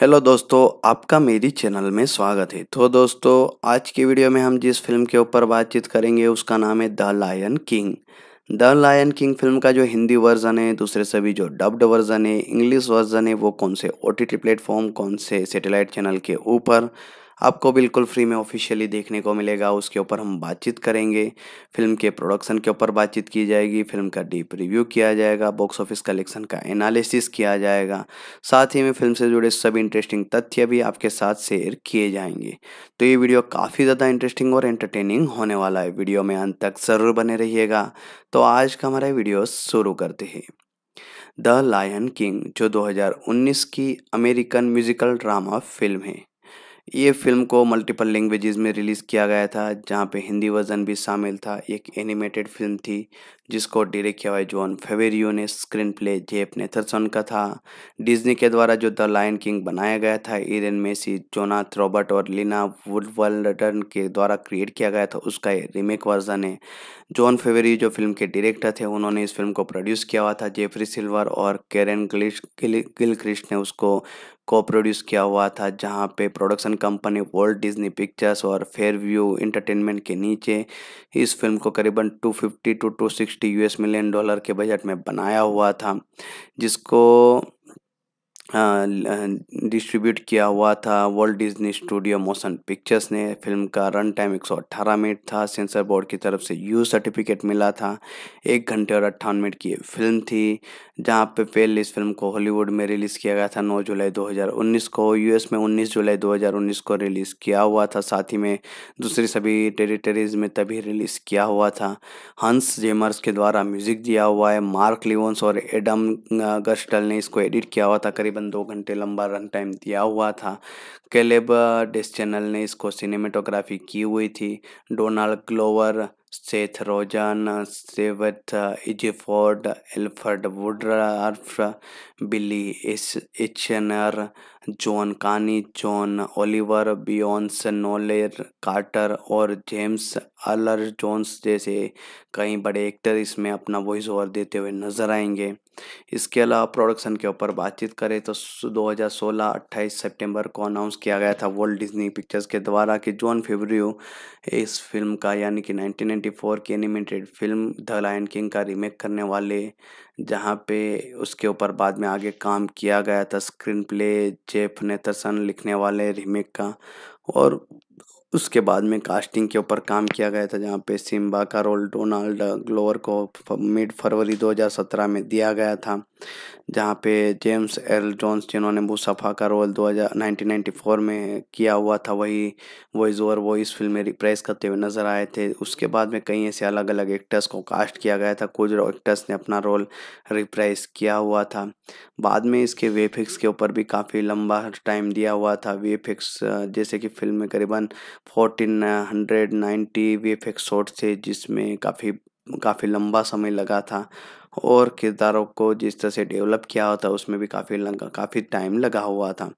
Hello दोस्तों आपका मेरी चैनल में स्वागत है तो दोस्तों आज की वीडियो में हम जिस फिल्म के ऊपर बातचीत करेंगे उसका नाम है the lion king the lion king film का जो हिंदी वर्जन है दूसरे सभी जो डब्ड वर्जन है इंग्लिश वर्जन है वो कौन से ओ टी प्लेटफॉर्म कौन से सैटेलाइट चैनल के ऊपर आपको बिल्कुल फ्री में ऑफिशियली देखने को मिलेगा उसके ऊपर हम बातचीत करेंगे फिल्म के प्रोडक्शन के ऊपर बातचीत की जाएगी फिल्म का डीप रिव्यू किया जाएगा बॉक्स ऑफिस कलेक्शन का एनालिसिस किया जाएगा साथ ही में फिल्म से जुड़े सभी इंटरेस्टिंग तथ्य भी आपके साथ शेयर किए जाएंगे तो ये वीडियो काफ़ी ज़्यादा इंटरेस्टिंग और एंटरटेनिंग होने वाला है वीडियो में अंत तक ज़रूर बने रहिएगा तो आज का हमारा वीडियो शुरू करते हैं द लायन किंग जो 2019 की अमेरिकन म्यूजिकल ड्रामा फिल्म है ये फिल्म को मल्टीपल लैंग्वेजेस में रिलीज़ किया गया था जहाँ पे हिंदी वर्जन भी शामिल था एक एनिमेटेड फिल्म थी जिसको डायरेक्ट किया हुआ जॉन फेवेरियो ने स्क्रीन प्ले जेप नेथरसन का था डिज्नी के द्वारा जो द लायन किंग बनाया गया था इरेन मेसी जोनाथ रॉबर्ट और लीना वुडवर्ल्डन के द्वारा क्रिएट किया गया था उसका रीमेक वर्जन है जॉन फेवेरियो जो फिल्म के डायरेक्टर थे उन्होंने इस फिल्म को प्रोड्यूस किया हुआ था जेफरी सिल्वर और कैरन गिल गिलक्रिस्ट ने उसको को प्रोड्यूस किया हुआ था जहाँ पे production company world Disney pictures और फेयर व्यू इंटरटेनमेंट के नीचे इस फिल्म को करीबन 250 टू 260 यूएस मिलियन डॉलर के बजट में बनाया हुआ था जिसको डिस्ट्रीब्यूट किया हुआ था world Disney studio motion pictures ने फिल्म का रन टाइम 118 मिनट था सेंसर बोर्ड की तरफ से यू सर्टिफिकेट मिला था एक घंटे और अट्ठावन मिनट की फिल्म थी जहां पे पहले इस फिल्म को हॉलीवुड में रिलीज़ किया गया था 9 जुलाई 2019 को यूएस में 19 जुलाई 2019 को रिलीज़ किया हुआ था साथ ही में दूसरी सभी टेरिटरीज में तभी रिलीज़ किया हुआ था हंस जेमर्स के द्वारा म्यूजिक दिया हुआ है मार्क लिवंस और एडम गस्टल ने इसको एडिट किया हुआ था करीब तकरीबन दो घंटे लंबा रन टाइम दिया हुआ था केलेब चैनल uh, ने इसको सिनेमेटोग्राफी की हुई थी Donald Glover Seth Rogen Chiwetel Ejiofor Alfre Woodard Billy Eichner John Kani John Oliver Beyoncé Knowles Carter और जेम्स अलर जोन्स जैसे कई बड़े एक्टर इसमें अपना वॉइस ओवर देते हुए नजर आएंगे इसके अलावा प्रोडक्शन के ऊपर बातचीत करें तो 2016-28 सितंबर को अनाउंस किया गया था वर्ल्ड डिज्नी पिक्चर्स के द्वारा कि जॉन फेब्रियो इस फिल्म का यानी कि 1994 की animated film the lion king का रीमेक करने वाले जहाँ पे उसके ऊपर बाद में आगे काम किया गया था स्क्रीन प्ले जेफ नेथरसन लिखने वाले रीमेक का और उसके बाद में कास्टिंग के ऊपर काम किया गया था जहाँ पे सिम्बा का रोल डोनाल्ड ग्लोवर को मिड फरवरी 2017 में दिया गया था जहाँ पे जेम्स एल जॉन्स जिन्होंने मुसफ़ा का रोल दो हज़ार में किया हुआ था वही वॉइस ओवर इस फिल्म में रिप्रेस करते हुए नज़र आए थे उसके बाद में कई ऐसे अलग अलग एक्टर्स को कास्ट किया गया था कुछ एक्टर्स ने अपना रोल रिप्रेस किया हुआ था बाद में इसके वेफिक्स के ऊपर भी काफ़ी लंबा टाइम दिया हुआ था वेफिक्स जैसे कि फिल्म में करीबन फोर्टीन हंड्रेड नाइन्टी वे शॉट थे जिसमें काफ़ी काफ़ी लंबा समय लगा था और किरदारों को जिस तरह से डेवलप किया हुआ था उसमें भी काफ़ी लगा काफ़ी टाइम लगा हुआ था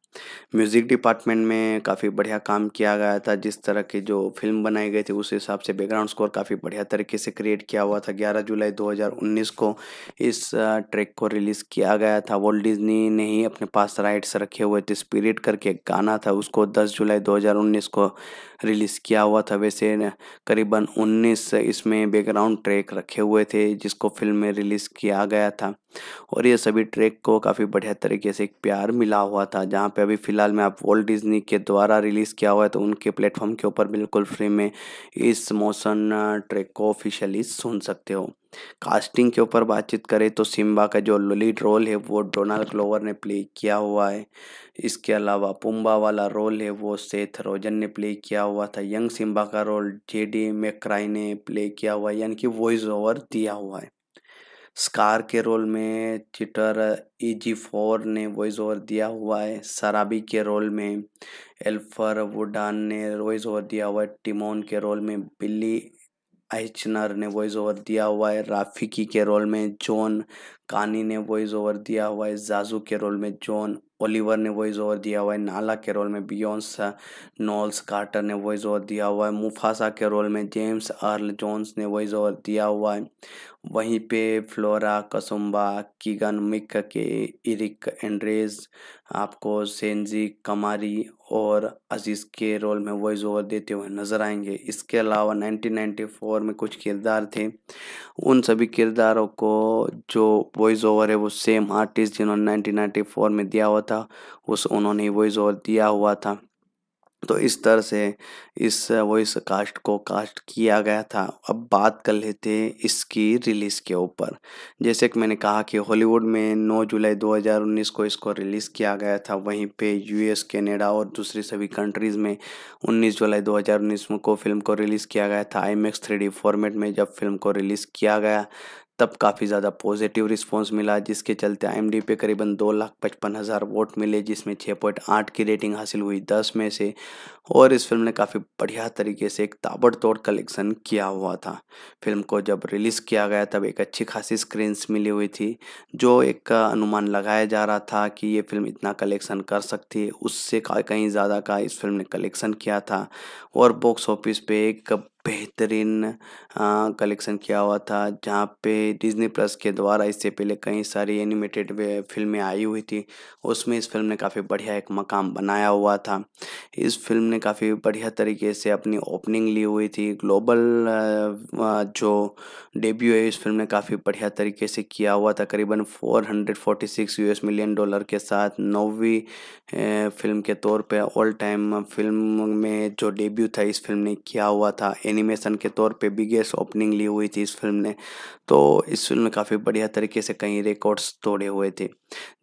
म्यूज़िक डिपार्टमेंट में काफ़ी बढ़िया काम किया गया था जिस तरह की जो फिल्म बनाई गई थी उस हिसाब से बैकग्राउंड स्कोर काफ़ी बढ़िया तरीके से क्रिएट किया हुआ था ग्यारह जुलाई 2019 को इस ट्रैक को रिलीज़ किया गया था वॉल्ट डिज्नी ने ही अपने पास राइट्स रखे हुए थे स्पिरिट करके एक गाना था उसको दस जुलाई दो को रिलीज़ किया हुआ था वैसे करीबन उन्नीस इसमें बैकग्राउंड ट्रैक रखे हुए थे जिसको फिल्म में रिलीज़ रिलीज़ किया गया था और ये सभी ट्रैक को काफ़ी बढ़िया तरीके से एक प्यार मिला हुआ था जहाँ पे अभी फ़िलहाल में आप वर्ल्ड डिज्नी के द्वारा रिलीज़ किया हुआ है तो उनके प्लेटफॉर्म के ऊपर बिल्कुल फ्री में इस मोशन ट्रैक को ऑफिशियली सुन सकते हो कास्टिंग के ऊपर बातचीत करें तो सिम्बा का जो लीड रोल है वो डोनाल्ड क्लोवर ने प्ले किया हुआ है इसके अलावा पुम्बा वाला रोल है वो सेथ रोजन ने प्ले किया हुआ था यंग सिम्बा का रोल जे डी मेक्राई ने प्ले किया हुआ है यानी कि वॉइस ओवर दिया हुआ है स्कार के रोल में चिटर ए जी फोर ने वॉइस ओवर दिया हुआ है सराबी के रोल में एल्फर वुडान ने वॉइस ओवर दिया हुआ है टिमोन के रोल में बिल्ली आइचनर ने वॉइस ओवर दिया हुआ है राफिकी के रोल में जॉन कानी ने वॉइस ओवर दिया हुआ है जाजू के रोल में जॉन ओलिवर ने वॉइस ओवर दिया हुआ है नाला के रोल में बियॉन्स नॉल्स कार्टर ने वॉइस ओवर दिया हुआ है मुफासा के रोल में जेम्स अर्ल जोन्स ने वॉइस ओवर दिया हुआ है वहीं पे फ्लोरा कसुम्बा कीगन मिक के इरिक एंड्रेज आपको सेंजी कमारी और अजीज़ के रोल में वॉइस ओवर देते हुए नज़र आएंगे इसके अलावा 1994 में कुछ किरदार थे उन सभी किरदारों को जो वॉइस ओवर है वो सेम आर्टिस्ट जिन्होंने 1994 में दिया हुआ था उस उन्होंने वॉइस ओवर दिया हुआ था तो इस तरह से इस वॉइस कास्ट को कास्ट किया गया था अब बात कर लेते हैं इसकी रिलीज़ के ऊपर जैसे कि मैंने कहा कि हॉलीवुड में 9 जुलाई 2019 को इसको रिलीज़ किया गया था वहीं पे यूएस कनाडा और दूसरी सभी कंट्रीज़ में 19 जुलाई 2019 को फिल्म को रिलीज़ किया गया था आई मैक्स फॉर्मेट में जब फिल्म को रिलीज़ किया गया तब काफ़ी ज़्यादा पॉजिटिव रिस्पांस मिला जिसके चलते आई पे करीबन दो लाख पचपन हज़ार वोट मिले जिसमें छः पॉइंट आठ की रेटिंग हासिल हुई दस में से और इस फिल्म ने काफ़ी बढ़िया तरीके से एक ताबड़तोड़ कलेक्शन किया हुआ था फिल्म को जब रिलीज़ किया गया तब एक अच्छी खासी स्क्रीन्स मिली हुई थी जो एक अनुमान लगाया जा रहा था कि ये फिल्म इतना कलेक्शन कर सकती है उससे कहीं ज़्यादा का इस फिल्म ने कलेक्शन किया था और बॉक्स ऑफिस पे एक बेहतरीन कलेक्शन किया हुआ था जहाँ पे डिज्नी प्लस के द्वारा इससे पहले कई सारी एनिमेटेड फिल्में आई हुई थी उसमें इस फिल्म ने काफ़ी बढ़िया एक मकाम बनाया हुआ था इस फिल्म ने काफ़ी बढ़िया तरीके से अपनी ओपनिंग ली हुई थी ग्लोबल जो डेब्यू है इस फिल्म ने काफ़ी बढ़िया तरीके से किया हुआ था करीबन फोर यूएस मिलियन डॉलर के साथ नौवीं फिल्म के तौर पर ऑल टाइम फिल्म में जो डेब्यू था इस फिल्म ने किया हुआ था एनिमेशन के तौर पे बिगेस्ट ओपनिंग ली हुई थी इस फिल्म ने तो इस फिल्म ने काफ़ी बढ़िया तरीके से कई रिकॉर्ड्स तोड़े हुए थे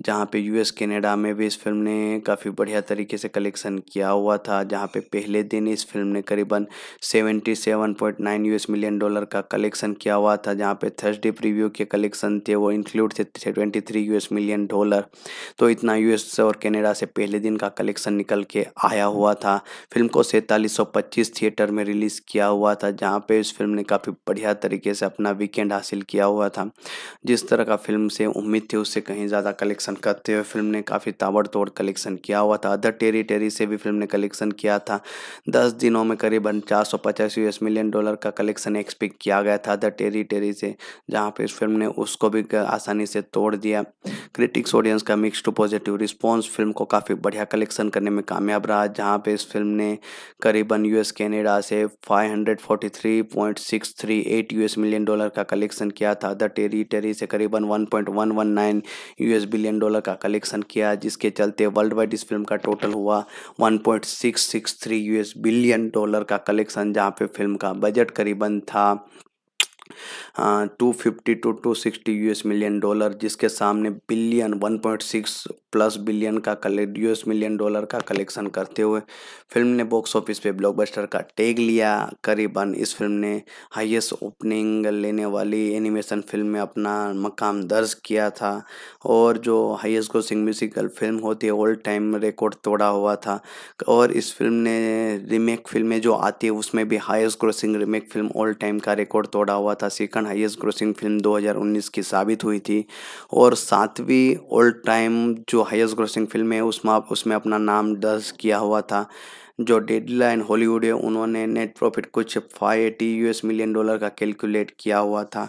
जहाँ पे यूएस कनाडा में भी इस फिल्म ने काफ़ी बढ़िया तरीके से कलेक्शन किया हुआ था जहाँ पे पहले दिन इस फिल्म ने करीबन seventy seven point U S million dollar का कलेक्शन किया हुआ था जहाँ पे थर्सडे प्रीव्यू के कलेक्शन थे वो इंक्लूड थे twenty three S million dollar तो इतना एस और कैनेडा से पहले दिन का कलेक्शन निकल के आया हुआ था फिल्म को सैंतालीस थिएटर में रिलीज़ किया हुआ हुआ था जहाँ पे इस फिल्म ने काफ़ी बढ़िया तरीके से अपना वीकेंड हासिल किया हुआ था जिस तरह का फिल्म से उम्मीद थी उससे कहीं ज़्यादा कलेक्शन करते हुए फिल्म ने काफ़ी ताबड़तोड़ कलेक्शन किया हुआ था अदर टेरी से भी फिल्म ने कलेक्शन किया था दस दिनों में करीबन चार सौ पचास यूएस मिलियन डॉलर का कलेक्शन एक्सपेक्ट किया गया था अदर टेरी से जहाँ पर इस फिल्म ने उसको भी आसानी से तोड़ दिया क्रिटिक्स ऑडियंस का mix to positive response film को काफ़ी बढ़िया कलेक्शन करने में कामयाब रहा जहाँ पर इस फिल्म ने करीबन यूएस कैनेडा से 500 143.638 यूएस मिलियन डॉलर का कलेक्शन किया था द टेरिटरी से करीबन 1.119 यूएस बिलियन डॉलर का कलेक्शन किया जिसके चलते वर्ल्ड वाइड इस फिल्म का टोटल हुआ 1.663 यूएस बिलियन डॉलर का कलेक्शन जहां पे फिल्म का बजट करीबन था two fifty to two sixty US million dollar जिसके सामने billion one point six plus billion का यूएस मिलियन डॉलर का कलेक्शन करते हुए फिल्म ने बॉक्स ऑफिस पे ब्लॉकबस्टर का टैग लिया करीबन इस फिल्म ने हाईएस्ट ओपनिंग लेने वाली एनिमेशन फिल्म में अपना मकाम दर्ज किया था और जो हाईएस्ट ग्रोसिंग म्यूजिकल फिल्म होती है ऑल टाइम रिकॉर्ड तोड़ा हुआ था और इस फिल्म ने रीमेक फिल्में जो आती है उसमें भी highest grossing remake film all time का रिकॉर्ड तोड़ा हुआ था सेकंड हाईएस्ट ग्रोसिंग फिल्म 2019 की साबित हुई थी और सातवीं ऑल टाइम जो जो हाइस्ट ग्रोसिंग फिल्म है उसमें उसमें अपना नाम दर्ज किया हुआ था जो डेडलाइन हॉलीवुड है उन्होंने नेट प्रॉफिट कुछ five eighty US million dollar का कैलकुलेट किया हुआ था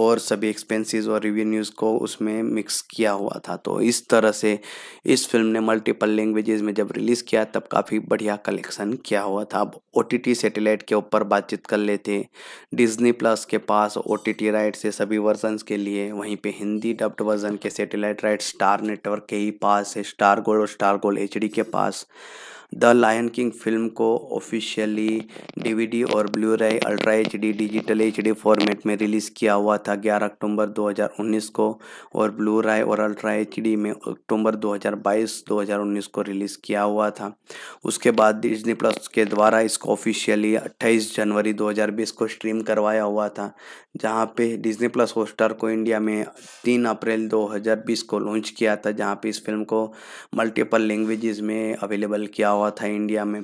और सभी एक्सपेंसेस और रिवेन्यूज़ को उसमें मिक्स किया हुआ था तो इस तरह से इस फिल्म ने मल्टीपल लैंग्वेजेस में जब रिलीज़ किया तब काफ़ी बढ़िया कलेक्शन किया हुआ था अब ओ टी के ऊपर बातचीत कर लेते डिजनी प्लस के पास ओ टी राइट्स है सभी वर्जनस के लिए वहीं पर हिंदी डब्ड वर्जन के सैटेलाइट राइट स्टार नेटवर्क के ही पास है स्टार गोल्ड और स्टार गोल्ड एच के पास द लायन किंग फिल्म को ऑफिशियली डीवीडी और ब्लू रे ultra H D digital H D format में रिलीज़ किया हुआ था 11 अक्टूबर 2019 को और ब्लू रे और अल्ट्रा एच डी में अक्टूबर 2022 2019 को रिलीज़ किया हुआ था उसके बाद डिजनी प्लस के द्वारा इसको ऑफिशियली 28 जनवरी 2020 को स्ट्रीम करवाया हुआ था जहाँ पे डिजनी प्लस हॉस्टार को इंडिया में तीन अप्रैल 2020 को लॉन्च किया था जहाँ पे इस फिल्म को मल्टीपल लैंग्वेजेस में अवेलेबल किया हुआ था इंडिया में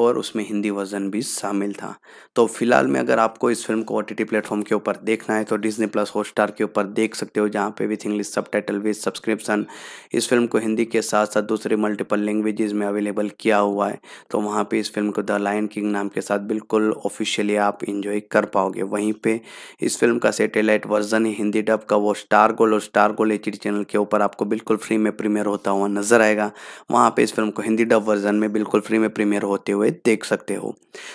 और उसमें हिंदी वर्जन भी शामिल था तो फिलहाल में अगर आपको इस फिल्म को ओ टी प्लेटफॉर्म के ऊपर देखना है तो डिजनी प्लस हॉटस्टार के ऊपर देख सकते हो जहाँ पे with English subtitle with subscription इस फिल्म को हिंदी के साथ साथ दूसरे मल्टीपल लैंग्वेज में अवेलेबल किया हुआ है तो वहाँ पर इस फिल्म को द लाइन किंग नाम के साथ बिल्कुल ऑफिशियली आप इंजॉय कर पाओगे वहीं पर इस फिल्म का सेटेलाइट वर्जन हिंदी डब का वो स्टार गोल और स्टार गोल एच चैनल के ऊपर आपको बिल्कुल फ्री में प्रीमियर होता हुआ नजर आएगा वहाँ पर इस फिल्म को हिंदी डब वर्जन में बिल्कुल फ्री में प्रीमियर होते हुए देख सकते हो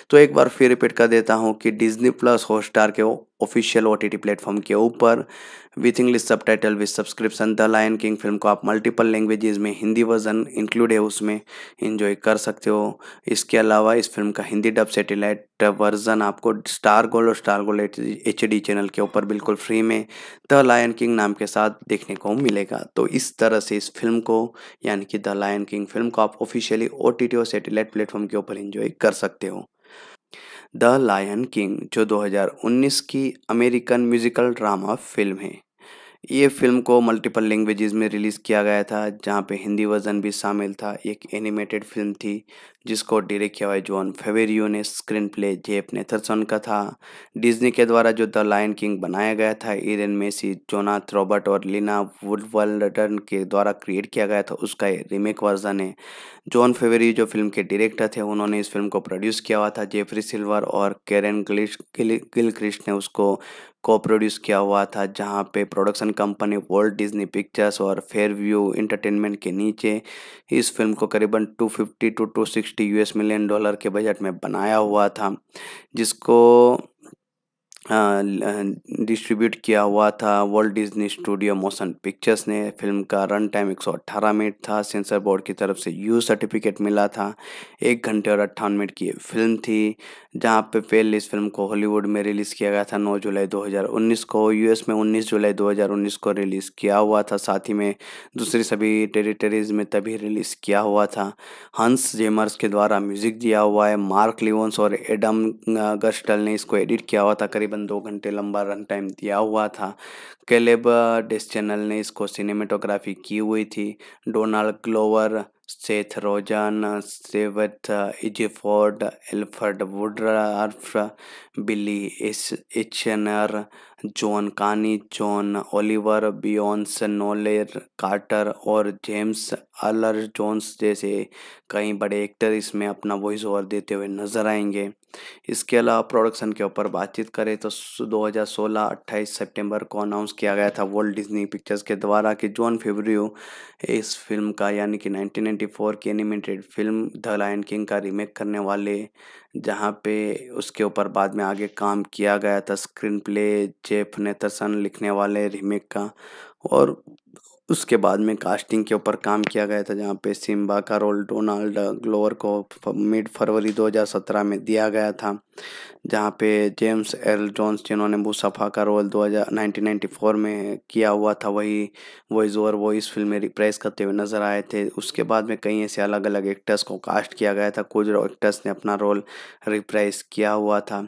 तो एक बार फिर रिपीट कर देता हूँ कि डिज्नी प्लस हॉटस्टार के ऑफिशियल ओ टी प्लेटफॉर्म के ऊपर with English subtitle with subscription the lion king film को आप मल्टीपल लैंग्वेजेस में हिंदी वर्जन इंक्लूड है उसमें इन्जॉय कर सकते हो इसके अलावा इस फिल्म का हिंदी डब सेटेलाइट वर्जन आपको स्टार गोल्ड और star gold H D channel के ऊपर बिल्कुल फ्री में द लायन किंग नाम के साथ देखने को मिलेगा तो इस तरह से इस फिल्म को यानी कि द लायन किंग फिल्म को आप ऑफिशियली ओ टी टी और सेटेलाइट प्लेटफॉर्म के ऊपर इंजॉय कर सकते हो द लायन किंग जो 2019 की अमेरिकन म्यूजिकल ड्रामा फिल्म है ये फिल्म को मल्टीपल लैंग्वेजेस में रिलीज़ किया गया था जहाँ पे हिंदी वर्जन भी शामिल था एक एनिमेटेड फिल्म थी जिसको डायरेक्ट किया हुआ जॉन फेवेरियो ने स्क्रीन प्ले जेप नेथरसन का था डिज्नी के द्वारा जो द लायन किंग बनाया गया था इरेन मेसी जोनाथ रॉबर्ट और लीना वुडवर्ल्डन के द्वारा क्रिएट किया गया था उसका रीमेक वर्जन है जॉन फेवेरियो जो फिल्म के डायरेक्टर थे उन्होंने इस फिल्म को प्रोड्यूस किया हुआ था जेफरी सिल्वर और कैरन गिल गिलक्रिस्ट ने उसको को प्रोड्यूस किया हुआ था जहाँ पे production company world Disney pictures और फेयर व्यू इंटरटेनमेंट के नीचे इस फिल्म को करीबन 250 टू 260 यूएस मिलियन डॉलर के बजट में बनाया हुआ था जिसको डिस्ट्रीब्यूट किया हुआ था world Disney studio motion pictures ने फिल्म का रन टाइम 118 मिनट था सेंसर बोर्ड की तरफ से यू सर्टिफिकेट मिला था एक घंटे और अट्ठावन मिनट की फिल्म थी जहां पे पहले इस फिल्म को हॉलीवुड में रिलीज़ किया गया था 9 जुलाई 2019 को यूएस में 19 जुलाई 2019 को रिलीज़ किया हुआ था साथ ही में दूसरी सभी टेरिटरीज में तभी रिलीज़ किया हुआ था हंस जेमर्स के द्वारा म्यूज़िक दिया हुआ है मार्क लिवंस और एडम गस्टल ने इसको एडिट किया हुआ था करीबन तकरीबन दो घंटे लंबा रन टाइम दिया हुआ था डिस चैनल ने इसको सिनेमेटोग्राफी की हुई थी Donald Glover Seth Rogen सेवथ Ejiofor Alfre Woodard Billy Eichner John Kani John Oliver Beyoncé Knowles Carter और जेम्स अलर जोन्स जैसे कई बड़े एक्टर इसमें अपना वॉइस ओवर देते हुए नजर आएंगे इसके अलावा प्रोडक्शन के ऊपर बातचीत करें तो 2016-28 सितंबर को अनाउंस किया गया था वर्ल्ड डिज्नी पिक्चर्स के द्वारा कि जॉन फेब्रियो इस फिल्म का यानी कि 1994 की animated film the lion king का रीमेक करने वाले जहाँ पे उसके ऊपर बाद में आगे काम किया गया था स्क्रीन प्ले जेफ नेथरसन लिखने वाले रीमेक का और उसके बाद में कास्टिंग के ऊपर काम किया गया था जहाँ पे सिम्बा का रोल डोनाल्ड ग्लोवर को मिड फरवरी 2017 में दिया गया था जहाँ पे जेम्स एल जॉन्स जिन्होंने मुसफ़ा का रोल 2000 1994 में किया हुआ था वही वॉइस ओवर वो इस फिल्म में रिप्रेस करते हुए नज़र आए थे उसके बाद में कई ऐसे अलग अलग एक्टर्स को कास्ट किया गया था कुछ एक्टर्स ने अपना रोल रिप्रेस किया हुआ था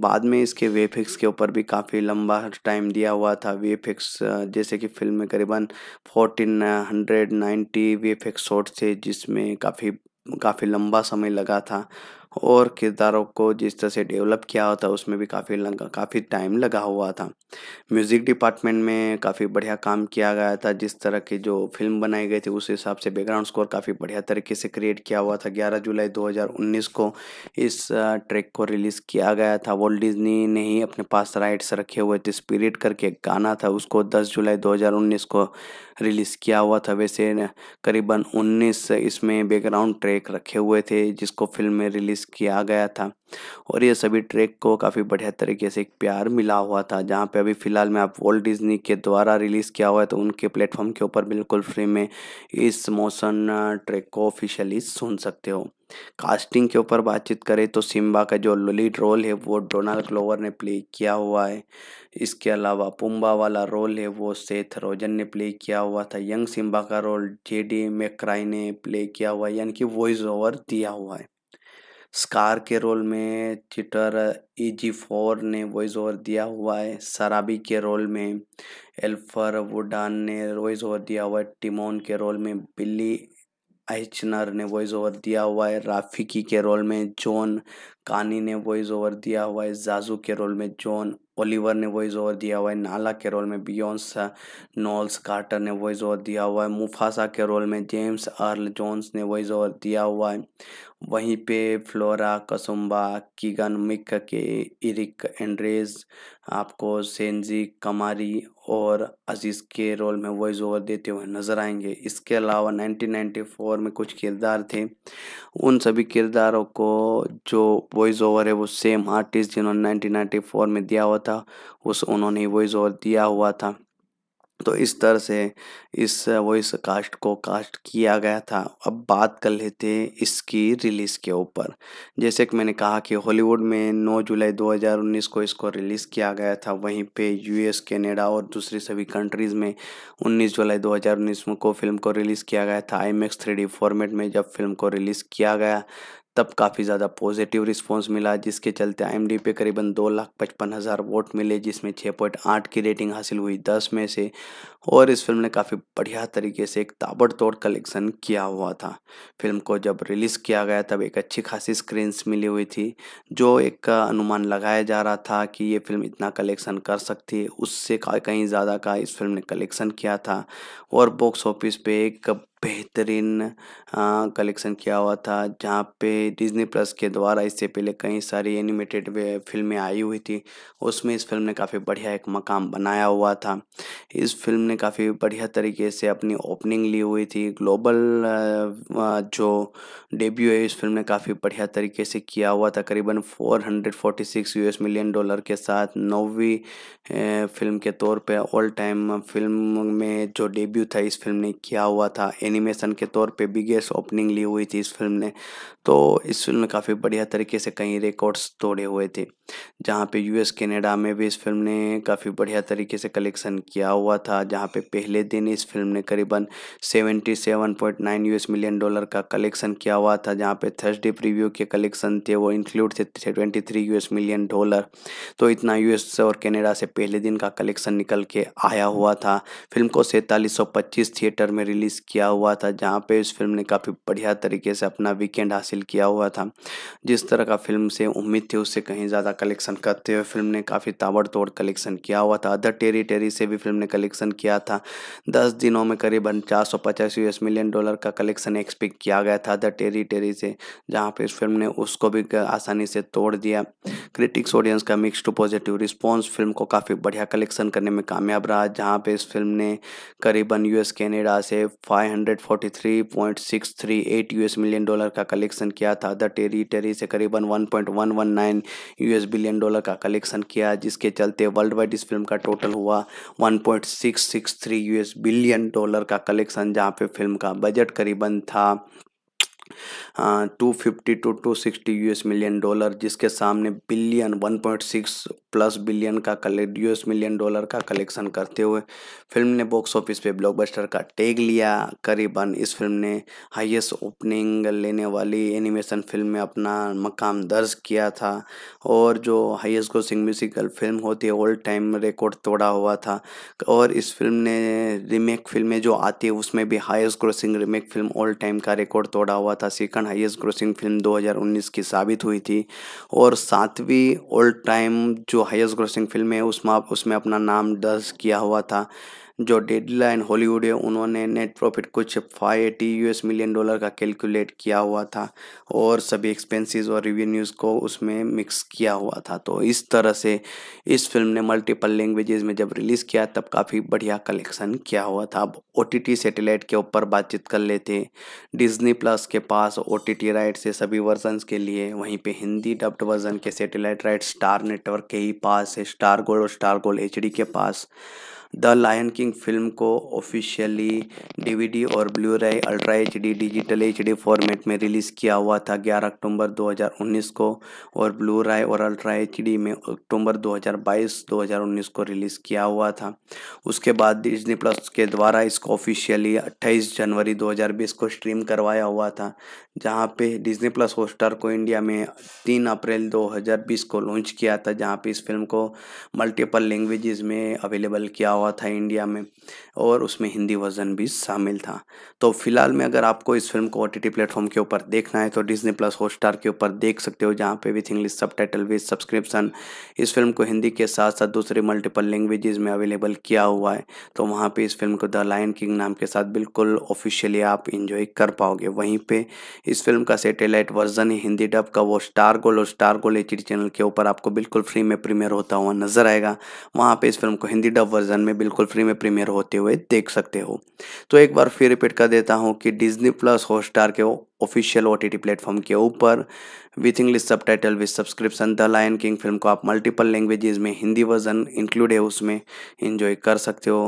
बाद में इसके वेफिक्स के ऊपर भी काफ़ी लंबा टाइम दिया हुआ था वेफिक्स जैसे कि फिल्म में करीबन फोर्टीन हंड्रेड नाइन्टी वे शॉट थे जिसमें काफ़ी काफ़ी लंबा समय लगा था और किरदारों को जिस तरह से डेवलप किया होता उसमें भी काफ़ी लगा काफ़ी टाइम लगा हुआ था म्यूज़िक डिपार्टमेंट में काफ़ी बढ़िया काम किया गया था जिस तरह की जो फिल्म बनाई गई थी उस हिसाब से बैकग्राउंड स्कोर काफ़ी बढ़िया तरीके से क्रिएट किया हुआ था ग्यारह जुलाई 2019 को इस ट्रैक को रिलीज़ किया गया था वॉल्ट डिजनी ने ही अपने पास राइट्स रखे हुए थे स्पिरिट करके गाना था उसको दस जुलाई दो को रिलीज़ किया हुआ था वैसे करीबन 19 इसमें बैकग्राउंड ट्रैक रखे हुए थे जिसको फिल्म में रिलीज़ किया गया था और ये सभी ट्रैक को काफ़ी बढ़िया तरीके से एक प्यार मिला हुआ था जहाँ पे अभी फ़िलहाल में आप वर्ल्ड डिज्नी के द्वारा रिलीज़ किया हुआ है तो उनके प्लेटफॉर्म के ऊपर बिल्कुल फ्री में इस मोशन ट्रैक को ऑफिशियली सुन सकते हो कास्टिंग के ऊपर बातचीत करें तो सिम्बा का जो लीड रोल है वो डोनाल्ड ग्लोवर ने प्ले किया हुआ है इसके अलावा पुम्बा वाला रोल है वो सेथ रोजन ने प्ले किया हुआ था यंग सिम्बा का रोल जे डी मेक्राई ने प्ले किया हुआ है यानी कि वॉइस ओवर दिया हुआ है स्कार के रोल में चिटर ई फोर ने वॉइस ओवर दिया हुआ है शराबी के रोल में एल्फर वुडान ने वॉइस ओवर दिया हुआ है टिमोन के रोल में बिल्ली एचनर ने वॉइस ओवर दिया हुआ है राफिकी के रोल में जॉन कानी ने वॉइस ओवर दिया हुआ है जाजू के रोल में जॉन ओलिवर ने वॉइस ओवर दिया हुआ है नाला के रोल में बियॉन्स नॉल्स कार्टर ने वॉइस ओवर दिया हुआ है मुफासा के रोल में जेम्स अर्ल जॉन्स ने वॉइस ओवर दिया हुआ है वहीं पे फ्लोरा कसुम्बा कीगन मिक के इरिक एंड्रेज आपको सेंजी कमारी और अजीज़ के रोल में वॉइस ओवर देते हुए नज़र आएंगे इसके अलावा 1994 में कुछ किरदार थे उन सभी किरदारों को जो वॉइस ओवर है वो सेम आर्टिस्ट जिन्होंने 1994 में दिया हुआ था उस उन्होंने वॉइस ओवर दिया हुआ था तो इस तरह से इस वॉइस कास्ट को कास्ट किया गया था अब बात कर लेते हैं इसकी रिलीज़ के ऊपर जैसे कि मैंने कहा कि हॉलीवुड में 9 जुलाई 2019 को इसको रिलीज़ किया गया था वहीं पे यूएस कनाडा और दूसरी सभी कंट्रीज़ में 19 जुलाई 2019 को फिल्म को रिलीज़ किया गया था आई मैक्स फॉर्मेट में जब फिल्म को रिलीज़ किया गया तब काफ़ी ज़्यादा पॉजिटिव रिस्पांस मिला जिसके चलते आई पे करीबन दो लाख पचपन हज़ार वोट मिले जिसमें छः पॉइंट आठ की रेटिंग हासिल हुई दस में से और इस फिल्म ने काफ़ी बढ़िया तरीके से एक ताबड़तोड़ कलेक्शन किया हुआ था फिल्म को जब रिलीज़ किया गया तब एक अच्छी खासी स्क्रीन्स मिली हुई थी जो एक अनुमान लगाया जा रहा था कि ये फिल्म इतना कलेक्शन कर सकती है उससे कहीं ज़्यादा का इस फिल्म ने कलेक्शन किया था और बॉक्स ऑफिस पे एक बेहतरीन कलेक्शन किया हुआ था जहाँ पे डिज्नी प्लस के द्वारा इससे पहले कई सारी एनिमेटेड फिल्में आई हुई थी उसमें इस फिल्म ने काफ़ी बढ़िया एक मकाम बनाया हुआ था इस फिल्म ने काफ़ी बढ़िया तरीके से अपनी ओपनिंग ली हुई थी ग्लोबल जो डेब्यू है इस फिल्म ने काफ़ी बढ़िया तरीके से किया हुआ था करीबन यू यूएस मिलियन डॉलर के साथ नौवीं फिल्म के तौर पर ऑल टाइम फिल्म में जो डेब्यू था इस फिल्म ने किया हुआ था एनिमेशन के तौर पे बिगेस्ट ओपनिंग ली हुई थी इस फिल्म ने तो इस फिल्म ने काफ़ी बढ़िया तरीके से कई रिकॉर्ड्स तोड़े हुए थे जहाँ पे यूएस कनाडा में भी इस फिल्म ने काफ़ी बढ़िया तरीके से कलेक्शन किया हुआ था जहाँ पे पहले दिन इस फिल्म ने करीबन seventy seven point nine you million dollar का कलेक्शन किया हुआ था जहाँ पे थर्सडे प्रीव्यू के कलेक्शन थे वो इंक्लूड थे twenty three you million dollar तो इतना यू और कैनेडा से पहले दिन का कलेक्शन निकल के आया हुआ था फिल्म को सैंतालीस थिएटर में रिलीज़ किया हुआ हुआ था जहाँ पे इस फिल्म ने काफ़ी बढ़िया तरीके से अपना वीकेंड हासिल किया हुआ था जिस तरह का फिल्म से उम्मीद थी उससे कहीं ज़्यादा कलेक्शन करते हुए फिल्म ने काफ़ी ताबड़तोड़ कलेक्शन किया हुआ था अदर टेरी टेरी से भी फिल्म ने कलेक्शन किया था दस दिनों में करीबन चार सौ पचास यूएस मिलियन डॉलर का कलेक्शन एक्सपेक्ट किया गया था द टेरी टेरी से जहाँ पर इस फिल्म ने उसको भी आसानी से तोड़ दिया क्रिटिक्स ऑडियंस का mix to positive response film को काफ़ी बढ़िया कलेक्शन करने में कामयाब रहा जहाँ पर इस फिल्म ने करीबन यूएस कैनेडा से 500 143.638 यूएस मिलियन डॉलर का कलेक्शन किया था द टेरिटरी से करीबन 1.119 यूएस बिलियन डॉलर का कलेक्शन किया जिसके चलते वर्ल्ड वाइड इस फिल्म का टोटल हुआ 1.663 यूएस बिलियन डॉलर का कलेक्शन जहाँ पे फिल्म का बजट करीबन था two fifty to two sixty US million dollar जिसके सामने billion one point six plus billion का कलेक्ट यू मिलियन डॉलर का कलेक्शन करते हुए फिल्म ने बॉक्स ऑफिस पे ब्लॉकबस्टर का टैग लिया करीबन इस फिल्म ने हाईएस्ट ओपनिंग लेने वाली एनिमेशन फिल्म में अपना मकाम दर्ज किया था और जो हाईएस्ट ग्रोसिंग म्यूजिकल फिल्म होती है ओल्ड टाइम रिकॉर्ड तोड़ा हुआ था और इस फिल्म ने रीमेक फिल्में जो आती है उसमें भी highest grossing remake film old time का रिकॉर्ड तोड़ा हुआ था था सेकंड हाईएस्ट ग्रोसिंग फिल्म 2019 की साबित हुई थी और सातवीं ओल्ड टाइम जो हाईएस्ट ग्रोसिंग फिल्म है उसमें उसमें अपना नाम दर्ज किया हुआ था जो डेडलाइन हॉलीवुड है उन्होंने नेट प्रॉफिट कुछ five eighty you million dollar का कैलकुलेट किया हुआ था और सभी एक्सपेंसेस और रिवेन्यूज़ को उसमें मिक्स किया हुआ था तो इस तरह से इस फिल्म ने मल्टीपल लैंग्वेजेस में जब रिलीज़ किया तब काफ़ी बढ़िया कलेक्शन किया हुआ था अब ओ टी के ऊपर बातचीत कर लेते डिज्नी प्लस के पास ओ टी राइट्स है सभी वर्जन के लिए वहीं पर हिंदी डब्ड वर्जन के सेटेलाइट राइट स्टार नेटवर्क के ही पास है स्टार गोल्ड और स्टार गोल्ड एच के पास द लायन किंग फिल्म को ऑफिशियली डीवीडी और ब्लू रे ultra H D digital H D format में रिलीज़ किया हुआ था 11 अक्टूबर 2019 को और ब्लू रे और अल्ट्रा एच डी में अक्टूबर 2022 2019 को रिलीज़ किया हुआ था उसके बाद डिजनी प्लस के द्वारा इसको ऑफिशियली 28 जनवरी 2020 को स्ट्रीम करवाया हुआ था जहाँ पे डिजनी प्लस हॉटस्टार को इंडिया में तीन अप्रैल 2020 को लॉन्च किया था जहाँ पे इस फिल्म को मल्टीपल लैंग्वेजेस में अवेलेबल किया हुआ हुआ था इंडिया में और उसमें हिंदी वर्जन भी शामिल था तो फिलहाल में अगर आपको इस फिल्म को ओ टी प्लेटफॉर्म के ऊपर देखना है तो डिजनी प्लस हॉटस्टार के ऊपर देख सकते हो जहाँ पे with English subtitle with subscription इस फिल्म को हिंदी के साथ साथ दूसरे मल्टीपल लैंग्वेजेस में अवेलेबल किया हुआ है तो वहाँ पर इस फिल्म को द लाइन किंग नाम के साथ बिल्कुल ऑफिशियली आप इंजॉय कर पाओगे वहीं पर इस फिल्म का सेटेलाइट वर्जन हिंदी डब का वो स्टार गोल और स्टार गोल एच चैनल के ऊपर आपको बिल्कुल फ्री में प्रीमियर होता हुआ नजर आएगा वहाँ पर इस फिल्म को हिंदी डब वर्जन में में बिल्कुल फ्री में प्रीमियर होते हुए देख सकते हो तो एक बार फिर रिपीट कर देता हूँ कि डिज्नी प्लस हॉटस्टार के ऑफिशियल ओ टी प्लेटफॉर्म के ऊपर with English subtitle with subscription the lion king film को आप मल्टीपल लैंग्वेजेस में हिंदी वर्जन इंक्लूड है उसमें इन्जॉय कर सकते हो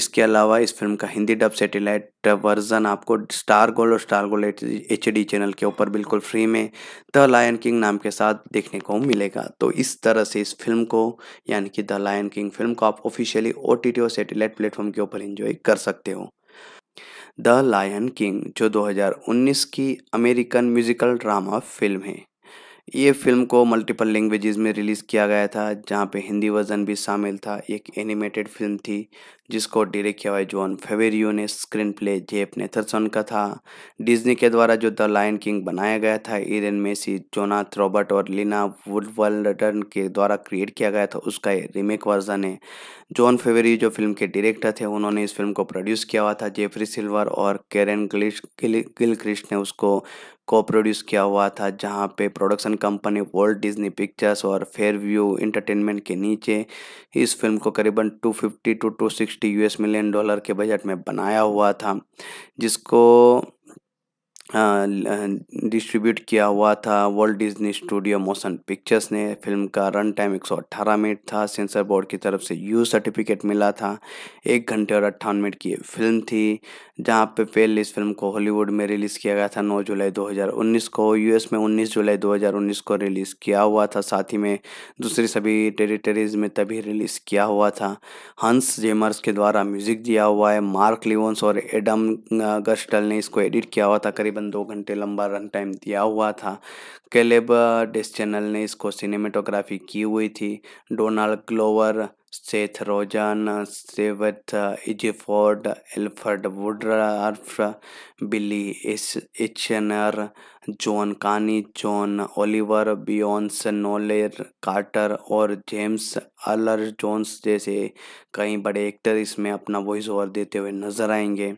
इसके अलावा इस फिल्म का हिंदी डब सेटेलाइट वर्जन आपको स्टार गोल्ड और star gold H D channel के ऊपर बिल्कुल फ्री में द लायन किंग नाम के साथ देखने को मिलेगा तो इस तरह से इस फिल्म को यानी कि द लायन किंग फिल्म को आप ऑफिशियली ओ टी और सेटेलाइट प्लेटफॉर्म के ऊपर इंजॉय कर सकते हो द लायन किंग जो 2019 की अमेरिकन म्यूजिकल ड्रामा फिल्म है ये फिल्म को मल्टीपल लैंग्वेजेस में रिलीज़ किया गया था जहाँ पे हिंदी वर्जन भी शामिल था एक एनिमेटेड फिल्म थी जिसको डायरेक्ट किया हुआ जॉन फेवेरियो ने स्क्रीन प्ले जेफ नेथरसन का था डिज्नी के द्वारा जो द लाइन किंग बनाया गया था इरेन मेसी जोनाथ रॉबर्ट और लीना वुडवल्डन के द्वारा क्रिएट किया गया था उसका रीमेक वर्जन है जॉन फेवेरियो जो फिल्म के डायरेक्टर थे उन्होंने इस फिल्म को प्रोड्यूस किया हुआ था जेफरी सिल्वर और कैरन गिल गिलक्रिस्ट ने उसको को प्रोड्यूस किया हुआ था जहाँ पे production company world Disney pictures और फेयर व्यू इंटरटेनमेंट के नीचे इस फिल्म को करीबन 250 टू 260 यूएस मिलियन डॉलर के बजट में बनाया हुआ था जिसको डिस्ट्रीब्यूट किया हुआ था world Disney studio motion pictures ने फिल्म का रन टाइम 118 मिनट था सेंसर बोर्ड की तरफ से यू सर्टिफिकेट मिला था एक घंटे और अट्ठावन मिनट की फिल्म थी जहाँ पे पेल इस फिल्म को हॉलीवुड में रिलीज़ किया गया था 9 जुलाई 2019 को यूएस में 19 जुलाई 2019 को रिलीज़ किया हुआ था साथ ही में दूसरी सभी टेरिटरीज में तभी रिलीज़ किया हुआ था हंस जेमर्स के द्वारा म्यूज़िक दिया हुआ है मार्क लिवंस और एडम गस्टल ने इसको एडिट किया हुआ था करीबन दो घंटे लंबा रन टाइम दिया हुआ था कैलेब डेस चैनल ने इसको सिनेमेटोग्राफी की हुई थी Donald Glover Seth Rogen, Stewart Edgeford, Alfred Woodruff, Billy H. John Kani John Oliver Beyoncé Knowles Carter और जेम्स अलर जोन्स जैसे कई बड़े एक्टर इसमें अपना वॉइस ओवर देते हुए नजर आएंगे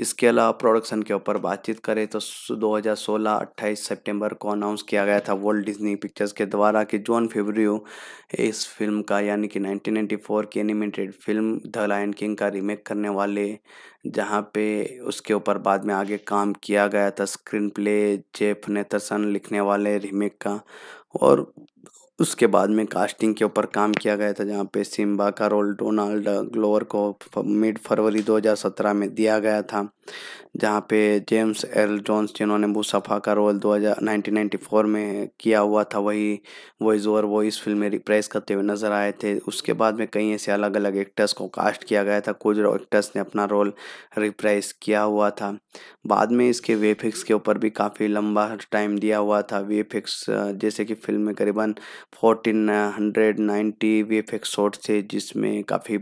इसके अलावा प्रोडक्शन के ऊपर बातचीत करें तो 2016-28 सितंबर को अनाउंस किया गया था वर्ल्ड डिज्नी पिक्चर्स के द्वारा कि जॉन फेब्रियो इस फिल्म का यानी कि 1994 की animated film the lion king का रीमेक करने वाले जहाँ पे उसके ऊपर बाद में आगे काम किया गया था स्क्रीन प्ले जेफ नेथसन लिखने वाले रिमेक का और उसके बाद में कास्टिंग के ऊपर काम किया गया था जहाँ पे सिम्बा का रोल डोनाल्ड ग्लोवर को मिड फरवरी 2017 में दिया गया था जहाँ पे जेम्स एल जॉन्स जिन्होंने मुसफ़ा का रोल 2000 1994 में किया हुआ था वही वॉइस ओवर वो इस फिल्म में रिप्रेस करते हुए नज़र आए थे उसके बाद में कई ऐसे अलग अलग एक्टर्स को कास्ट किया गया था कुछ एक्टर्स ने अपना रोल रिप्रेस किया हुआ था बाद में इसके वेफिक्स के ऊपर भी काफ़ी लंबा टाइम दिया हुआ था वेफिक्स जैसे कि फिल्म में करीबन फोर्टीन हंड्रेड नाइन्टी वे शॉट थे जिसमें काफ़ी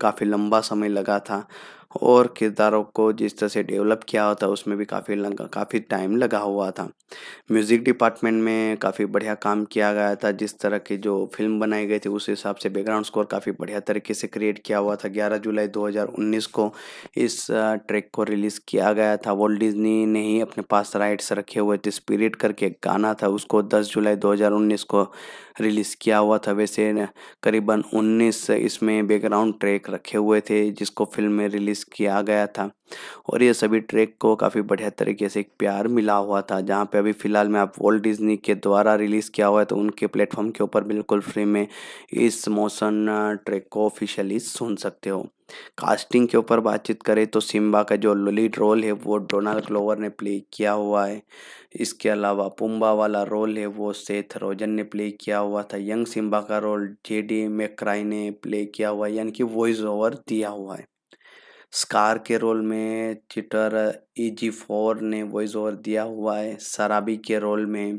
काफ़ी लंबा समय लगा था और किरदारों को जिस तरह से डेवलप किया होता उसमें भी काफ़ी लगा काफ़ी टाइम लगा हुआ था म्यूज़िक डिपार्टमेंट में काफ़ी बढ़िया काम किया गया था जिस तरह की जो फिल्म बनाई गई थी उस हिसाब से बैकग्राउंड स्कोर काफ़ी बढ़िया तरीके से क्रिएट किया हुआ था ग्यारह जुलाई 2019 को इस ट्रैक को रिलीज़ किया गया था वॉल्ट डिजनी ने ही अपने पास राइट्स रखे हुए थे स्पिरिट करके गाना था उसको दस जुलाई दो को रिलीज़ किया हुआ था वैसे करीबन 19 इसमें बैकग्राउंड ट्रैक रखे हुए थे जिसको फिल्म में रिलीज़ किया गया था और ये सभी ट्रैक को काफ़ी बढ़िया तरीके से एक प्यार मिला हुआ था जहाँ पे अभी फ़िलहाल में आप वॉल्ट डिज्नी के द्वारा रिलीज़ किया हुआ है तो उनके प्लेटफॉर्म के ऊपर बिल्कुल फ्री में इस मोशन ट्रैक को ऑफिशियली सुन सकते हो कास्टिंग के ऊपर बातचीत करें तो सिम्बा का जो लीड रोल है वो डोनाल्ड ग्लोवर ने प्ले किया हुआ है इसके अलावा पुम्बा वाला रोल है वो सेथ रोजन ने प्ले किया हुआ था यंग सिम्बा का रोल जे डी मैक्राई ने प्ले किया हुआ है यानी कि वॉइस ओवर दिया हुआ है स्कार के रोल में चिटर ई जी फोर ने वॉइस ओवर दिया हुआ है शराबी के रोल में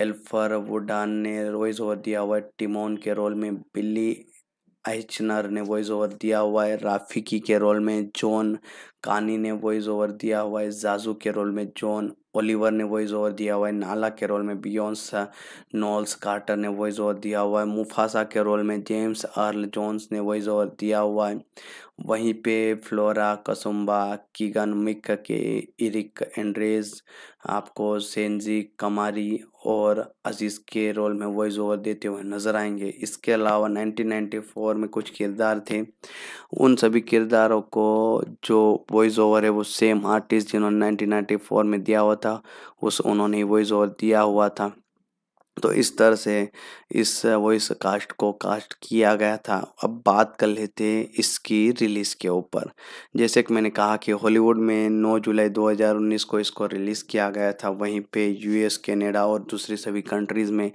एल्फर वुडान ने वॉइस ओवर दिया हुआ है टिमोन के रोल में बिल्ली आइचनर ने वॉइस ओवर दिया हुआ है राफिकी के रोल में जॉन कानी ने वॉइस ओवर दिया हुआ है जाजू के रोल में जॉन ओलिवर ने वॉइस ओवर दिया हुआ है नाला के रोल में बियॉन्स नॉल्स कार्टर ने वॉइस ओवर दिया हुआ है मुफासा के रोल में जेम्स अर्ल जॉन्स ने वॉइस ओवर दिया हुआ है वहीं पे फ्लोरा कसुम्बा कीगन मिक के इरिक एंड्रेज आपको सेंजी कमारी और अजीज़ के रोल में वॉइस ओवर देते हुए नज़र आएंगे इसके अलावा 1994 में कुछ किरदार थे उन सभी किरदारों को जो वॉइस ओवर है वो सेम आर्टिस्ट जिन्होंने 1994 में दिया हुआ था उस उन्होंने वॉइस ओवर दिया हुआ था तो इस तरह से इस वॉइस कास्ट को कास्ट किया गया था अब बात कर लेते हैं इसकी रिलीज़ के ऊपर जैसे कि मैंने कहा कि हॉलीवुड में 9 जुलाई 2019 को इसको रिलीज़ किया गया था वहीं पे यूएस कनाडा और दूसरी सभी कंट्रीज़ में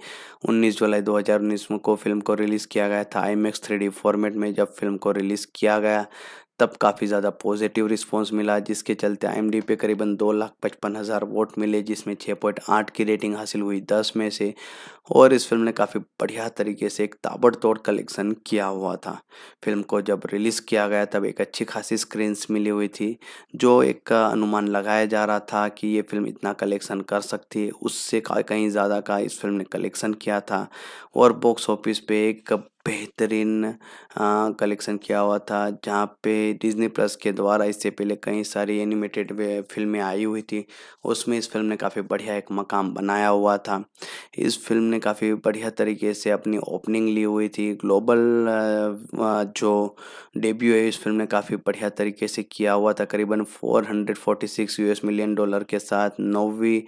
19 जुलाई 2019 को फिल्म को रिलीज़ किया गया था आई मैक्स फॉर्मेट में जब फिल्म को रिलीज़ किया गया तब काफ़ी ज़्यादा पॉजिटिव रिस्पांस मिला जिसके चलते आई पे करीबन दो लाख पचपन हज़ार वोट मिले जिसमें छः पॉइंट आठ की रेटिंग हासिल हुई दस में से और इस फिल्म ने काफ़ी बढ़िया तरीके से एक ताबड़तोड़ कलेक्शन किया हुआ था फिल्म को जब रिलीज़ किया गया तब एक अच्छी खासी स्क्रीन्स मिली हुई थी जो एक अनुमान लगाया जा रहा था कि ये फिल्म इतना कलेक्शन कर सकती है उससे कहीं ज़्यादा का इस फिल्म ने कलेक्शन किया था और बॉक्स ऑफिस पे एक बेहतरीन कलेक्शन किया हुआ था जहाँ पे डिज्नी प्लस के द्वारा इससे पहले कई सारी एनिमेटेड फिल्में आई हुई थी उसमें इस फिल्म ने काफ़ी बढ़िया एक मकाम बनाया हुआ था इस फिल्म ने काफ़ी बढ़िया तरीके से अपनी ओपनिंग ली हुई थी ग्लोबल जो डेब्यू है इस फिल्म ने काफ़ी बढ़िया तरीके से किया हुआ था करीबन फोर हंड्रेड मिलियन डॉलर के साथ नौवीं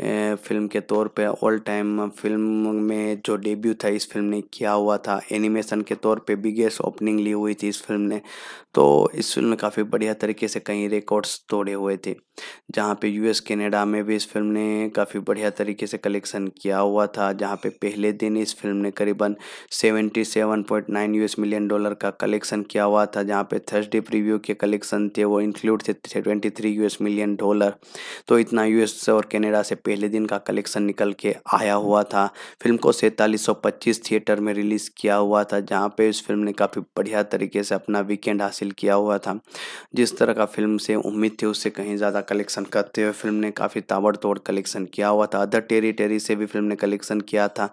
फिल्म के तौर पर ऑल टाइम फिल्म में जो डेब्यू था इस फिल्म ने किया हुआ था एन एनिमेशन के तौर पे बिगेस्ट ओपनिंग ली हुई थी इस फिल्म ने तो इस फिल्म ने काफ़ी बढ़िया तरीके से कई रिकॉर्ड्स तोड़े हुए थे जहाँ पे यूएस कनाडा में भी इस फिल्म ने काफ़ी बढ़िया तरीके से कलेक्शन किया हुआ था जहाँ पे पहले दिन इस फिल्म ने करीबन 77.9 यूएस मिलियन डॉलर का कलेक्शन किया हुआ था जहाँ पे थर्सडे प्रीव्यू के कलेक्शन थे वो इंक्लूड थे twenty three US million dollar तो इतना यूएस और कैनेडा से पहले दिन का कलेक्शन निकल के आया हुआ था फिल्म को सैंतालीस थिएटर में रिलीज़ किया हुआ था जहाँ पे इस फिल्म ने काफ़ी बढ़िया तरीके से अपना वीकेंड हासिल किया हुआ था जिस तरह का फिल्म से उम्मीद थी उससे कहीं ज़्यादा कलेक्शन करते हुए फिल्म ने काफ़ी ताबड़तोड़ कलेक्शन किया हुआ था अदर टेरी टेरी से भी फिल्म ने कलेक्शन किया था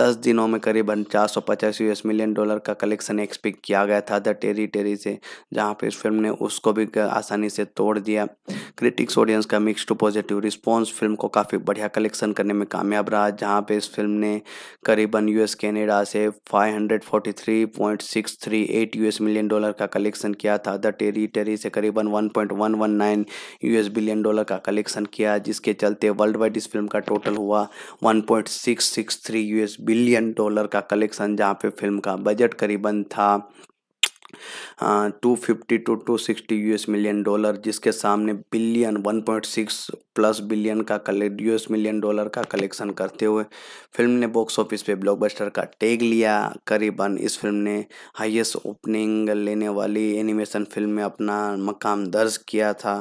दस दिनों में करीबन चार सौ पचास यूएस मिलियन डॉलर का कलेक्शन एक्सपेक्ट किया गया था अदर टेरी टेरी से जहाँ पर इस फिल्म ने उसको भी आसानी से तोड़ दिया क्रिटिक्स ऑडियंस का mix to positive response film को काफ़ी बढ़िया कलेक्शन करने में कामयाब रहा जहाँ पे इस फिल्म ने करीबन यूएस कैनेडा से फाइव 143.638 यूएस मिलियन डॉलर का कलेक्शन किया था द टेरिटरी से करीबन 1.119 यूएस बिलियन डॉलर का कलेक्शन किया जिसके चलते वर्ल्ड वाइड इस फिल्म का टोटल हुआ 1.663 यूएस बिलियन डॉलर का कलेक्शन जहाँ पे फिल्म का बजट करीबन था two fifty to two sixty US million dollar जिसके सामने billion one point six plus billion का कलेक्ट यू मिलियन डॉलर का कलेक्शन करते हुए फिल्म ने बॉक्स ऑफिस पे ब्लॉकबस्टर का टैग लिया करीबन इस फिल्म ने हाईएस्ट ओपनिंग लेने वाली एनिमेशन फिल्म में अपना मकाम दर्ज किया था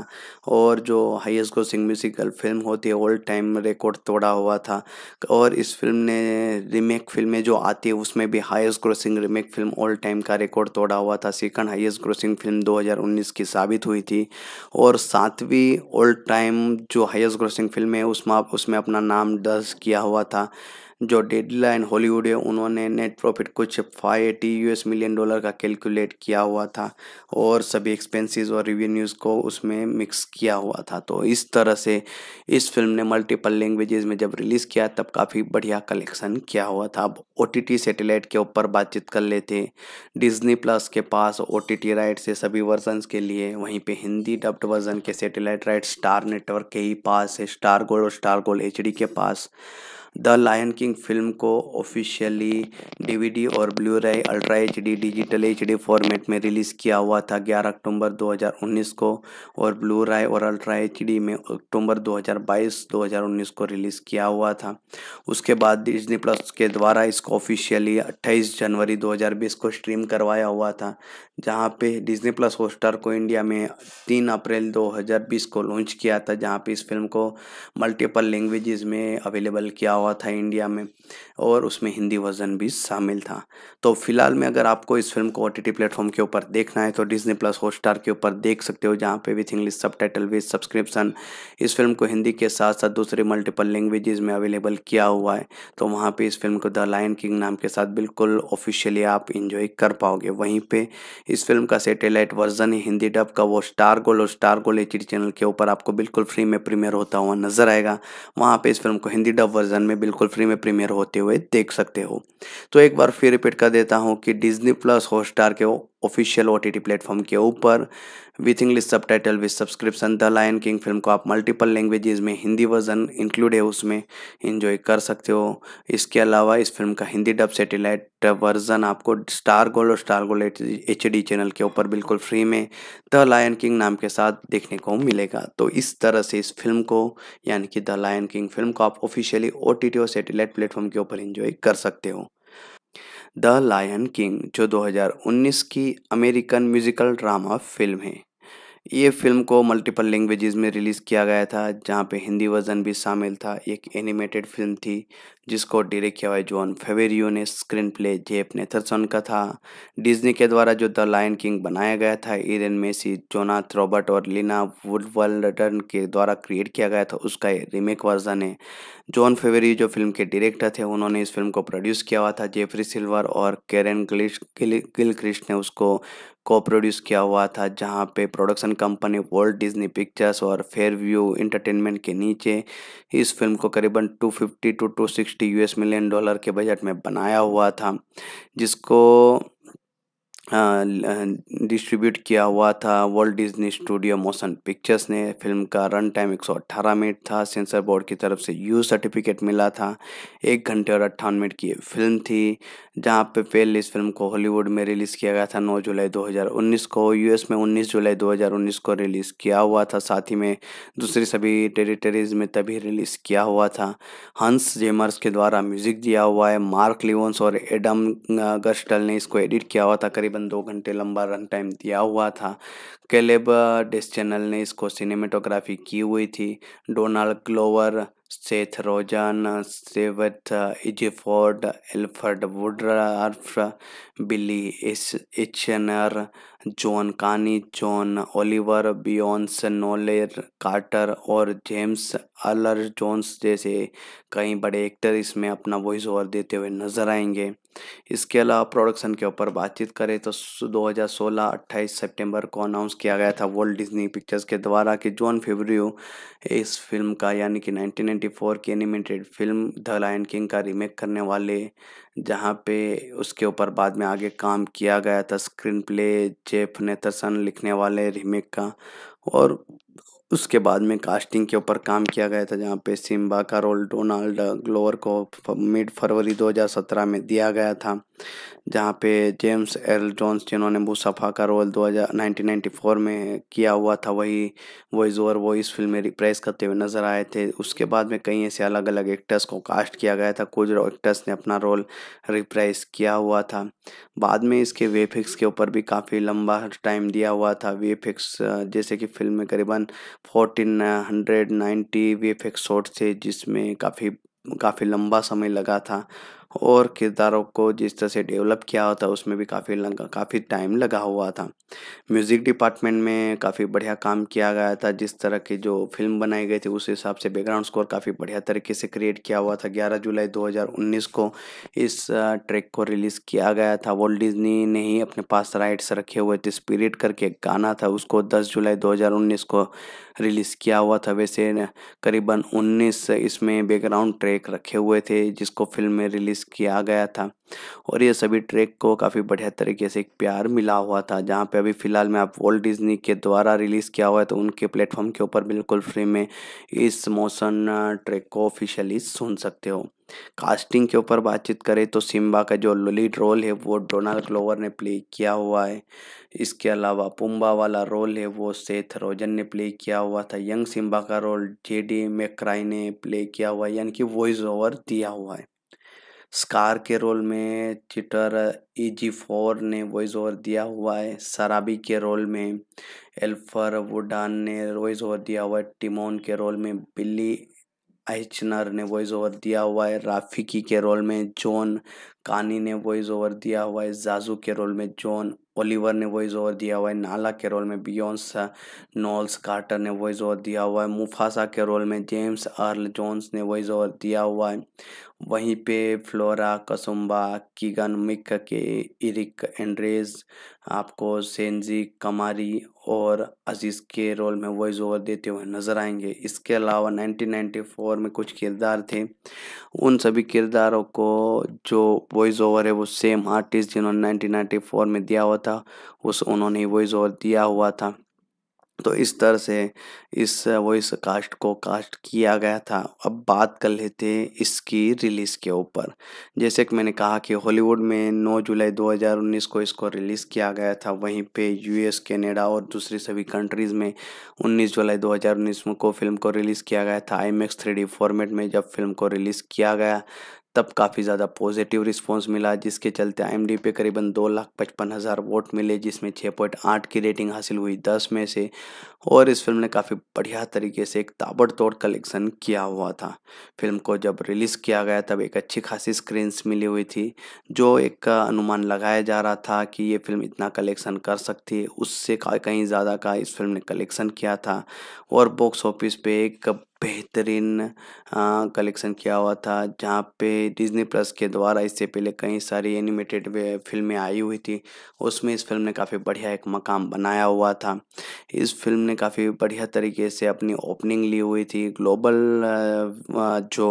और जो हाईएस्ट ग्रोसिंग म्यूजिकल फिल्म होती है ओल्ड टाइम रिकॉर्ड तोड़ा हुआ था और इस फिल्म ने रीमेक फिल्में जो आती है उसमें भी highest grossing remake film old time का रिकॉर्ड तोड़ा हुआ हुआ था सेकंड हाईएस्ट ग्रोसिंग फिल्म 2019 की साबित हुई थी और सातवीं ओल्ड टाइम जो हाईएस्ट ग्रोसिंग फिल्म है उसमें उसमें अपना नाम दर्ज किया हुआ था जो डेड लाइन हॉलीवुड है उन्होंने नेट प्रॉफिट कुछ five eighty US million dollar का कैलकुलेट किया हुआ था और सभी एक्सपेंसेस और रिवेन्यूज़ को उसमें मिक्स किया हुआ था तो इस तरह से इस फिल्म ने मल्टीपल लैंग्वेजेस में जब रिलीज़ किया तब काफ़ी बढ़िया कलेक्शन किया हुआ था अब ओ सैटेलाइट के ऊपर बातचीत कर लेते डिजनी प्लस के पास ओ टी राइट्स है सभी वर्जन के लिए वहीं पे हिंदी डब्ड वर्जन के सैटेलाइट राइट स्टार नेटवर्क के ही पास है स्टार गोल्ड और स्टार गोल्ड एच के पास द लायन किंग फिल्म को ऑफिशियली डीवीडी और ब्लू रे ultra H digital H format में रिलीज़ किया हुआ था 11 अक्टूबर 2019 को और ब्लू रे और अल्ट्रा एच में अक्टूबर 2022 2019 को रिलीज़ किया हुआ था उसके बाद डिजनी प्लस के द्वारा इसको ऑफिशियली 28 जनवरी 2020 को स्ट्रीम करवाया हुआ था जहाँ पे डिजनी प्लस होस्टार को इंडिया में तीन अप्रैल 2020 को लॉन्च किया था जहाँ पे इस फिल्म को मल्टीपल लैंग्वेजेस में अवेलेबल किया हुआ हुआ था इंडिया में और उसमें हिंदी वर्जन भी शामिल था तो फिलहाल में अगर आपको इस फिल्म को ओ टी प्लेटफॉर्म के ऊपर देखना है तो डिजनी प्लस हॉट स्टार के ऊपर देख सकते हो जहाँ पे with English subtitle with subscription इस फिल्म को हिंदी के साथ साथ दूसरे मल्टीपल लैंग्वेज में अवेलेबल किया हुआ है तो वहाँ पर इस फिल्म को द लाइन किंग नाम के साथ बिल्कुल ऑफिशियली आप इंजॉय कर पाओगे वहीं पर इस फिल्म का सेटेलाइट वर्जन है हिंदी डब का वो स्टार गोल और स्टार गोल एच चैनल के ऊपर आपको बिल्कुल फ्री में प्रीमियर होता हुआ नजर आएगा वहाँ पर इस फिल्म को हिंदी डब वर्जन में बिल्कुल फ्री में प्रीमियर होते हुए देख सकते हो तो एक बार फिर रिपीट कर देता हूँ कि डिज्नी प्लस हॉटस्टार के ऑफिशियल ओ टी प्लेटफॉर्म के ऊपर with English subtitle with subscription the lion king film को आप मल्टीपल लैंग्वेजेस में हिंदी वर्जन इंक्लूड है उसमें इंजॉय कर सकते हो इसके अलावा इस फिल्म का हिंदी डब सेटेलाइट वर्जन आपको स्टार गोल्ड और star gold H D channel के ऊपर बिल्कुल फ्री में द लायन किंग नाम के साथ देखने को मिलेगा तो इस तरह से इस फिल्म को यानी कि द लायन किंग फिल्म को आप ऑफिशियली ओ टी और सेटेलाइट प्लेटफॉर्म के ऊपर इंजॉय कर सकते हो द लायन किंग जो 2019 की अमेरिकन म्यूजिकल ड्रामा फिल्म है ये फिल्म को मल्टीपल लैंग्वेजेस में रिलीज़ किया गया था जहाँ पे हिंदी वर्जन भी शामिल था एक एनिमेटेड फिल्म थी जिसको डायरेक्ट किया हुआ जॉन फेवेरियो ने स्क्रीन प्ले जेप नेथरसन का था डिज्नी के द्वारा जो द लायन किंग बनाया गया था इरेन मेसी जोनाथ रॉबर्ट और लीना वुडवल्डन के द्वारा क्रिएट किया गया था उसका रीमेक वर्जन है जॉन फेवरी जो फिल्म के डायरेक्टर थे उन्होंने इस फिल्म को प्रोड्यूस किया हुआ था जेफरी सिल्वर और कैरन ग्लिश गिल क्रिस्ट ने उसको को प्रोड्यूस किया हुआ था जहाँ पे production company world Disney pictures और फेयर व्यू इंटरटेनमेंट के नीचे इस फिल्म को करीबन 250 टू 260 यूएस मिलियन डॉलर के बजट में बनाया हुआ था जिसको डिस्ट्रीब्यूट किया हुआ था world Disney studio motion pictures ने फिल्म का रन टाइम 118 मिनट था सेंसर बोर्ड की तरफ से यू सर्टिफिकेट मिला था एक घंटे और अट्ठावन मिनट की फिल्म थी जहां पे पहले इस फिल्म को हॉलीवुड में रिलीज़ किया गया था 9 जुलाई 2019 को यूएस में 19 जुलाई 2019 को रिलीज़ किया हुआ था साथ ही में दूसरी सभी टेरिटरीज में तभी रिलीज़ किया हुआ था हंस जेमर्स के द्वारा म्यूज़िक दिया हुआ है मार्क लिवंस और एडम गस्टल ने इसको एडिट किया हुआ था करीब तकरीबन दो घंटे लंबा रन टाइम दिया हुआ था केलेब चैनल ने इसको सिनेमेटोग्राफी की हुई थी डोनाल्ड ग्लोवर Seth सेवथ Ejiofor Alfre Woodruff, Billy Eichner John Kani John Oliver Beyoncé Knowles Carter और जेम्स अलर जोन्स जैसे कई बड़े एक्टर इसमें अपना वॉइस ओवर देते हुए नजर आएंगे इसके अलावा प्रोडक्शन के ऊपर बातचीत करें तो 2016-28 सितंबर को अनाउंस किया गया था वर्ल्ड डिज्नी पिक्चर्स के द्वारा कि जॉन फेब्रियो इस फिल्म का यानी कि नाइनटीन 1994 की animated film the lion king का रीमेक करने वाले जहाँ पे उसके ऊपर बाद में आगे काम किया गया था स्क्रीन प्ले जेफ नेथसन लिखने वाले रीमेक का और उसके बाद में कास्टिंग के ऊपर काम किया गया था जहाँ पे सिम्बा का रोल डोनाल्ड ग्लोवर को मिड फरवरी 2017 में दिया गया था जहाँ पे जेम्स एल जॉन्स जिन्होंने मुसफ़ा का रोल 2000 1994 में किया हुआ था वही वॉइस ओवर वॉइस फिल्म में रिप्रेस करते हुए नज़र आए थे उसके बाद में कई ऐसे अलग अलग एक्टर्स को कास्ट किया गया था कुछ एक्टर्स ने अपना रोल रिप्रेस किया हुआ था बाद में इसके वेफिक्स के ऊपर भी काफ़ी लंबा टाइम दिया हुआ था वेफिक्स जैसे कि फिल्म में करीबन फोर्टीन हंड्रेड नाइन्टी वे शॉट थे जिसमें काफ़ी काफ़ी लंबा समय लगा था और किरदारों को जिस तरह से डेवलप किया हुआ था उसमें भी काफ़ी लगा काफ़ी टाइम लगा हुआ था म्यूज़िक डिपार्टमेंट में काफ़ी बढ़िया काम किया गया था जिस तरह की जो फिल्म बनाई गई थी उस हिसाब से बैकग्राउंड स्कोर काफ़ी बढ़िया तरीके से क्रिएट किया हुआ था ग्यारह जुलाई 2019 को इस ट्रैक को रिलीज़ किया गया था वॉल्ट डिजनी ने ही अपने पास राइट्स रखे हुए थे स्पिरिट करके गाना था उसको दस जुलाई दो को रिलीज़ किया हुआ था वैसे करीबन 19 इसमें बैकग्राउंड ट्रैक रखे हुए थे जिसको फिल्म में रिलीज़ किया गया था और ये सभी ट्रैक को काफ़ी बढ़िया तरीके से एक प्यार मिला हुआ था जहाँ पे अभी फ़िलहाल में आप वॉल्ट डिज्नी के द्वारा रिलीज़ किया हुआ है तो उनके प्लेटफॉर्म के ऊपर बिल्कुल फ्री में इस मोशन ट्रैक uh, को ऑफिशियली सुन सकते हो कास्टिंग के ऊपर बातचीत करें तो सिम्बा का जो लीड रोल है वो डोनाल्ड क्लोवर ने प्ले किया हुआ है इसके अलावा पुम्बा वाला रोल है वो सेथ रोजन ने प्ले किया हुआ था यंग सिम्बा का रोल जे डी मैक्राई ने प्ले किया हुआ है यानी कि वॉइस ओवर दिया हुआ है स्कार के रोल में चिटर ईजी फोर ने वॉइस ओवर दिया हुआ है सराबी के रोल में एल्फर वुडान ने वॉइस ओवर दिया हुआ है टिमोन के रोल में बिल्ली आइचनर ने वॉइस ओवर दिया हुआ है राफिकी के रोल में जॉन कानी ने वॉइस ओवर दिया हुआ है जाजू के रोल में जॉन ओलिवर ने वॉइस ओवर दिया हुआ है नाला के रोल में बियॉन्स नॉल्स कार्टर ने वॉइस ओवर दिया हुआ है मुफासा के रोल में जेम्स अर्ल जॉन्स ने वॉइस ओवर दिया हुआ है वहीं पे फ्लोरा कसुम्बा कीगन मिक के इरिक एंड्रेज आपको सेंजी कमारी और अजीज़ के रोल में वॉइस ओवर देते हुए नज़र आएंगे इसके अलावा 1994 में कुछ किरदार थे उन सभी किरदारों को जो वॉइस ओवर है वो सेम आर्टिस्ट जिन्होंने 1994 में दिया हुआ था उस उन्होंने वॉइस ओवर दिया हुआ था तो इस तरह से इस वॉइस कास्ट को कास्ट किया गया था अब बात कर लेते हैं इसकी रिलीज़ के ऊपर जैसे कि मैंने कहा कि हॉलीवुड में 9 जुलाई 2019 को इसको रिलीज़ किया गया था वहीं पे यूएस कनाडा और दूसरी सभी कंट्रीज़ में 19 जुलाई 2019 को फिल्म को रिलीज़ किया गया था आई मैक्स फॉर्मेट में जब फिल्म को रिलीज़ किया गया तब काफ़ी ज़्यादा पॉजिटिव रिस्पांस मिला जिसके चलते आई पे करीबन दो लाख पचपन हज़ार वोट मिले जिसमें छः पॉइंट आठ की रेटिंग हासिल हुई दस में से और इस फिल्म ने काफ़ी बढ़िया तरीके से एक ताबड़तोड़ कलेक्शन किया हुआ था फिल्म को जब रिलीज़ किया गया तब एक अच्छी खासी स्क्रीन्स मिली हुई थी जो एक अनुमान लगाया जा रहा था कि ये फिल्म इतना कलेक्शन कर सकती है उससे कहीं ज़्यादा का इस फिल्म ने कलेक्शन किया था और बॉक्स ऑफिस पे एक बेहतरीन कलेक्शन किया हुआ था जहाँ पे डिज्नी प्लस के द्वारा इससे पहले कई सारी एनिमेटेड फिल्में आई हुई थी उसमें इस फिल्म ने काफ़ी बढ़िया एक मकाम बनाया हुआ था इस फिल्म ने काफ़ी बढ़िया तरीके से अपनी ओपनिंग ली हुई थी ग्लोबल जो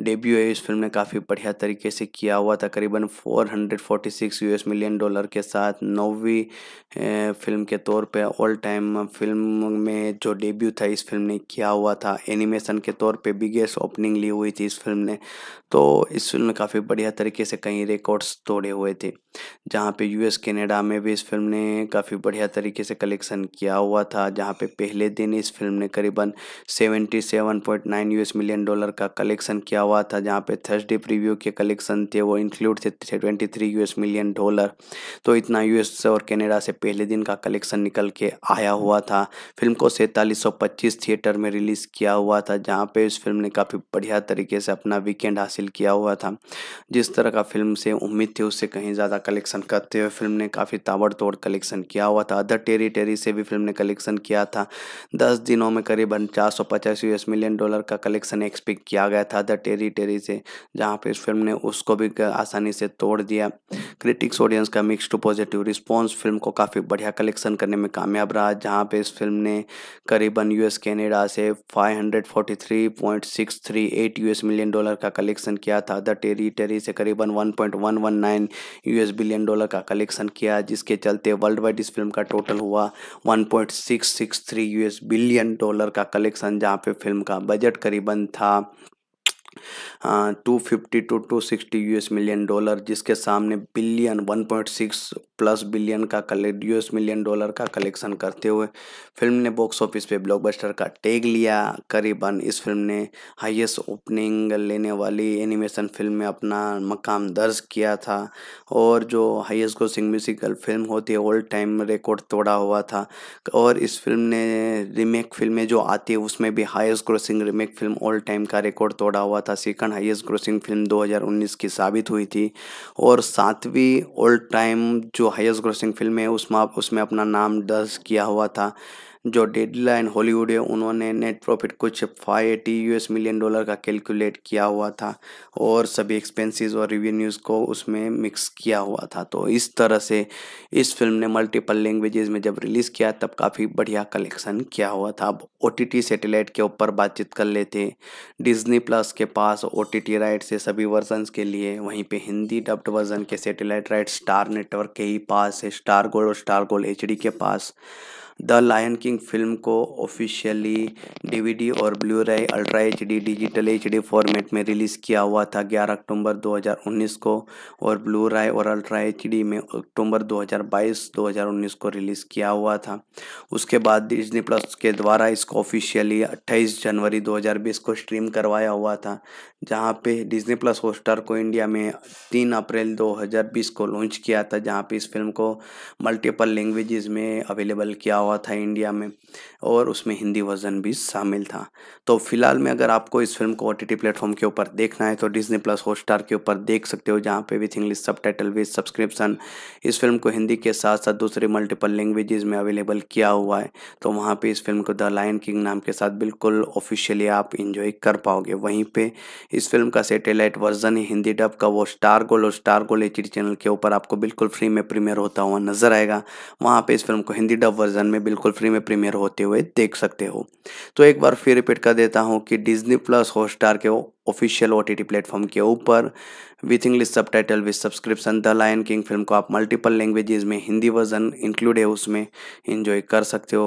डेब्यू है इस फिल्म ने काफ़ी बढ़िया तरीके से किया हुआ था करीबन फोर यूएस मिलियन डॉलर के साथ नौवीं फिल्म के तौर पर ऑल टाइम फिल्म में जो डेब्यू था इस फिल्म ने किया हुआ था एनिमेशन के तौर पे बिगेस्ट ओपनिंग ली हुई थी इस फिल्म ने तो इस फिल्म ने काफ़ी बढ़िया तरीके से कई रिकॉर्ड्स तोड़े हुए थे जहाँ पे यूएस कनाडा में भी इस फिल्म ने काफ़ी बढ़िया तरीके से कलेक्शन किया हुआ था जहाँ पे पहले दिन इस फिल्म ने करीबन seventy seven point U S million dollar का कलेक्शन किया हुआ था जहाँ पे थर्सडे प्रीव्यू के कलेक्शन थे वो इंक्लूड थे twenty three S million dollar तो इतना एस और कैनेडा से पहले दिन का कलेक्शन निकल के आया हुआ था फिल्म को सैंतालीस थिएटर में रिलीज़ किया हुआ था जहाँ पे इस फिल्म ने काफ़ी बढ़िया तरीके से अपना वीकेंड हासिल किया हुआ था जिस तरह का फिल्म से उम्मीद थी उससे कहीं ज़्यादा कलेक्शन करते हुए फिल्म ने काफ़ी ताबड़तोड़ कलेक्शन किया हुआ था अदर टेरी टेरी से भी फिल्म ने कलेक्शन किया था दस दिनों में करीबन चार सौ पचास यूएस मिलियन डॉलर का कलेक्शन एक्सपेक्ट किया गया था अदर टेरी टेरी से जहाँ पर इस फिल्म ने उसको भी आसानी से तोड़ दिया क्रिटिक्स ऑडियंस का mix to positive response film को काफ़ी बढ़िया कलेक्शन करने में कामयाब रहा जहाँ पे इस फिल्म ने करीबन यूएस कनाडा से 143.638 यूएस मिलियन डॉलर का कलेक्शन किया था द टेरिटरी से करीबन 1.119 यूएस बिलियन डॉलर का कलेक्शन किया जिसके चलते वर्ल्ड वाइड इस फिल्म का टोटल हुआ 1.663 यूएस बिलियन डॉलर का कलेक्शन जहां पे फिल्म का बजट करीबन था two fifty to two sixty US million dollar जिसके सामने billion one point six plus billion का यू मिलियन डॉलर का कलेक्शन करते हुए फिल्म ने बॉक्स ऑफिस पे ब्लॉकबस्टर का टैग लिया करीबन इस फिल्म ने हाईएस्ट ओपनिंग लेने वाली एनिमेशन फिल्म में अपना मकाम दर्ज किया था और जो हाईएस्ट ग्रोसिंग म्यूजिकल फिल्म होती है ऑल टाइम रिकॉर्ड तोड़ा हुआ था और इस फिल्म ने रीमेक फिल्में जो आती है उसमें भी highest grossing remake film all time का रिकॉर्ड तोड़ा हुआ था था सेकंड हाईएस्ट ग्रोसिंग फिल्म 2019 की साबित हुई थी और सातवीं ओल्ड टाइम जो हाईएस्ट ग्रोसिंग फिल्म है उसमें उसमें अपना नाम दर्ज किया हुआ था जो डेडलाइन हॉलीवुड है उन्होंने नेट प्रॉफिट कुछ five eighty US million dollar का कैलकुलेट किया हुआ था और सभी एक्सपेंसेस और रिवेन्यूज़ को उसमें मिक्स किया हुआ था तो इस तरह से इस फिल्म ने मल्टीपल लैंग्वेजेस में जब रिलीज़ किया तब काफ़ी बढ़िया कलेक्शन किया हुआ था अब ओ टी के ऊपर बातचीत कर लेते डिजनी प्लस के पास ओ टी राइट्स है सभी वर्जनस के लिए वहीं पर हिंदी डब्ड वर्जन के सेटेलाइट राइट स्टार नेटवर्क के ही पास है स्टार गोल्ड और स्टार गोल्ड एच के पास द लायन किंग फिल्म को ऑफिशियली डीवीडी और ब्लू रे ultra H D digital H D format में रिलीज़ किया हुआ था 11 अक्टूबर 2019 को और ब्लू रे और अल्ट्रा एच डी में अक्टूबर 2022 2019 को रिलीज़ किया हुआ था उसके बाद डिजनी प्लस के द्वारा इसको ऑफिशियली 28 जनवरी 2020 को स्ट्रीम करवाया हुआ था जहाँ पे डिजनी प्लस होस्टार को इंडिया में तीन अप्रैल दो को लॉन्च किया था जहाँ पे इस फिल्म को मल्टीपल लैंग्वेजेस में अवेलेबल किया हुआ था इंडिया में और उसमें हिंदी वर्जन भी शामिल था तो फिलहाल में अगर आपको इस फिल्म को ओ टी प्लेटफॉर्म के ऊपर देखना है तो डिजनी प्लस हॉटस्टार के ऊपर देख सकते हो जहाँ पे with English subtitle with subscription इस फिल्म को हिंदी के साथ साथ दूसरे मल्टीपल लैंग्वेज में अवेलेबल किया हुआ है तो वहाँ पर इस फिल्म को द लाइन किंग नाम के साथ बिल्कुल ऑफिशियली आप इंजॉय कर पाओगे वहीं पर इस फिल्म का सेटेलाइट वर्जन हिंदी डब का वो स्टार गोल और स्टार गोल एच चैनल के ऊपर आपको बिल्कुल फ्री में प्रीमियर होता हुआ नजर आएगा वहाँ पर इस फिल्म को हिंदी डब वर्जन में बिल्कुल फ्री में प्रीमियर होते हुए देख सकते हो तो एक बार फिर रिपीट कर देता हूँ कि डिज्नी प्लस हॉटस्टार के ऑफिशियल ओ टी प्लेटफॉर्म के ऊपर with English subtitle with subscription the lion king film को आप मल्टीपल लैंग्वेजेस में हिंदी वर्जन इंक्लूड है उसमें इन्जॉय कर सकते हो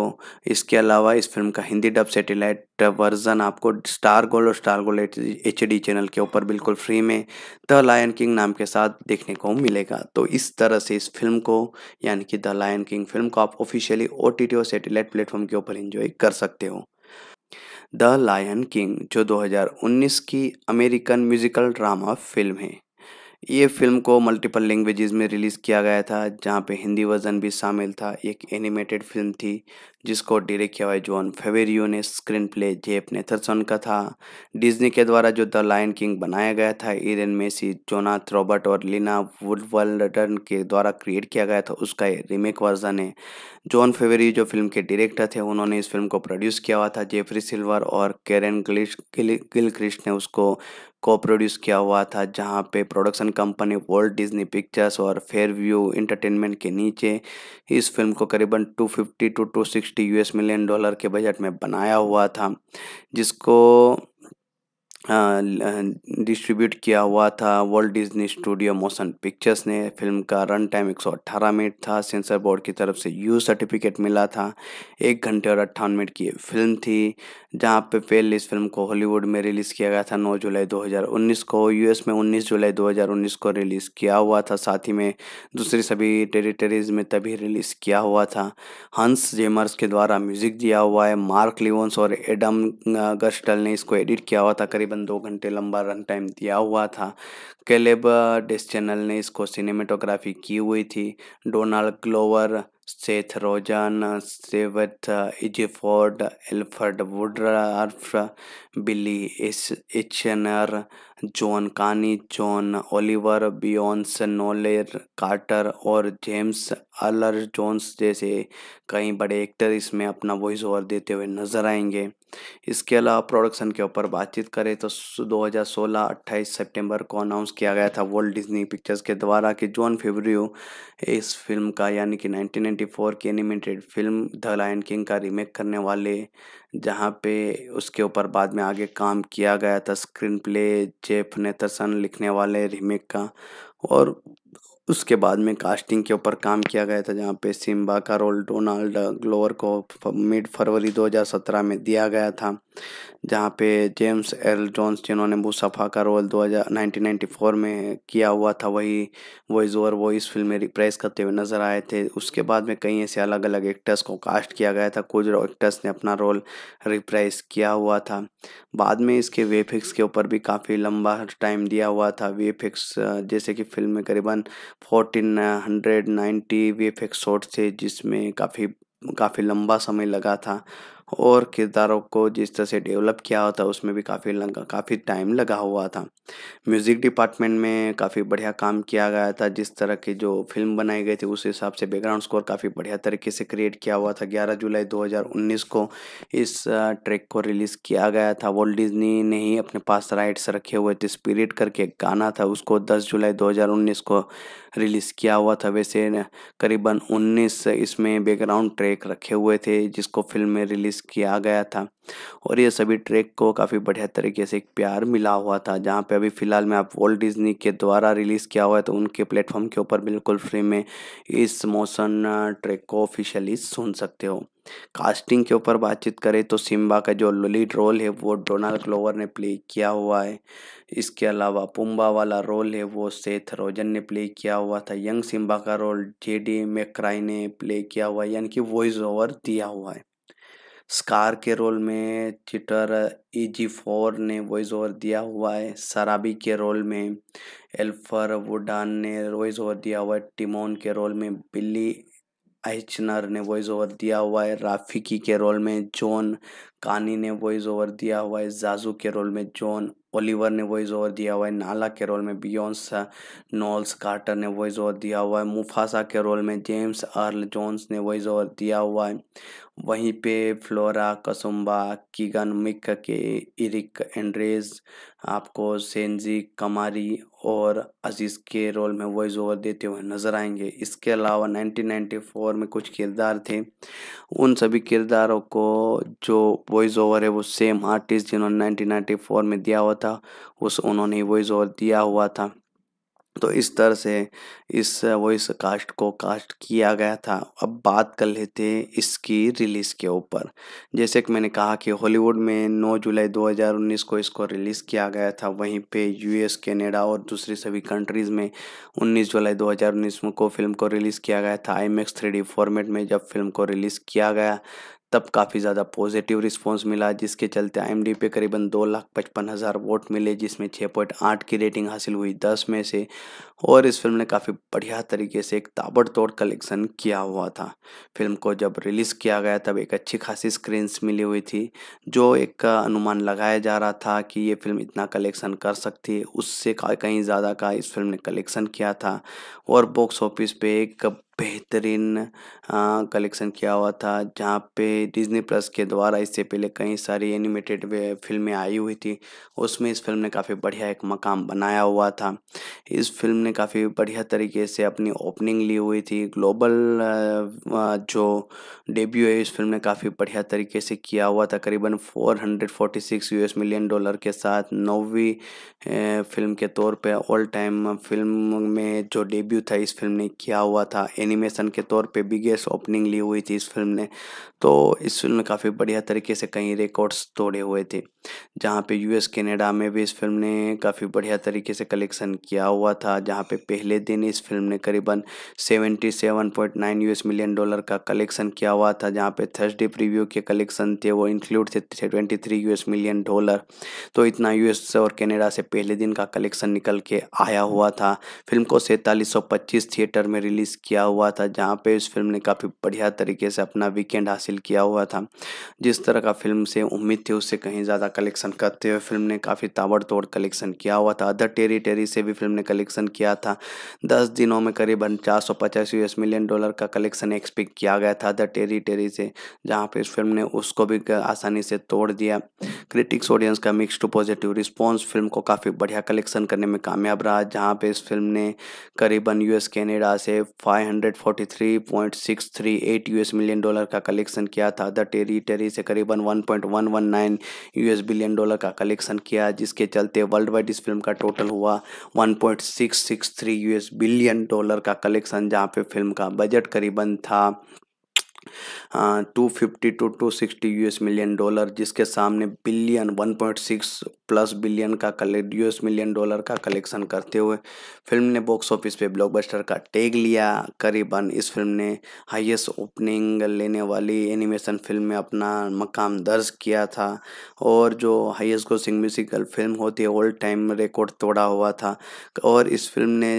इसके अलावा इस फिल्म का हिंदी डब सेटेलाइट वर्जन आपको स्टार गोल्ड और star gold H D channel के ऊपर बिल्कुल फ्री में द लायन किंग नाम के साथ देखने को मिलेगा तो इस तरह से इस फिल्म को यानी कि द लायन किंग फिल्म को आप ऑफिशियली ओ टी और सेटेलाइट प्लेटफॉर्म के ऊपर इंजॉय कर सकते हो द लायन किंग जो 2019 की अमेरिकन म्यूजिकल ड्रामा फिल्म है ये फिल्म को मल्टीपल लैंग्वेजेस में रिलीज़ किया गया था जहाँ पे हिंदी वर्जन भी शामिल था एक एनिमेटेड फिल्म थी जिसको डायरेक्ट किया हुआ है जॉन फेवेरियो ने स्क्रीन प्ले जेप नेथरसन का था डिज्नी के द्वारा जो द लायन किंग बनाया गया था इरन मेसी जोनाथ रॉबर्ट और लीना वुडवर्ल्डन के द्वारा क्रिएट किया गया था उसका रीमेक वर्जन है जॉन फेवेरियो जो फिल्म के डायरेक्टर थे उन्होंने इस फिल्म को प्रोड्यूस किया हुआ था जेफरी सिल्वर और कैरन गिल क्रिस्ट ने उसको को प्रोड्यूस किया हुआ था जहां पे production company world Disney pictures और फेयर व्यू इंटरटेनमेंट के नीचे इस फिल्म को करीबन 250 to 260 sixty US million dollar के बजट में बनाया हुआ था जिसको हाँ, डिस्ट्रीब्यूट किया हुआ था world Disney studio motion pictures ने फिल्म का रन टाइम 118 मिनट था सेंसर बोर्ड की तरफ से यू सर्टिफिकेट मिला था एक घंटे और अट्ठावन मिनट की फिल्म थी जहां पे पहले इस फिल्म को हॉलीवुड में रिलीज़ किया गया था 9 जुलाई 2019 को यूएस में 19 जुलाई 2019 को रिलीज़ किया हुआ था साथ ही में दूसरी सभी टेरिटरीज में तभी रिलीज़ किया हुआ था हंस जेमर्स के द्वारा म्यूज़िक दिया हुआ है मार्क लिवंस और एडम गस्टल ने इसको एडिट किया हुआ था करीबन तकरीबन दो घंटे लंबा रन टाइम दिया हुआ था कैलेब डिस चैनल ने इसको सिनेमेटोग्राफी की हुई थी Donald Glover Seth Rogen सेवथ Ejiofor Alfre Woodard Billy Eichner John Kani John Oliver Beyoncé Knowles Carter और जेम्स अलर जोन्स जैसे कई बड़े एक्टर इसमें अपना वॉइस ओवर देते हुए नज़र आएंगे इसके अलावा प्रोडक्शन के ऊपर बातचीत करें तो 2016-28 सितंबर को अनाउंस किया गया था वर्ल्ड डिज्नी पिक्चर्स के द्वारा कि जॉन फेब्रियो इस फिल्म का यानी कि 1994 की animated film the lion king का रीमेक करने वाले जहां पे उसके ऊपर बाद में आगे काम किया गया था स्क्रीन प्ले जेफ नेथरसन लिखने वाले रीमेक का और उसके बाद में कास्टिंग के ऊपर काम किया गया था जहाँ पे सिम्बा का रोल डोनाल्ड ग्लोवर को मिड फरवरी 2017 में दिया गया था जहाँ पे जेम्स एल जोन्स जिन्होंने मुसफा का रोल 2000 1994 में किया हुआ था वही वॉइस ओवर वो इस फिल्म में रिप्रेस करते हुए नज़र आए थे उसके बाद में कई ऐसे अलग अलग एक्टर्स को कास्ट किया गया था कुछ एक्टर्स ने अपना रोल रिप्रेस किया हुआ था बाद में इसके वेफिक्स के ऊपर भी काफ़ी लंबा टाइम दिया हुआ था वेफिक्स जैसे कि फिल्म में करीबन fourteen hundred ninety V F shot थे जिसमें काफ़ी काफ़ी लंबा समय लगा था और किरदारों को जिस तरह से डेवलप किया होता उसमें भी काफ़ी लगा काफ़ी टाइम लगा हुआ था म्यूज़िक डिपार्टमेंट में काफ़ी बढ़िया काम किया गया था जिस तरह की जो फिल्म बनाई गई थी उस हिसाब से बैकग्राउंड स्कोर काफ़ी बढ़िया तरीके से क्रिएट किया हुआ था ग्यारह जुलाई 2019 को इस ट्रैक को रिलीज़ किया गया था वॉल्ट डिजनी ने ही अपने पास राइट्स रखे हुए थे स्पिरिट करके एक गाना था उसको दस जुलाई दो को रिलीज़ किया हुआ था वैसे करीबन 19 इसमें बैकग्राउंड ट्रैक रखे हुए थे जिसको फिल्म में रिलीज़ रिलीज़ किया गया था और ये सभी ट्रैक को काफ़ी बढ़िया तरीके से एक प्यार मिला हुआ था जहाँ पे अभी फ़िलहाल में आप वर्ल्ड डिज्नी के द्वारा रिलीज़ किया हुआ है तो उनके प्लेटफॉर्म के ऊपर बिल्कुल फ्री में इस मोशन ट्रैक को ऑफिशियली सुन सकते हो कास्टिंग के ऊपर बातचीत करें तो सिम्बा का जो लीड रोल है वो डोनाल्ड क्लोवर ने प्ले किया हुआ है इसके अलावा पुम्बा वाला रोल है वो सेथ रोजन ने प्ले किया हुआ था यंग सिम्बा का रोल जे डी मेक्राई ने प्ले किया हुआ है यानी कि वॉइस ओवर दिया हुआ है स्कार के रोल में थिएटर ए जी फोर ने वॉइस ओवर दिया हुआ है शराबी के रोल में एल्फर वुडान ने वॉइस ओवर दिया हुआ है टिमोन के रोल में बिल्ली आइचनर ने वॉइस ओवर दिया हुआ है राफिकी के रोल में जॉन कानी ने वॉइस ओवर दिया हुआ है जाजू के रोल में जॉन ओलिवर ने वॉइस ओवर दिया हुआ है नाला के रोल में बियॉन्स नॉल्स कार्टर ने वॉइस ओवर दिया हुआ है मुफासा के रोल में जेम्स अर्ल जॉन्स ने वॉइस ओवर दिया हुआ है वहीं पे फ्लोरा कसुम्बा कीगन मिक के इरिक एंड्रेज आपको सेंजी कमारी और अजीज़ के रोल में वॉइस ओवर देते हुए नज़र आएंगे इसके अलावा 1994 में कुछ किरदार थे उन सभी किरदारों को जो वॉइस ओवर है वो सेम आर्टिस्ट जिन्होंने 1994 में दिया हुआ था उस उन्होंने वॉइस ओवर दिया हुआ था तो इस तरह से इस वॉइस कास्ट को कास्ट किया गया था अब बात कर लेते हैं इसकी रिलीज़ के ऊपर जैसे कि मैंने कहा कि हॉलीवुड में 9 जुलाई 2019 को इसको रिलीज़ किया गया था वहीं पे यूएस कनाडा और दूसरी सभी कंट्रीज़ में 19 जुलाई 2019 को फिल्म को रिलीज़ किया गया था आई मैक्स फॉर्मेट में जब फिल्म को रिलीज़ किया गया तब काफ़ी ज़्यादा पॉजिटिव रिस्पांस मिला जिसके चलते आई पे करीबन दो लाख पचपन हज़ार वोट मिले जिसमें छः पॉइंट आठ की रेटिंग हासिल हुई दस में से और इस फिल्म ने काफ़ी बढ़िया तरीके से एक ताबड़तोड़ कलेक्शन किया हुआ था फिल्म को जब रिलीज़ किया गया तब एक अच्छी खासी स्क्रीन्स मिली हुई थी जो एक अनुमान लगाया जा रहा था कि ये फिल्म इतना कलेक्शन कर सकती है उससे कहीं ज़्यादा का इस फिल्म ने कलेक्शन किया था और बॉक्स ऑफिस पर एक बेहतरीन कलेक्शन किया हुआ था जहाँ पे डिज्नी प्लस के द्वारा इससे पहले कई सारी एनिमेटेड फिल्में आई हुई थी उसमें इस फिल्म ने काफ़ी बढ़िया एक मकाम बनाया हुआ था इस फिल्म ने काफ़ी बढ़िया तरीके से अपनी ओपनिंग ली हुई थी ग्लोबल जो डेब्यू है इस फिल्म ने काफ़ी बढ़िया तरीके से किया हुआ था करीबन यू एस मिलियन डॉलर के साथ नौवीं फिल्म के तौर पर ऑल टाइम फिल्म में जो डेब्यू था इस फिल्म ने किया हुआ था एनिमेशन के तौर पे बिगेस्ट ओपनिंग ली हुई थी इस फिल्म ने तो इस फिल्म ने काफ़ी बढ़िया तरीके से कई रिकॉर्ड्स तोड़े हुए थे जहाँ पे यूएस कनाडा में भी इस फिल्म ने काफ़ी बढ़िया तरीके से कलेक्शन किया हुआ था जहाँ पे पहले दिन इस फिल्म ने करीबन यू एस मिलियन डॉलर का कलेक्शन किया हुआ था जहाँ पे थर्सडे प्रीव्यू के कलेक्शन थे वो इंक्लूड थे twenty three S million dollar तो इतना एस और कैनेडा से पहले दिन का कलेक्शन निकल के आया हुआ था फिल्म को सैंतालीस थिएटर में रिलीज़ किया हुआ हुआ था जहाँ पे इस फिल्म ने काफ़ी बढ़िया तरीके से अपना वीकेंड हासिल किया हुआ था जिस तरह का फिल्म से उम्मीद थी उससे कहीं ज़्यादा कलेक्शन करते हुए फिल्म ने काफ़ी ताबड़तोड़ कलेक्शन किया हुआ था अदर टेरी से भी फिल्म ने कलेक्शन किया था दस दिनों में करीबन चार सौ पचास यूएस मिलियन डॉलर का कलेक्शन एक्सपेक्ट किया गया था द टेरी से जहाँ पर इस फिल्म ने उसको भी आसानी से तोड़ दिया क्रिटिक्स ऑडियंस का mix to positive response film को काफ़ी बढ़िया कलेक्शन करने में कामयाब रहा जहाँ पर इस फिल्म ने करीबन यूएस कनाडा से 500 143.638 यूएस मिलियन डॉलर का कलेक्शन किया था द टेरिटरी से करीबन 1.119 यूएस बिलियन डॉलर का कलेक्शन किया जिसके चलते वर्ल्ड वाइड इस फिल्म का टोटल हुआ 1.663 यूएस बिलियन डॉलर का कलेक्शन जहाँ पे फिल्म का बजट करीबन था two fifty to two sixty you million dollar जिसके सामने billion one point six plus billion का कलेक्ट यू मिलियन डॉलर का कलेक्शन करते हुए फिल्म ने बॉक्स ऑफिस पे ब्लॉकबस्टर का टैग लिया करीबन इस फिल्म ने हाईएस्ट ओपनिंग लेने वाली एनिमेशन फिल्म में अपना मकाम दर्ज किया था और जो हाईएस्ट ग्रोसिंग म्यूजिकल फिल्म होती है ओल्ड टाइम रिकॉर्ड तोड़ा हुआ था और इस फिल्म ने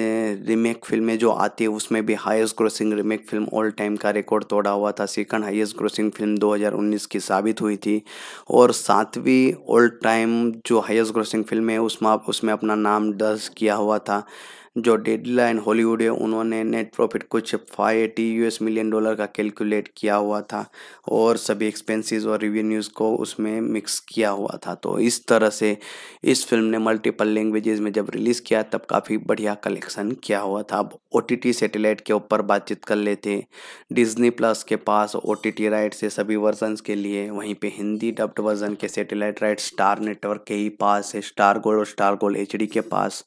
रीमेक फिल्में जो आती है उसमें भी highest grossing remake film old time का रिकॉर्ड तोड़ा हुआ था सेकंड हाईएस्ट ग्रोसिंग फिल्म 2019 की साबित हुई थी और सातवीं ओल्ड टाइम जो हाईएस्ट ग्रोसिंग फिल्म है उसमें उसमें अपना नाम दर्ज किया हुआ था जो डेडलाइन हॉलीवुड है उन्होंने नेट प्रॉफिट कुछ five eighty you million dollar का कैलकुलेट किया हुआ था और सभी एक्सपेंसेस और रिवेन्यूज़ को उसमें मिक्स किया हुआ था तो इस तरह से इस फिल्म ने मल्टीपल लैंग्वेजेस में जब रिलीज़ किया तब काफ़ी बढ़िया कलेक्शन किया हुआ था अब ओ टी के ऊपर बातचीत कर लेते डिज्नी प्लस के पास ओ टी राइट्स है सभी वर्जन के लिए वहीं पर हिंदी डब्ड वर्जन के सेटेलाइट राइट स्टार नेटवर्क के ही पास है स्टार गोल्ड और स्टार गोल्ड एच के पास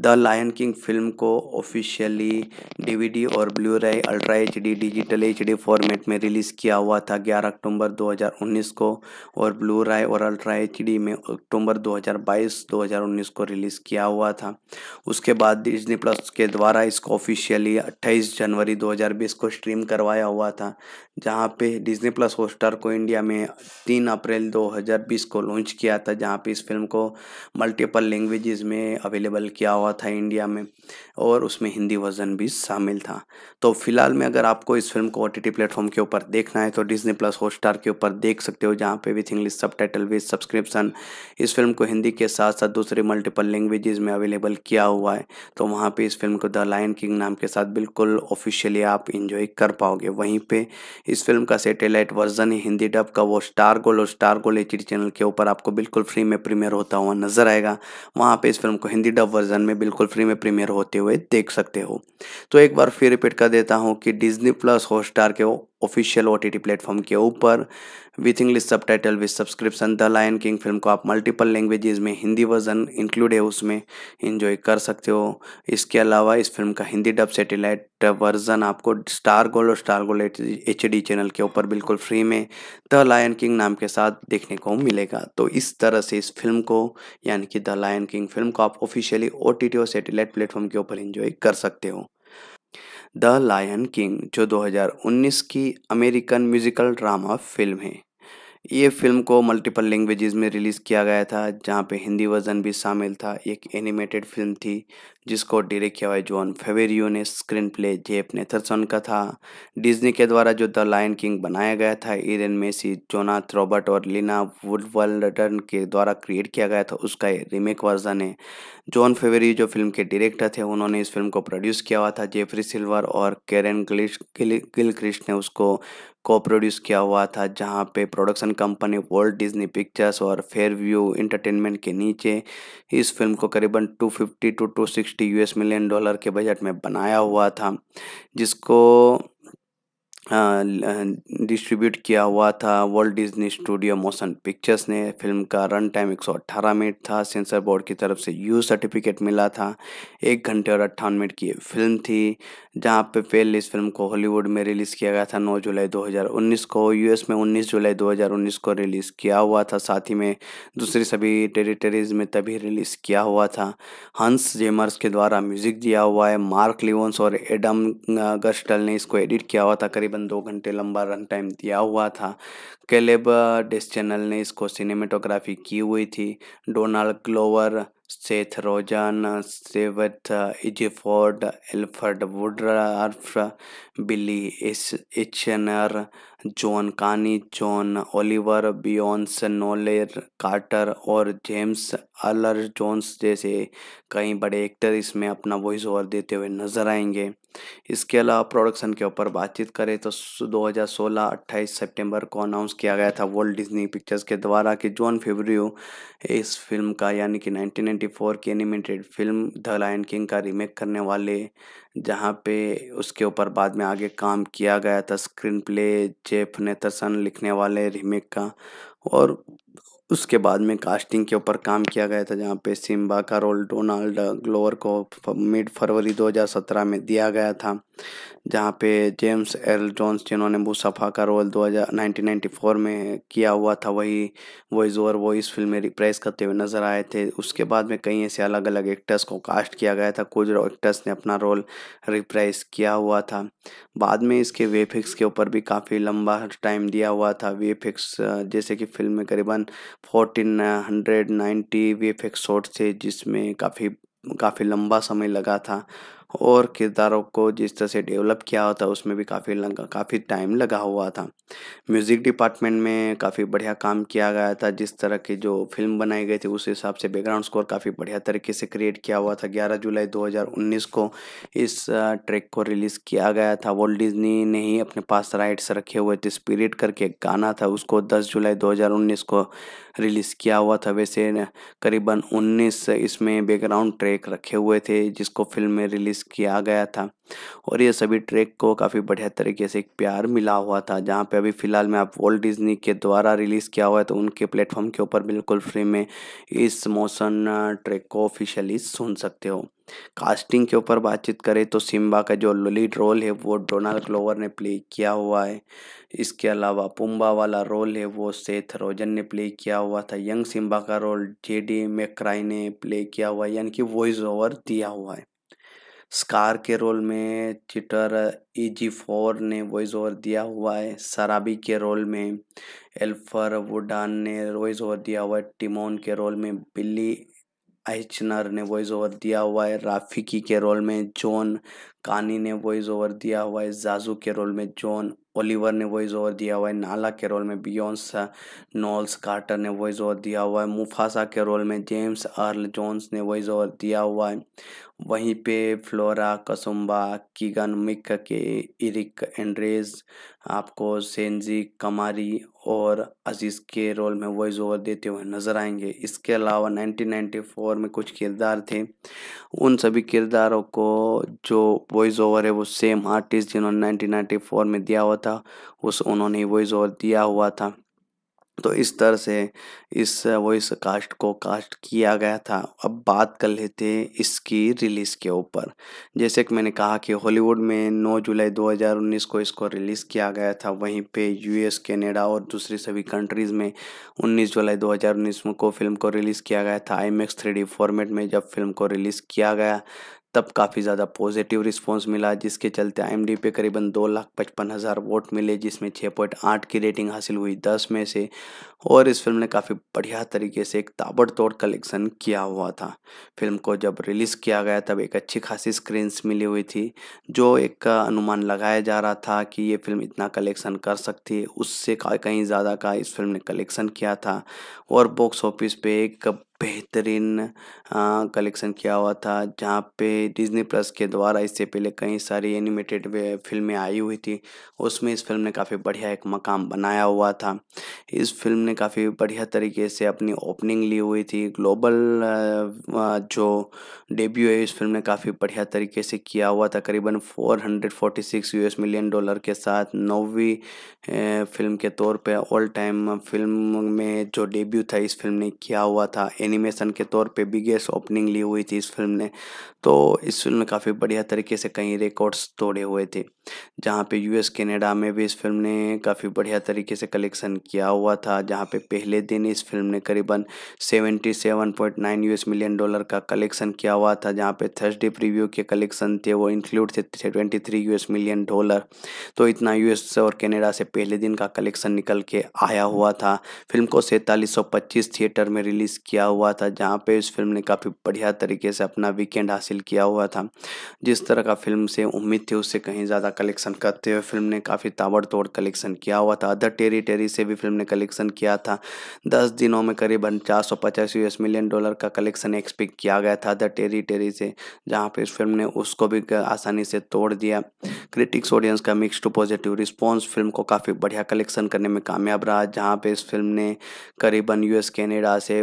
द लायन किंग फिल्म को ऑफिशियली डीवीडी और ब्लू रे ultra H digital H format में रिलीज़ किया हुआ था 11 अक्टूबर 2019 को और ब्लू रे और अल्ट्रा एच में अक्टूबर 2022 2019 को रिलीज़ किया हुआ था उसके बाद डिजनी प्लस के द्वारा इसको ऑफिशियली 28 जनवरी 2020 को स्ट्रीम करवाया हुआ था जहाँ पे डिजनी प्लस हॉस्टार को इंडिया में तीन अप्रैल दो को लॉन्च किया था जहाँ पे इस फिल्म को मल्टीपल लैंग्वेजेस में अवेलेबल किया हुआ था इंडिया में और उसमें हिंदी वर्जन भी शामिल था तो फिलहाल में अगर आपको इस फिल्म को ओ टी प्लेटफॉर्म के ऊपर देखना है तो डिजनी प्लस हॉटस्टार के ऊपर देख सकते हो जहाँ पे with English subtitle with subscription इस फिल्म को हिंदी के साथ साथ दूसरे मल्टीपल लैंग्वेजेस में अवेलेबल किया हुआ है तो वहाँ पर इस फिल्म को द लाइन किंग नाम के साथ बिल्कुल ऑफिशियली आप इंजॉय कर पाओगे वहीं पर इस फिल्म का सेटेलाइट वर्जन हिंदी डब का वो स्टार गोल और स्टार गोल एच चैनल के ऊपर आपको बिल्कुल फ्री में प्रीमियर होता हुआ नजर आएगा वहाँ पर इस फिल्म को हिंदी डब वर्जन में में बिल्कुल फ्री में प्रीमियर होते हुए देख सकते हो तो एक बार फिर रिपीट कर देता हूँ कि डिज्नी प्लस हॉटस्टार के ऑफिशियल ओ टी प्लेटफॉर्म के ऊपर with English subtitle with subscription the lion king film को आप मल्टीपल लैंग्वेजेस में हिंदी वर्जन इंक्लूड है उसमें इन्जॉय कर सकते हो इसके अलावा इस फिल्म का हिंदी डब सेटेलाइट वर्जन आपको स्टार गोल्ड और star gold H D channel के ऊपर बिल्कुल फ्री में द लायन किंग नाम के साथ देखने को मिलेगा तो इस तरह से इस फिल्म को यानी कि द लायन किंग फिल्म को आप ऑफिशियली ओ टी टी और सेटेलाइट प्लेटफॉर्म के ऊपर इन्जॉय कर सकते हो द लायन किंग जो 2019 की अमेरिकन म्यूजिकल ड्रामा फिल्म है ये फिल्म को मल्टीपल लैंग्वेजेस में रिलीज़ किया गया था जहाँ पे हिंदी वर्जन भी शामिल था एक एनिमेटेड फिल्म थी जिसको डायरेक्ट किया हुआ जॉन फेवेरियो ने स्क्रीन प्ले जेप नेथरसन का था डिज्नी के द्वारा जो द लायन किंग बनाया गया था इरेन मेसी जोनाथ रॉबर्ट और लीना वुडवल्डन के द्वारा क्रिएट किया गया था उसका रीमेक वर्जन है जॉन फेवेरियो जो फिल्म के डायरेक्टर थे उन्होंने इस फिल्म को प्रोड्यूस किया हुआ था जेफरी सिल्वर और कैरन गिल गिलक्रिस्ट ने उसको को प्रोड्यूस किया हुआ था जहाँ पे production company world Disney pictures और फेयर व्यू इंटरटेनमेंट के नीचे इस फिल्म को करीबन 250 टू 260 यूएस मिलियन डॉलर के बजट में बनाया हुआ था जिसको डिस्ट्रीब्यूट किया हुआ था world Disney studio motion pictures ने फिल्म का रन टाइम 118 मिनट था सेंसर बोर्ड की तरफ से यू सर्टिफिकेट मिला था एक घंटे और अट्ठावन मिनट की फिल्म थी जहां पे पहले इस फिल्म को हॉलीवुड में रिलीज़ किया गया था 9 जुलाई 2019 को यूएस में 19 जुलाई 2019 को रिलीज़ किया हुआ था साथ ही में दूसरी सभी टेरिटरीज में तभी रिलीज़ किया हुआ था हंस जेमर्स के द्वारा म्यूज़िक दिया हुआ है मार्क लिवंस और एडम गस्टल ने इसको एडिट किया हुआ था करीबन तकरीबन दो घंटे लंबा रन टाइम दिया हुआ था कैलेब चैनल ने इसको सिनेमेटोग्राफी की हुई थी Donald Glover Seth Rogen सेवथ Ejiofor Alfre Woodard Billy Eichner John Kani John Oliver Beyoncé Knowles Carter और जेम्स अलर जोन्स जैसे कई बड़े एक्टर इसमें अपना वॉइस ओवर देते हुए नजर आएंगे इसके अलावा प्रोडक्शन के ऊपर बातचीत करें तो 2016-28 सितंबर को अनाउंस किया गया था वर्ल्ड डिज्नी पिक्चर्स के द्वारा कि जॉन फेब्रियो इस फिल्म का यानी कि 1994 की animated film the lion king का रीमेक करने वाले जहाँ पे उसके ऊपर बाद में आगे काम किया गया था स्क्रीन प्ले जेफ नेथरसन लिखने वाले रीमेक का और उसके बाद में कास्टिंग के ऊपर काम किया गया था जहाँ पे सिम्बा का रोल डोनाल्ड ग्लोवर को मिड फरवरी 2017 में दिया गया था जहाँ पे जेम्स एल जॉन्स जिन्होंने मुसफ़ा का रोल 2000 1994 में किया हुआ था वही वॉइस ओवर वॉइस फिल्म में रिप्रेस करते हुए नज़र आए थे उसके बाद में कई ऐसे अलग अलग एक्टर्स को कास्ट किया गया था कुछ एक्टर्स ने अपना रोल रिप्रेस किया हुआ था बाद में इसके वेफिक्स के ऊपर भी काफ़ी लंबा टाइम दिया हुआ था वेफिक्स जैसे कि फिल्म में करीबन fourteen hundred ninety V F shot थे जिसमें काफ़ी काफ़ी लंबा समय लगा था और किरदारों को जिस तरह से डेवलप किया होता उसमें भी काफ़ी लगा काफ़ी टाइम लगा हुआ था म्यूज़िक डिपार्टमेंट में काफ़ी बढ़िया काम किया गया था जिस तरह की जो फिल्म बनाई गई थी उस हिसाब से बैकग्राउंड स्कोर काफ़ी बढ़िया तरीके से क्रिएट किया हुआ था ग्यारह जुलाई 2019 को इस ट्रैक को रिलीज़ किया गया था वॉल्ट डिज्नी ने ही अपने पास राइट्स रखे हुए थे स्पिरिट करके एक गाना था उसको दस जुलाई दो को रिलीज़ किया हुआ था वैसे करीबन 19 इसमें बैकग्राउंड ट्रैक रखे हुए थे जिसको फिल्म में रिलीज़ रिलीज़ किया गया था और ये सभी ट्रैक को काफ़ी बढ़िया तरीके से एक प्यार मिला हुआ था जहाँ पे अभी फ़िलहाल में आप वॉल्ट डिज्नी के द्वारा रिलीज़ किया हुआ है तो उनके प्लेटफॉर्म के ऊपर बिल्कुल फ्री में इस मोशन ट्रैक को ऑफिशियली सुन सकते हो कास्टिंग के ऊपर बातचीत करें तो सिम्बा का जो लीड रोल है वो डोनाल्ड क्लोवर ने प्ले किया हुआ है इसके अलावा पुम्बा वाला रोल है वो सेथ रोजन ने प्ले किया हुआ था यंग सिम्बा का रोल जे डी मेक्राई ने प्ले किया हुआ है यानी कि वॉइस ओवर दिया हुआ है स्कार के रोल में थिएटर ए जी फोर ने वॉइस ओवर दिया हुआ है शराबी के रोल में एल्फर वुडान ने वॉइस ओवर दिया हुआ है टिमोन के रोल में बिल्ली आइचनर ने वॉइस ओवर दिया हुआ है राफिकी के रोल में जॉन कानी ने वॉइस ओवर दिया हुआ है जाजू के रोल में जॉन ओलिवर ने वॉइस ओवर दिया हुआ है नाला के रोल में बियॉन्स नॉल्स कार्टर ने वॉइस ओवर दिया हुआ है मुफासा के रोल में जेम्स अर्ल जोन्स ने वॉइस ओवर दिया हुआ है वहीं पे फ्लोरा कसुम्बा कीगन मिक के इरिक एंड्रेज आपको सेंजी कमारी और अजीज़ के रोल में वॉइस ओवर देते हुए नज़र आएंगे इसके अलावा 1994 में कुछ किरदार थे उन सभी किरदारों को जो वॉइस ओवर है वो सेम आर्टिस्ट जिन्होंने 1994 में दिया हुआ था उस उन्होंने वॉइस और दिया हुआ था तो इस तरह से इस वॉइस कास्ट को कास्ट किया गया था अब बात कर लेते हैं इसकी रिलीज़ के ऊपर जैसे कि मैंने कहा कि हॉलीवुड में 9 जुलाई 2019 को इसको रिलीज़ किया गया था वहीं पे यूएस कनाडा और दूसरी सभी कंट्रीज़ में 19 जुलाई 2019 को फिल्म को रिलीज़ किया गया था आई मैक्स फॉर्मेट में जब फिल्म को रिलीज़ किया गया तब काफ़ी ज़्यादा पॉजिटिव रिस्पांस मिला जिसके चलते आई पे करीबन दो लाख पचपन हज़ार वोट मिले जिसमें छः पॉइंट आठ की रेटिंग हासिल हुई दस में से और इस फिल्म ने काफ़ी बढ़िया तरीके से एक ताबड़तोड़ कलेक्शन किया हुआ था फिल्म को जब रिलीज़ किया गया तब एक अच्छी खासी स्क्रीन्स मिली हुई थी जो एक अनुमान लगाया जा रहा था कि ये फिल्म इतना कलेक्शन कर सकती है उससे कहीं ज़्यादा का इस फिल्म ने कलेक्शन किया था और बॉक्स ऑफिस पे एक बेहतरीन कलेक्शन किया हुआ था जहाँ पे डिज्नी प्लस के द्वारा इससे पहले कई सारी एनिमेटेड फिल्में आई हुई थी उसमें इस फिल्म ने काफ़ी बढ़िया एक मकाम बनाया हुआ था इस फिल्म ने काफ़ी बढ़िया तरीके से अपनी ओपनिंग ली हुई थी ग्लोबल जो डेब्यू है इस फिल्म ने काफ़ी बढ़िया तरीके से किया हुआ था करीबन फोर यूएस मिलियन डॉलर के साथ नौवीं फिल्म के तौर पर ऑल टाइम फिल्म में जो डेब्यू था इस फिल्म ने किया हुआ था एनिमेशन के तौर पे बिगेस्ट ओपनिंग ली हुई थी इस फिल्म ने तो इस फिल्म ने काफ़ी बढ़िया तरीके से कई रिकॉर्ड्स तोड़े हुए थे जहाँ पे यूएस कनाडा में भी इस फिल्म ने काफ़ी बढ़िया तरीके से कलेक्शन किया हुआ था जहाँ पे पहले दिन इस फिल्म ने करीबन नाइन यू मिलियन डॉलर का कलेक्शन किया हुआ था जहाँ पे थर्सडे प्रीव्यू के कलेक्शन थे वो इंक्लूड थे twenty three you million dollar तो इतना यू और कैनेडा से पहले दिन का कलेक्शन निकल के आया हुआ था फिल्म को सैंतालीस थिएटर में रिलीज़ किया हुआ हुआ था जहाँ पे इस फिल्म ने काफ़ी बढ़िया तरीके से अपना वीकेंड हासिल किया हुआ था जिस तरह का फिल्म से उम्मीद थी उससे कहीं ज़्यादा कलेक्शन करते हुए फिल्म ने काफ़ी ताबड़तोड़ कलेक्शन किया हुआ था अदर टेरी टेरी से भी फिल्म ने कलेक्शन किया था दस दिनों में करीबन चार सौ पचास यूएस मिलियन डॉलर का कलेक्शन एक्सपेक्ट किया गया था द टेरी टेरी से जहाँ पे इस फिल्म ने उसको भी आसानी से तोड़ दिया क्रिटिक्स ऑडियंस का mix to positive response film को काफ़ी बढ़िया कलेक्शन करने में कामयाब रहा जहाँ पे इस फिल्म ने करीबन यूएस कनाडा से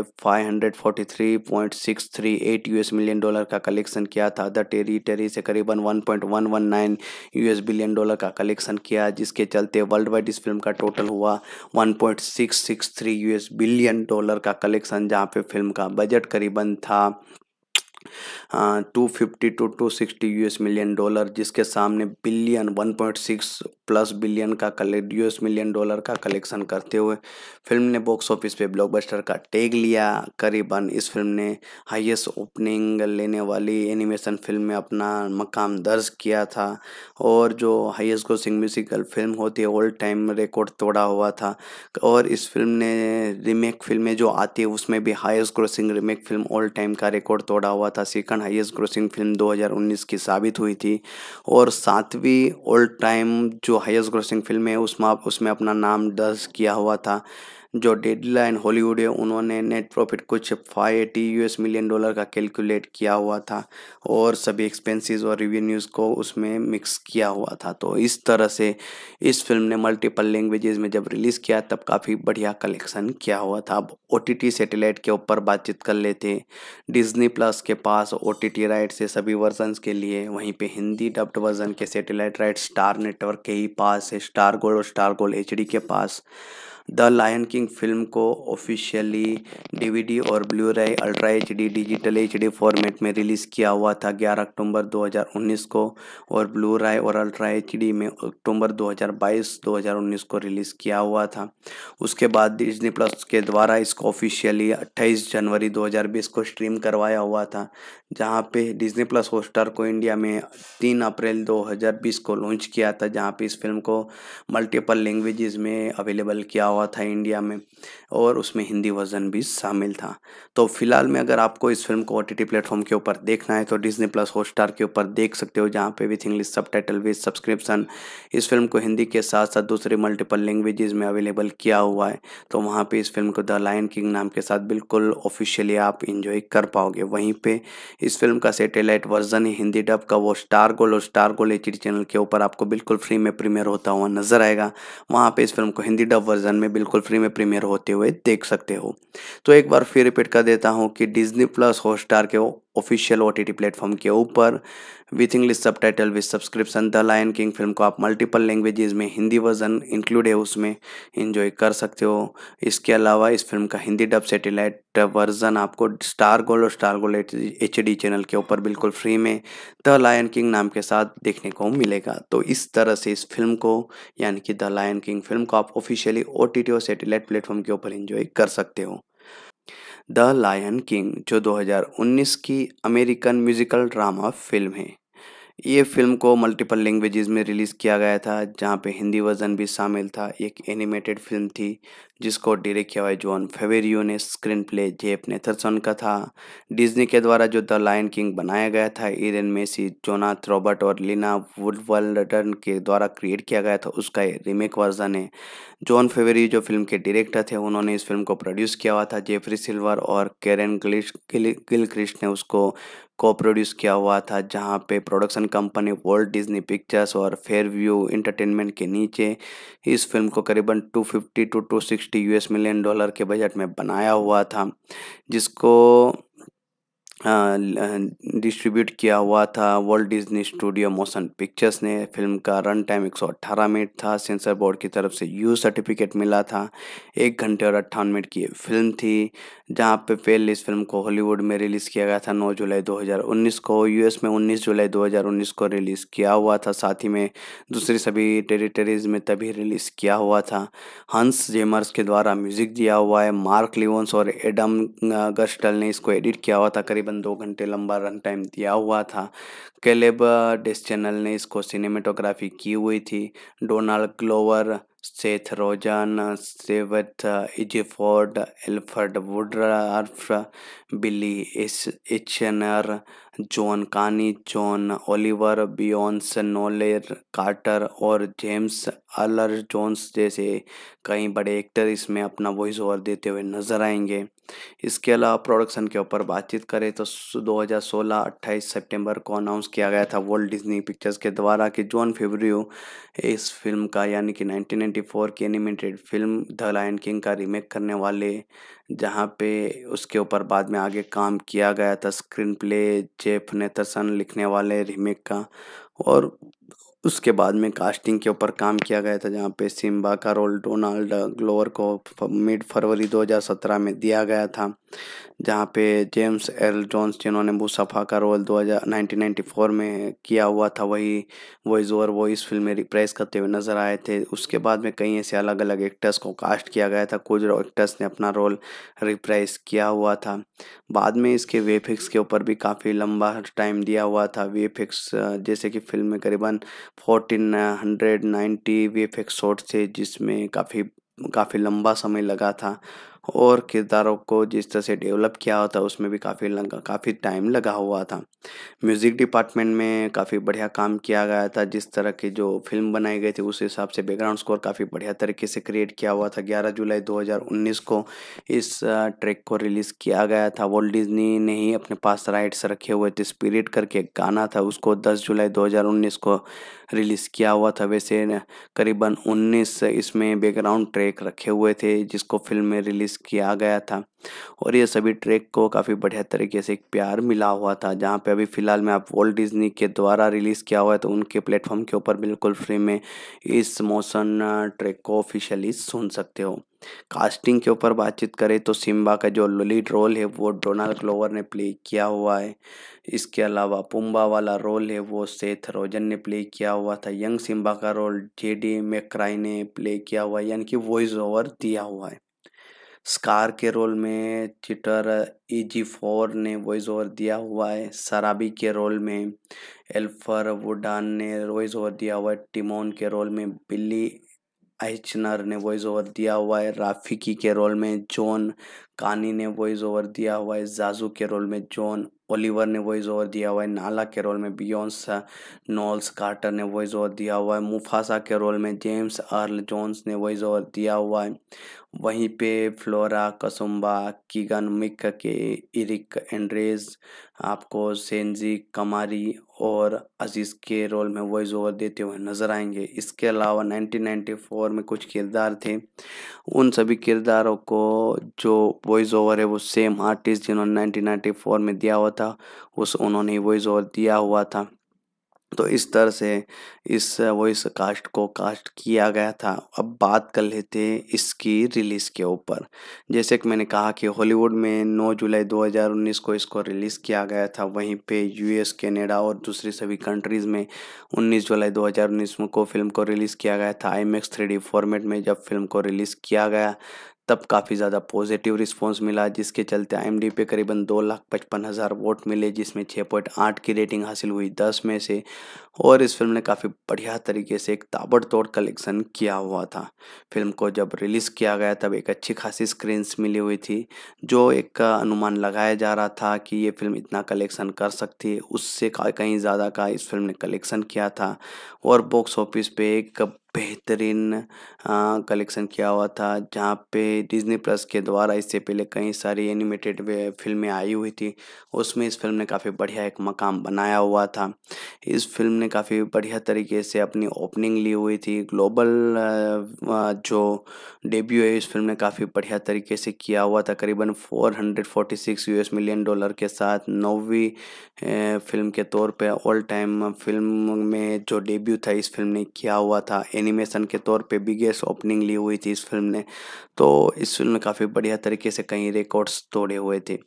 143.638 यूएस मिलियन डॉलर का कलेक्शन किया था द टेरिटरी से करीबन 1.119 यूएस बिलियन डॉलर का कलेक्शन किया जिसके चलते वर्ल्ड वाइड इस फिल्म का टोटल हुआ 1.663 यूएस बिलियन डॉलर का कलेक्शन जहां पे फिल्म का बजट करीबन था two fifty to two sixty US million dollar जिसके सामने billion one point six plus billion का कलेक्ट यूएस मिलियन डॉलर का कलेक्शन करते हुए फिल्म ने बॉक्स ऑफिस पे ब्लॉकबस्टर का टैग लिया करीबन इस फिल्म ने हाईएस्ट ओपनिंग लेने वाली एनिमेशन फिल्म में अपना मकाम दर्ज किया था और जो हाईएस्ट ग्रोसिंग म्यूजिकल फिल्म होती है ओल्ड टाइम रिकॉर्ड तोड़ा हुआ था और इस फिल्म ने रीमेक फिल्में जो आती है उसमें भी highest grossing remake film old time का रिकॉर्ड तोड़ा हुआ था सेकंड हाईएस्ट ग्रोसिंग फिल्म 2019 की साबित हुई थी और सातवीं ओल्ड टाइम जो हाइस्ट ग्रोसिंग फिल्म है उसमें उसमें अपना नाम दर्ज किया हुआ था जो डेड लाइन हॉलीवुड है उन्होंने नेट प्रॉफिट कुछ five eighty US million dollar का कैलकुलेट किया हुआ था और सभी एक्सपेंसेस और रिवेन्यूज़ को उसमें मिक्स किया हुआ था तो इस तरह से इस फिल्म ने मल्टीपल लैंग्वेजेस में जब रिलीज़ किया तब काफ़ी बढ़िया कलेक्शन किया हुआ था अब ओ टी के ऊपर बातचीत कर लेते डिज्नी प्लस के पास ओ टी टी राइट्स है सभी वर्जन के लिए वहीं पर हिंदी डब्ड वर्जन के सैटेलाइट राइट स्टार नेटवर्क के ही पास है स्टार गोल्ड और स्टार गोल्ड एच के पास द लायन किंग फिल्म को ऑफिशियली डीवीडी और ब्लू रे ultra H digital H format में रिलीज़ किया हुआ था 11 अक्टूबर 2019 को और ब्लू रे और अल्ट्रा एच में अक्टूबर 2022 2019 को रिलीज़ किया हुआ था उसके बाद डिजनी प्लस के द्वारा इसको ऑफिशियली 28 जनवरी 2020 को स्ट्रीम करवाया हुआ था जहाँ पे डिजनी प्लस होस्टार को इंडिया में तीन अप्रैल 2020 को लॉन्च किया था जहाँ पे इस फिल्म को मल्टीपल लैंग्वेजेस में अवेलेबल किया हुआ हुआ था इंडिया में और उसमें हिंदी वर्जन भी शामिल था तो फिलहाल में अगर आपको इस फिल्म को ओ टी टी प्लेटफॉर्म के ऊपर देखना है तो डिजनी प्लस हॉटस्टार के ऊपर देख सकते हो जहाँ पे with English subtitle with subscription इस फिल्म को हिंदी के साथ साथ दूसरे मल्टीपल लैंग्वेज में अवेलेबल किया हुआ है तो वहाँ पर इस फिल्म को द लाइन किंग नाम के साथ बिल्कुल ऑफिशियली आप इंजॉय कर पाओगे वहीं पर इस फिल्म का सेटेलाइट वर्जन हिंदी डब का वो स्टार गोल और स्टार गोल एच चैनल के ऊपर आपको बिल्कुल फ्री में प्रीमियर होता हुआ नजर आएगा वहाँ पर इस फिल्म को हिंदी डब वर्जन में में बिल्कुल फ्री में प्रीमियर होते हुए देख सकते हो तो एक बार फिर रिपीट कर देता हूँ कि डिज्नी प्लस हॉटस्टार के ऑफिशियल ओ टी प्लेटफॉर्म के ऊपर with English subtitle with subscription the lion king film को आप मल्टीपल लैंग्वेजेस में हिंदी वर्जन इंक्लूड है उसमें इन्जॉय कर सकते हो इसके अलावा इस फिल्म का हिंदी डब सेटेलाइट वर्जन आपको स्टार गोल्ड और star gold H D channel के ऊपर बिल्कुल फ्री में द लायन किंग नाम के साथ देखने को मिलेगा तो इस तरह से इस फिल्म को यानी कि द लायन किंग फिल्म को आप ऑफिशियली ओ टी टी और सेटेलाइट प्लेटफॉर्म के ऊपर इंजॉय कर सकते हो द लायन किंग जो 2019 की अमेरिकन म्यूजिकल ड्रामा फिल्म है ये फिल्म को मल्टीपल लैंग्वेजेस में रिलीज़ किया गया था जहाँ पे हिंदी वर्जन भी शामिल था एक एनिमेटेड फिल्म थी जिसको डायरेक्ट किया हुआ जॉन फेवेरियो ने स्क्रीन प्ले जेप नेथरसन का था डिज्नी के द्वारा जो द लायन किंग बनाया गया था इरेन मेसी जोनाथ रॉबर्ट और लीना वुडवल्डन के द्वारा क्रिएट किया गया था उसका रीमेक वर्जन है जॉन फेवेरियो जो फिल्म के डायरेक्टर थे उन्होंने इस फिल्म को प्रोड्यूस किया हुआ था जेफरी सिल्वर और कैरन गिल गिलक्रिस्ट ने उसको को प्रोड्यूस किया हुआ था जहाँ पे production company world Disney pictures और फेयर व्यू इंटरटेनमेंट के नीचे इस फिल्म को करीबन 250 टू 260 यूएस मिलियन डॉलर के बजट में बनाया हुआ था जिसको डिस्ट्रीब्यूट किया हुआ था world Disney studio motion pictures ने फिल्म का रन टाइम 118 मिनट था सेंसर बोर्ड की तरफ से यू सर्टिफिकेट मिला था एक घंटे और अट्ठावन मिनट की फिल्म थी जहां पे पहले इस फिल्म को हॉलीवुड में रिलीज़ किया गया था 9 जुलाई 2019 को यूएस में 19 जुलाई 2019 को रिलीज़ किया हुआ था साथ ही में दूसरी सभी टेरिटरीज में तभी रिलीज़ किया हुआ था हंस जेमर्स के द्वारा म्यूज़िक दिया हुआ है मार्क लिवंस और एडम गस्टल ने इसको एडिट किया हुआ था करीब तकरीबन दो घंटे लंबा रन टाइम दिया हुआ था डिस चैनल ने इसको सिनेमेटोग्राफी की हुई थी Donald Glover Seth Rogen सेवथ Ejiofor Alfre Woodard Billy Eichner John Kani John Oliver Beyoncé Knowles Carter और जेम्स अलर जोन्स जैसे कई बड़े एक्टर इसमें अपना वॉइस ओवर देते हुए नजर आएंगे इसके अलावा प्रोडक्शन के ऊपर बातचीत करें तो 2016-28 सितंबर को अनाउंस किया गया था वर्ल्ड डिज्नी पिक्चर्स के द्वारा कि जॉन फेब्रियो इस फिल्म का यानी कि 1994 की animated film the lion king का रीमेक करने वाले जहाँ पे उसके ऊपर बाद में आगे काम किया गया था स्क्रीन प्ले जेफ नेथरसन लिखने वाले रीमेक का और उसके बाद में कास्टिंग के ऊपर काम किया गया था जहाँ पे सिम्बा का रोल डोनाल्ड ग्लोवर को मिड फरवरी 2017 में दिया गया था जहाँ पे जेम्स एल जॉन्स जिन्होंने मुसफा का रोल 2000 1994 में किया हुआ था वही वॉइस ओवर इस फिल्म में रिप्रेस करते हुए नज़र आए थे उसके बाद में कई ऐसे अलग अलग एक्टर्स को कास्ट किया गया था कुछ एक्टर्स ने अपना रोल रिप्राइज किया हुआ था बाद में इसके वेफिक्स के ऊपर भी काफ़ी लंबा टाइम दिया हुआ था वेफिक्स जैसे कि फिल्म में करीबन fourteen hundred ninety V F X shot थे जिसमें काफ़ी काफ़ी लंबा समय लगा था और किरदारों को जिस तरह से डेवलप किया हुआ था उसमें भी काफ़ी लगा काफ़ी टाइम लगा हुआ था म्यूज़िक डिपार्टमेंट में काफ़ी बढ़िया काम किया गया था जिस तरह की जो फिल्म बनाई गई थी उस हिसाब से बैकग्राउंड स्कोर काफ़ी बढ़िया तरीके से क्रिएट किया हुआ था ग्यारह जुलाई 2019 को इस ट्रैक को रिलीज़ किया गया था वॉल्ट डिजनी ने ही अपने पास राइट्स रखे हुए थे स्पिरिट करके एक गाना था उसको दस जुलाई दो को रिलीज़ किया हुआ था वैसे करीबन 19 इसमें बैकग्राउंड ट्रैक रखे हुए थे जिसको फिल्म में रिलीज़ किया गया था और ये सभी ट्रैक को काफ़ी बढ़िया तरीके से एक प्यार मिला हुआ था जहाँ पे अभी फ़िलहाल में आप वॉल्ट डिज्नी के द्वारा रिलीज़ किया हुआ है तो उनके प्लेटफॉर्म के ऊपर बिल्कुल फ्री में इस मोशन ट्रैक को ऑफिशियली सुन सकते हो कास्टिंग के ऊपर बातचीत करें तो सिम्बा का जो लीड रोल है वो डोनाल्ड क्लोवर ने प्ले किया हुआ है इसके अलावा पुम्बा वाला रोल है वो सेथ रोजन ने प्ले किया हुआ था यंग सिम्बा का रोल जे डी मैक्राई ने प्ले किया हुआ है यानी कि वॉइस ओवर दिया हुआ है स्कार के रोल में चिटर ई जी फोर ने वॉइस ओवर दिया हुआ है सराबी के रोल में एल्फर वुडान ने वॉइस ओवर दिया हुआ है टिमोन के रोल में बिल्ली आइचनर ने वॉइस ओवर दिया हुआ है राफिकी के रोल में जॉन कानी ने वॉइस ओवर दिया हुआ है जाजू के रोल में जॉन ओलिवर ने वॉइस ओवर दिया हुआ है नाला के रोल में बियॉन्स नॉल्स कार्टर ने वॉइस ओवर दिया हुआ है मुफासा के रोल में जेम्स अर्ल जॉन्स ने वॉइस ओवर दिया हुआ है वहीं पे फ्लोरा कसुम्बा कीगन मिक के इरिक एंड्रेज आपको सेंजी कमारी और अजीज़ के रोल में वॉइस ओवर देते हुए नज़र आएंगे इसके अलावा 1994 में कुछ किरदार थे उन सभी किरदारों को जो वॉइस ओवर है वो सेम आर्टिस्ट जिन्होंने 1994 में दिया हुआ था उस उन्होंने वॉइस ओवर दिया हुआ था तो इस तरह से इस वॉइस कास्ट को कास्ट किया गया था अब बात कर लेते हैं इसकी रिलीज़ के ऊपर जैसे कि मैंने कहा कि हॉलीवुड में 9 जुलाई 2019 को इसको रिलीज़ किया गया था वहीं पे यूएस कनाडा और दूसरी सभी कंट्रीज़ में 19 जुलाई 2019 को फिल्म को रिलीज़ किया गया था आई मैक्स फॉर्मेट में जब फिल्म को रिलीज़ किया गया तब काफ़ी ज़्यादा पॉजिटिव रिस्पांस मिला जिसके चलते आई पे करीबन दो लाख पचपन हज़ार वोट मिले जिसमें छः पॉइंट आठ की रेटिंग हासिल हुई दस में से और इस फिल्म ने काफ़ी बढ़िया तरीके से एक ताबड़तोड़ कलेक्शन किया हुआ था फिल्म को जब रिलीज़ किया गया तब एक अच्छी खासी स्क्रीन्स मिली हुई थी जो एक अनुमान लगाया जा रहा था कि ये फिल्म इतना कलेक्शन कर सकती है उससे कहीं ज़्यादा का इस फिल्म ने कलेक्शन किया था और बॉक्स ऑफिस पे एक बेहतरीन कलेक्शन किया हुआ था जहाँ पे डिज्नी प्लस के द्वारा इससे पहले कई सारी एनिमेटेड फिल्में आई हुई थी उसमें इस फिल्म ने काफ़ी बढ़िया एक मकाम बनाया हुआ था इस फिल्म ने काफ़ी बढ़िया तरीके से अपनी ओपनिंग ली हुई थी ग्लोबल जो डेब्यू है इस फिल्म ने काफ़ी बढ़िया तरीके से किया हुआ था करीबन फोर हंड्रेड मिलियन डॉलर के साथ नौवीं फिल्म के तौर पर ऑल टाइम फिल्म में जो डेब्यू था इस फिल्म ने किया हुआ था एनिमेशन के तौर पे बिगेस्ट ओपनिंग ली हुई थी इस फिल्म ने तो इस फिल्म ने काफ़ी बढ़िया तरीके से कई रिकॉर्ड्स तोड़े हुए थे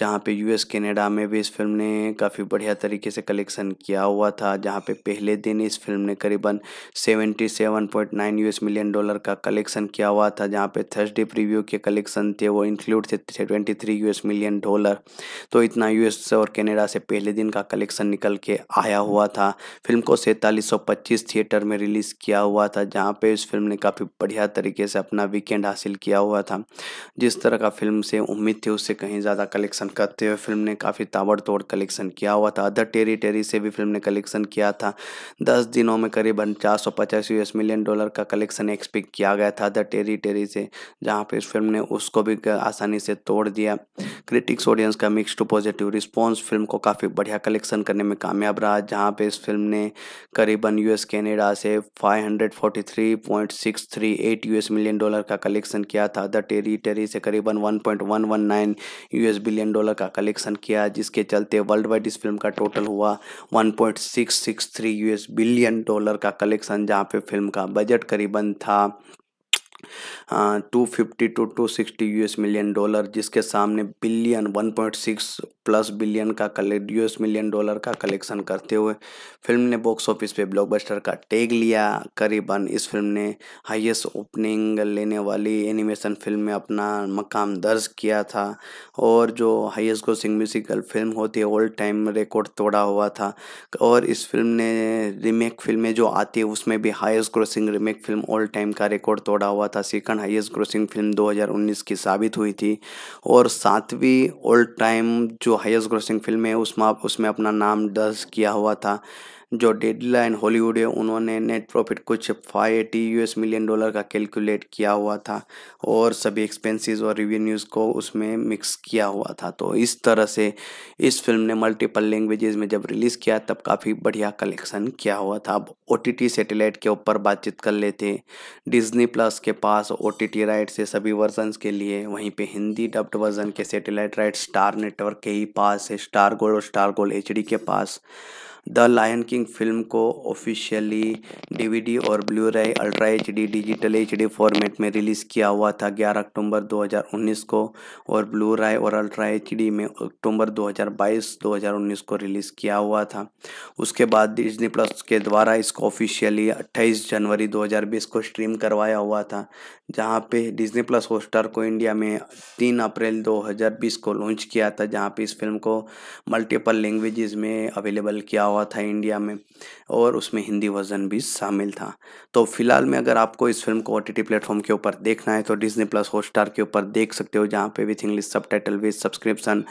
जहाँ पे यूएस कनाडा में भी इस फिल्म ने काफ़ी बढ़िया तरीके से कलेक्शन किया हुआ था जहाँ पे पहले दिन इस फिल्म ने करीबन seventy seven point nine you million dollar का कलेक्शन किया हुआ था जहाँ पे थर्सडे प्रीव्यू के कलेक्शन थे वो इंक्लूड थे twenty three you million dollar तो इतना यू और कैनेडा से पहले दिन का कलेक्शन निकल के आया हुआ था फिल्म को सैंतालीस थिएटर में रिलीज़ किया हुआ था जहाँ पे इस फिल्म ने काफ़ी बढ़िया तरीके से अपना वीकेंड हासिल किया हुआ था जिस तरह का फिल्म से उम्मीद थी उससे कहीं ज़्यादा कलेक्शन करते हुए फिल्म ने काफ़ी ताबड़तोड़ कलेक्शन किया हुआ था अदर टेरी टेरी से भी फिल्म ने कलेक्शन किया था दस दिनों में करीबन चार सौ पचास यूएस मिलियन डॉलर का कलेक्शन एक्सपेक्ट किया गया था अदर टेरी टेरी से जहाँ पर इस फिल्म ने उसको भी आसानी से तोड़ दिया क्रिटिक्स ऑडियंस का mix to positive response film को काफ़ी बढ़िया कलेक्शन करने में कामयाब रहा जहाँ पे इस फिल्म ने करीबन यूएस कैनेडा से फाइव 143.638 यूएस मिलियन डॉलर का कलेक्शन किया था द टेरिटरी से करीबन 1.119 यूएस बिलियन डॉलर का कलेक्शन किया जिसके चलते वर्ल्ड वाइड इस फिल्म का टोटल हुआ 1.663 यूएस बिलियन डॉलर का कलेक्शन जहाँ पे फिल्म का बजट करीबन था two fifty to two sixty US million dollar जिसके सामने billion one point six plus billion का कलेक्ट यूएस मिलियन डॉलर का कलेक्शन करते हुए फिल्म ने बॉक्स ऑफिस पे ब्लॉकबस्टर का टैग लिया करीबन इस फिल्म ने हाईएस्ट ओपनिंग लेने वाली एनिमेशन फिल्म में अपना मकाम दर्ज किया था और जो हाईएस्ट ग्रोसिंग म्यूजिकल फिल्म होती है ओल्ड टाइम रिकॉर्ड तोड़ा हुआ था और इस फिल्म ने रीमेक फिल्में जो आती है उसमें भी highest grossing remake film old time का रिकॉर्ड तोड़ा हुआ था सेकंड हाईएस्ट ग्रोसिंग फिल्म 2019 की साबित हुई थी और सातवीं ओल्ड टाइम जो हाईएस्ट ग्रोसिंग फिल्म है उसमें उसमें अपना नाम दर्ज किया हुआ था जो डेडलाइन हॉलीवुड है उन्होंने नेट प्रॉफिट कुछ five eighty US million dollar का कैलकुलेट किया हुआ था और सभी एक्सपेंसेस और रिवेन्यूज़ को उसमें मिक्स किया हुआ था तो इस तरह से इस फिल्म ने मल्टीपल लैंग्वेजेस में जब रिलीज़ किया तब काफ़ी बढ़िया कलेक्शन किया हुआ था अब ओ सैटेलाइट के ऊपर बातचीत कर लेते डिज्नी प्लस के पास ओ राइट्स है सभी वर्जन के लिए वहीं पे हिंदी डब्ड वर्जन के सैटेलाइट राइट स्टार नेटवर्क के ही पास है स्टार गोल्ड और स्टार गोल्ड एच के पास द लायन किंग फिल्म को ऑफिशियली डीवीडी और ब्लू रे ultra H digital H format में रिलीज़ किया हुआ था 11 अक्टूबर 2019 को और ब्लू रे और अल्ट्रा एच में अक्टूबर 2022 2019 को रिलीज़ किया हुआ था उसके बाद डिजनी प्लस के द्वारा इसको ऑफिशियली 28 जनवरी 2020 को स्ट्रीम करवाया हुआ था जहाँ पे डिजनी प्लस होस्टार को इंडिया में तीन अप्रैल दो को लॉन्च किया था जहाँ पे इस फिल्म को मल्टीपल लैंग्वेज में अवेलेबल किया हुआ था इंडिया में और उसमें हिंदी वर्जन भी शामिल था तो फिलहाल में अगर आपको इस फिल्म को ओ टी प्लेटफॉर्म के ऊपर देखना है तो डिजनी प्लस हॉटस्टार के ऊपर देख सकते हो जहाँ पे with English subtitle with subscription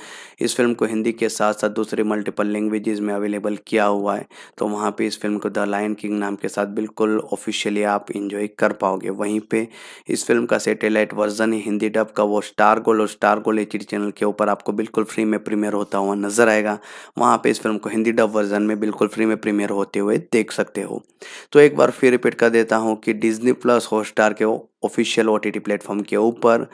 इस फिल्म को हिंदी के साथ साथ दूसरे मल्टीपल लैंग्वेज में अवेलेबल किया हुआ है तो वहाँ पर इस फिल्म को द लाइन किंग नाम के साथ बिल्कुल ऑफिशियली आप इंजॉय कर पाओगे वहीं पर इस फिल्म का सेटेलाइट वर्जन हिंदी डब का वो स्टार गोल और स्टार गोल एच चैनल के ऊपर आपको बिल्कुल फ्री में प्रीमियर होता हुआ नजर आएगा वहाँ पर इस फिल्म को हिंदी डब वर्जन में बिल्कुल फ्री में प्रीमियर होते हुए देख सकते हो तो एक बार फिर रिपीट कर देता हूँ कि डिज्नी प्लस हॉटस्टार के official O T T platform के ऊपर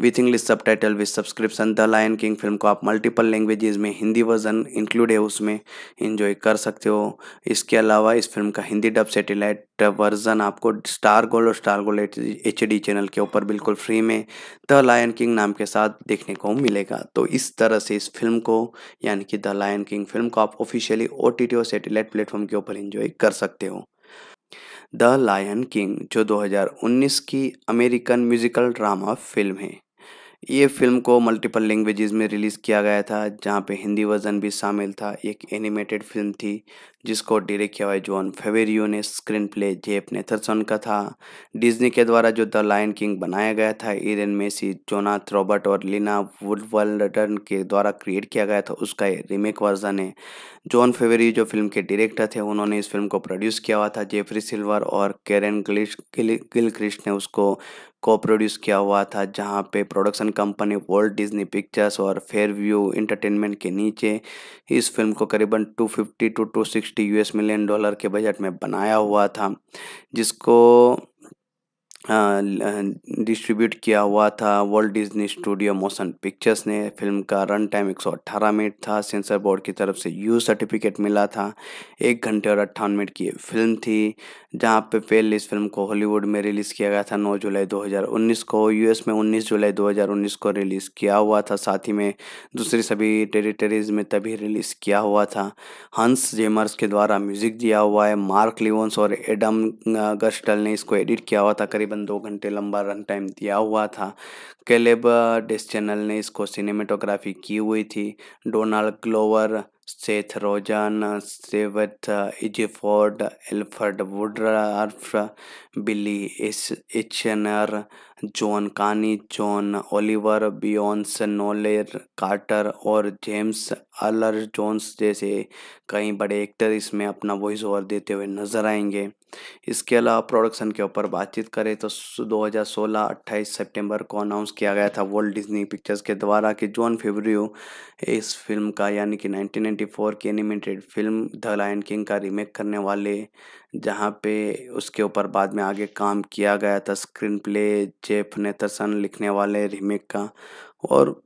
with English subtitle with subscription the lion king film को आप मल्टीपल लैंग्वेजेस में हिंदी वर्जन इंक्लूड है उसमें इन्जॉय कर सकते हो इसके अलावा इस फिल्म का हिंदी डब सेटेलाइट वर्जन आपको स्टार गोल्ड और star gold H D channel के ऊपर बिल्कुल फ्री में द लायन किंग नाम के साथ देखने को मिलेगा तो इस तरह से इस फिल्म को यानी कि द लायन किंग फिल्म को आप ऑफिशियली ओ टी टी और सेटेलाइट प्लेटफॉर्म के ऊपर इंजॉय कर सकते हो द लायन किंग जो 2019 की अमेरिकन म्यूजिकल ड्रामा फिल्म है ये फिल्म को मल्टीपल लैंग्वेजेस में रिलीज़ किया गया था जहाँ पे हिंदी वर्जन भी शामिल था एक एनिमेटेड फिल्म थी जिसको डायरेक्ट किया हुआ जॉन फेवेरियो ने स्क्रीन प्ले जेप नेथरसन का था डिज्नी के द्वारा जो द लायन किंग बनाया गया था इरेन मेसी जोनाथ रॉबर्ट और लीना वुडवर्ल्डन के द्वारा क्रिएट किया गया था उसका रीमेक वर्जन है जॉन फेवेरियो जो फिल्म के डायरेक्टर थे उन्होंने इस फिल्म को प्रोड्यूस किया हुआ था जेफरी सिल्वर और कैरन गिल गिलक्रिस्ट ने उसको को प्रोड्यूस किया हुआ था जहाँ पे production company world Disney pictures और फेयर व्यू इंटरटेनमेंट के नीचे इस फिल्म को करीबन 250 टू 260 यूएस मिलियन डॉलर के बजट में बनाया हुआ था जिसको डिस्ट्रीब्यूट किया हुआ था world Disney studio motion pictures ने फिल्म का रन टाइम एक मिनट था सेंसर बोर्ड की तरफ से यू सर्टिफिकेट मिला था एक घंटे और अट्ठावन मिनट की फिल्म थी जहाँ पे फेल इस फिल्म को हॉलीवुड में रिलीज़ किया गया था 9 जुलाई 2019 को यूएस में 19 जुलाई 2019 को रिलीज़ किया हुआ था साथ ही में दूसरी सभी टेरिटरीज में तभी रिलीज़ किया हुआ था हंस जेमर्स के द्वारा म्यूज़िक दिया हुआ है मार्क लिवंस और एडम गस्टल ने इसको एडिट किया हुआ था करीबन दो घंटे लंबा रन टाइम दिया हुआ था कैलेब डिस चैनल ने इसको सिनेमेटोग्राफी की हुई थी Donald Glover Seth Rogen, Stewart Ford, Alfred Woodruff, Billy H. Eichner, John Kani John Oliver Beyoncé Knowles Carter और जेम्स अलर जोन्स जैसे कई बड़े एक्टर इसमें अपना वॉइस ओवर देते हुए नजर आएंगे इसके अलावा प्रोडक्शन के ऊपर बातचीत करें तो 2016-28 सितंबर को अनाउंस किया गया था वर्ल्ड डिज्नी पिक्चर्स के द्वारा कि जॉन फेब्रियो इस फिल्म का यानी कि 1994 की animated film the lion king का रीमेक करने वाले जहाँ पे उसके ऊपर बाद में आगे काम किया गया था स्क्रीन प्ले जेफ नेथसन लिखने वाले रिमेक का और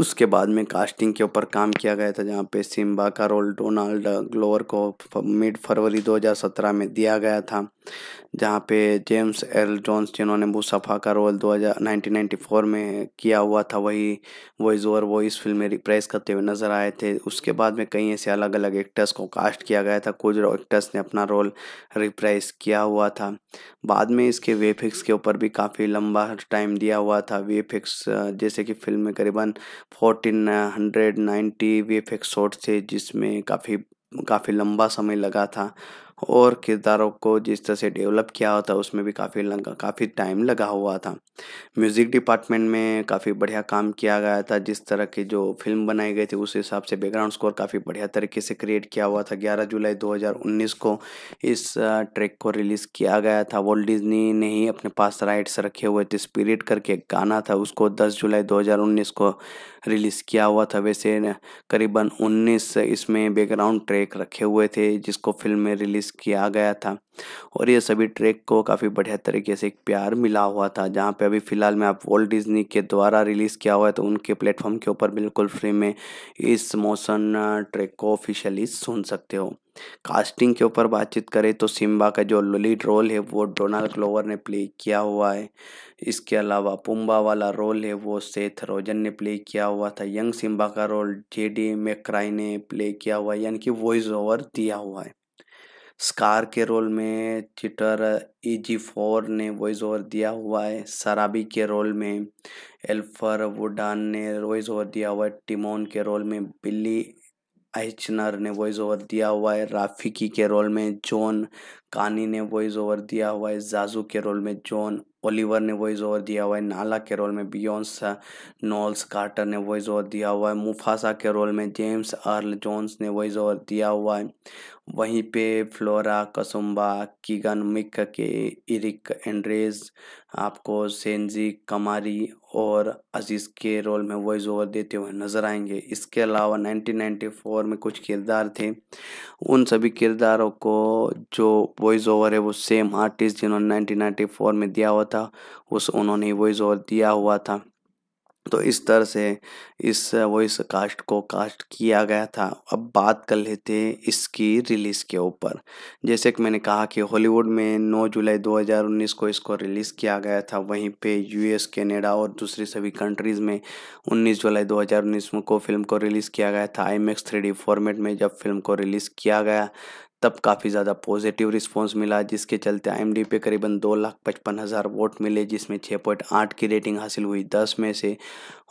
उसके बाद में कास्टिंग के ऊपर काम किया गया था जहाँ पे सिम्बा का रोल डोनाल्ड ग्लोवर को मिड फरवरी 2017 में दिया गया था जहाँ पे जेम्स एल जॉन्स जिन्होंने मुसफ़ा का रोल दो हज़ार में किया हुआ था वही वॉइस ओवर वो इस फिल्म में रिप्रेस करते हुए नज़र आए थे उसके बाद में कई ऐसे अलग अलग एक्टर्स को कास्ट किया गया था कुछ एक्टर्स ने अपना रोल रिप्रेस किया हुआ था बाद में इसके वेफिक्स के ऊपर भी काफ़ी लंबा टाइम दिया हुआ था वेफिक्स जैसे कि फिल्म में करीबन फोर्टीन हंड्रेड नाइन्टी वे शॉट थे जिसमें काफ़ी काफ़ी लंबा समय लगा था और किरदारों को जिस तरह से डेवलप किया हुआ था उसमें भी काफ़ी लगा काफ़ी टाइम लगा हुआ था म्यूज़िक डिपार्टमेंट में काफ़ी बढ़िया काम किया गया था जिस तरह की जो फिल्म बनाई गई थी उस हिसाब से बैकग्राउंड स्कोर काफ़ी बढ़िया तरीके से क्रिएट किया हुआ था ग्यारह जुलाई 2019 को इस ट्रैक को रिलीज़ किया गया था वॉल्ट डिज्नी ने ही अपने पास राइट्स रखे हुए थे स्पिरिट करके गाना था उसको दस जुलाई दो को रिलीज़ किया हुआ था वैसे करीबन 19 इसमें बैकग्राउंड ट्रैक रखे हुए थे जिसको फिल्म में रिलीज़ किया गया था और ये सभी ट्रैक को काफ़ी बढ़िया तरीके से एक प्यार मिला हुआ था जहाँ पे अभी फ़िलहाल में आप वर्ल्ड डिज्नी के द्वारा रिलीज़ किया हुआ है तो उनके प्लेटफॉर्म के ऊपर बिल्कुल फ्री में इस मोशन ट्रैक को ऑफिशियली सुन सकते हो कास्टिंग के ऊपर बातचीत करें तो सिम्बा का जो लीड रोल है वो डोनाल्ड ग्लोवर ने प्ले किया हुआ है इसके अलावा पुम्बा वाला रोल है वो सेथ रोजन ने प्ले किया हुआ था यंग सिम्बा का रोल जे डी मैक्राई ने प्ले किया हुआ है यानी कि वॉइस ओवर दिया हुआ है स्कार के रोल में चिटर ईजी फोर ने वॉइस ओवर दिया हुआ है सराबी के रोल में एल्फर वुडान ने वॉइस ओवर दिया हुआ है टिमोन के रोल में बिल्ली आइचनर ने वॉइस ओवर दिया हुआ है राफिकी के रोल में जॉन कानी ने वॉइस ओवर दिया हुआ है जाजू के रोल में जॉन ओलिवर ने वॉइस ओवर दिया हुआ है नाला के रोल में बियॉन्स नॉल्स कार्टर ने वॉइस ओवर दिया हुआ है मुफासा के रोल में जेम्स अर्ल जोन्स ने वॉइस ओवर दिया हुआ है वहीं पे फ्लोरा कसुम्बा कीगन मिक के इरिक एंड्रेज आपको सेंजी कमारी और अजीज़ के रोल में वॉइस ओवर देते हुए नज़र आएंगे इसके अलावा 1994 में कुछ किरदार थे उन सभी किरदारों को जो वॉइस ओवर है वो सेम आर्टिस्ट जिन्होंने 1994 में दिया हुआ था उस उन्होंने वॉइस ओवर दिया हुआ था तो इस तरह से इस वॉइस कास्ट को कास्ट किया गया था अब बात कर लेते हैं इसकी रिलीज़ के ऊपर जैसे कि मैंने कहा कि हॉलीवुड में 9 जुलाई 2019 को इसको रिलीज़ किया गया था वहीं पे यूएस कनाडा और दूसरी सभी कंट्रीज़ में 19 जुलाई 2019 को फिल्म को रिलीज़ किया गया था आई मैक्स फॉर्मेट में जब फिल्म को रिलीज़ किया गया तब काफ़ी ज़्यादा पॉजिटिव रिस्पांस मिला जिसके चलते आई पे करीबन दो लाख पचपन हज़ार वोट मिले जिसमें छः पॉइंट आठ की रेटिंग हासिल हुई दस में से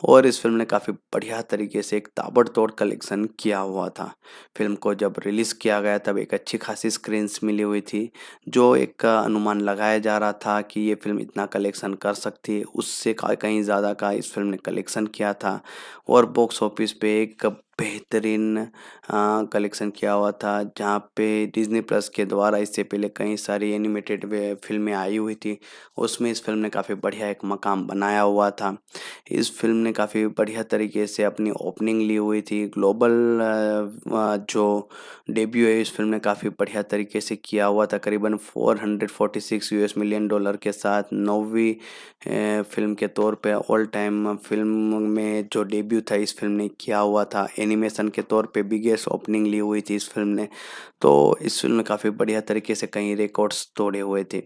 और इस फिल्म ने काफ़ी बढ़िया तरीके से एक ताबड़तोड़ कलेक्शन किया हुआ था फिल्म को जब रिलीज़ किया गया तब एक अच्छी खासी स्क्रीन्स मिली हुई थी जो एक अनुमान लगाया जा रहा था कि ये फिल्म इतना कलेक्शन कर सकती है उससे कहीं ज़्यादा का इस फिल्म ने कलेक्शन किया था और बॉक्स ऑफिस पे एक बेहतरीन कलेक्शन किया हुआ था जहाँ पे डिज्नी प्लस के द्वारा इससे पहले कई सारी एनिमेटेड फिल्में आई हुई थी उसमें इस फिल्म ने काफ़ी बढ़िया एक मकाम बनाया हुआ था इस फिल्म ने काफ़ी बढ़िया तरीके से अपनी ओपनिंग ली हुई थी ग्लोबल जो डेब्यू है इस फिल्म ने काफ़ी बढ़िया तरीके से किया हुआ था करीबन फोर यूएस मिलियन डॉलर के साथ नौवीं फिल्म के तौर पर ऑल टाइम फिल्म में जो डेब्यू डेब्यू था इस फिल्म ने किया हुआ था एनिमेशन के तौर पे बिगेस्ट ओपनिंग ली हुई थी इस फिल्म ने तो इस फिल्म ने काफ़ी बढ़िया तरीके से कई रिकॉर्ड्स तोड़े हुए थे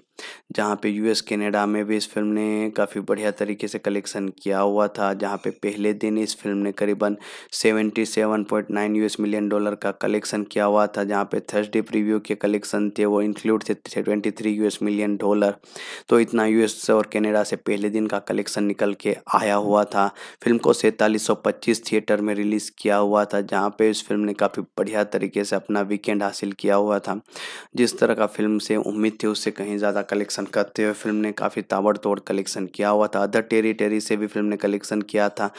जहाँ पे यूएस कनाडा में भी इस फिल्म ने काफ़ी बढ़िया तरीके से कलेक्शन किया हुआ था जहाँ पे पहले दिन इस फिल्म ने करीबन 77.9 यूएस मिलियन डॉलर का कलेक्शन किया हुआ था जहाँ पे थर्सडे प्रीव्यू के कलेक्शन थे वो इंक्लूड थे twenty three US million dollar तो इतना यूएस और कैनेडा से पहले दिन का कलेक्शन निकल के आया हुआ था फिल्म को सैंतालीस सौ 1925 थिएटर में रिलीज़ किया हुआ था जहाँ पे इस फिल्म ने काफ़ी बढ़िया तरीके से अपना वीकेंड हासिल किया हुआ था जिस तरह का फिल्म से उम्मीद थी उससे कहीं ज़्यादा कलेक्शन करते हुए फिल्म ने काफ़ी ताबड़तोड़ कलेक्शन किया हुआ था अदर टेरी टेरी से भी फिल्म ने कलेक्शन किया था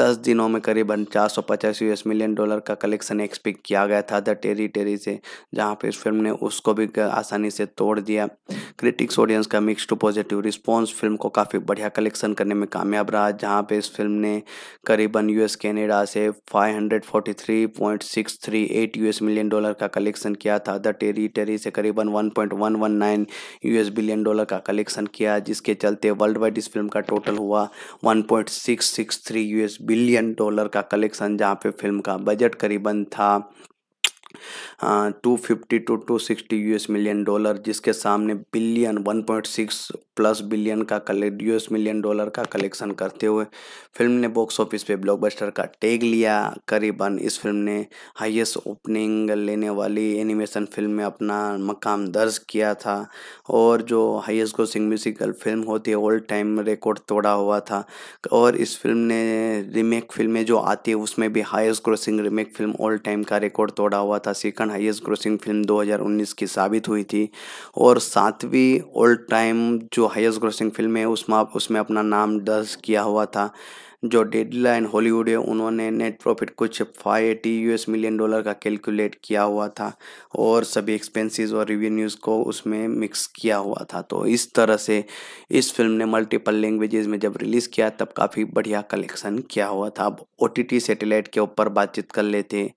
दस दिनों में करीबन चार सौ पचास यूएस मिलियन डॉलर का कलेक्शन एक्सपेक्ट किया गया था द टेरी टेरी से जहाँ पे इस फिल्म ने उसको भी आसानी से तोड़ दिया क्रिटिक्स ऑडियंस का mix to positive response film को काफ़ी बढ़िया कलेक्शन करने में कामयाब रहा जहाँ पे इस फिल्म ने करीबन वन यूएस कैनेडा से 543.638 यूएस मिलियन डॉलर का कलेक्शन किया था द टेरिटरी से करीबन 1.119 यूएस बिलियन डॉलर का कलेक्शन किया जिसके चलते वर्ल्ड वाइड इस फिल्म का टोटल हुआ 1.663 यूएस बिलियन डॉलर का कलेक्शन जहां पे फिल्म का बजट करीबन था two fifty to two sixty you million dollar जिसके सामने billion one point six plus billion का कलेक्ट यू मिलियन डॉलर का कलेक्शन करते हुए फिल्म ने बॉक्स ऑफिस पे ब्लॉकबस्टर का टैग लिया करीबन इस फिल्म ने हाईएस्ट ओपनिंग लेने वाली एनिमेशन फिल्म में अपना मकाम दर्ज किया था और जो हाईएस्ट ग्रोसिंग म्यूजिकल फिल्म होती है ओल्ड टाइम रिकॉर्ड तोड़ा हुआ था और इस फिल्म ने रीमेक फिल्में जो आती है उसमें भी highest grossing remake film old time का रिकॉर्ड तोड़ा हुआ था सेकंड हाईएस्ट ग्रोसिंग फिल्म 2019 की साबित हुई थी और सातवीं ओल्ड टाइम जो हाईएस्ट ग्रोसिंग फिल्म है उसमें उसमें अपना नाम दर्ज किया हुआ था जो डेडलाइन हॉलीवुड है उन्होंने नेट प्रॉफिट कुछ five eighty you million dollar का कैलकुलेट किया हुआ था और सभी एक्सपेंसेस और रिवेन्यूज़ को उसमें मिक्स किया हुआ था तो इस तरह से इस फिल्म ने मल्टीपल लैंग्वेजेस में जब रिलीज़ किया तब काफ़ी बढ़िया कलेक्शन किया हुआ था अब ओ टी के ऊपर बातचीत कर लेते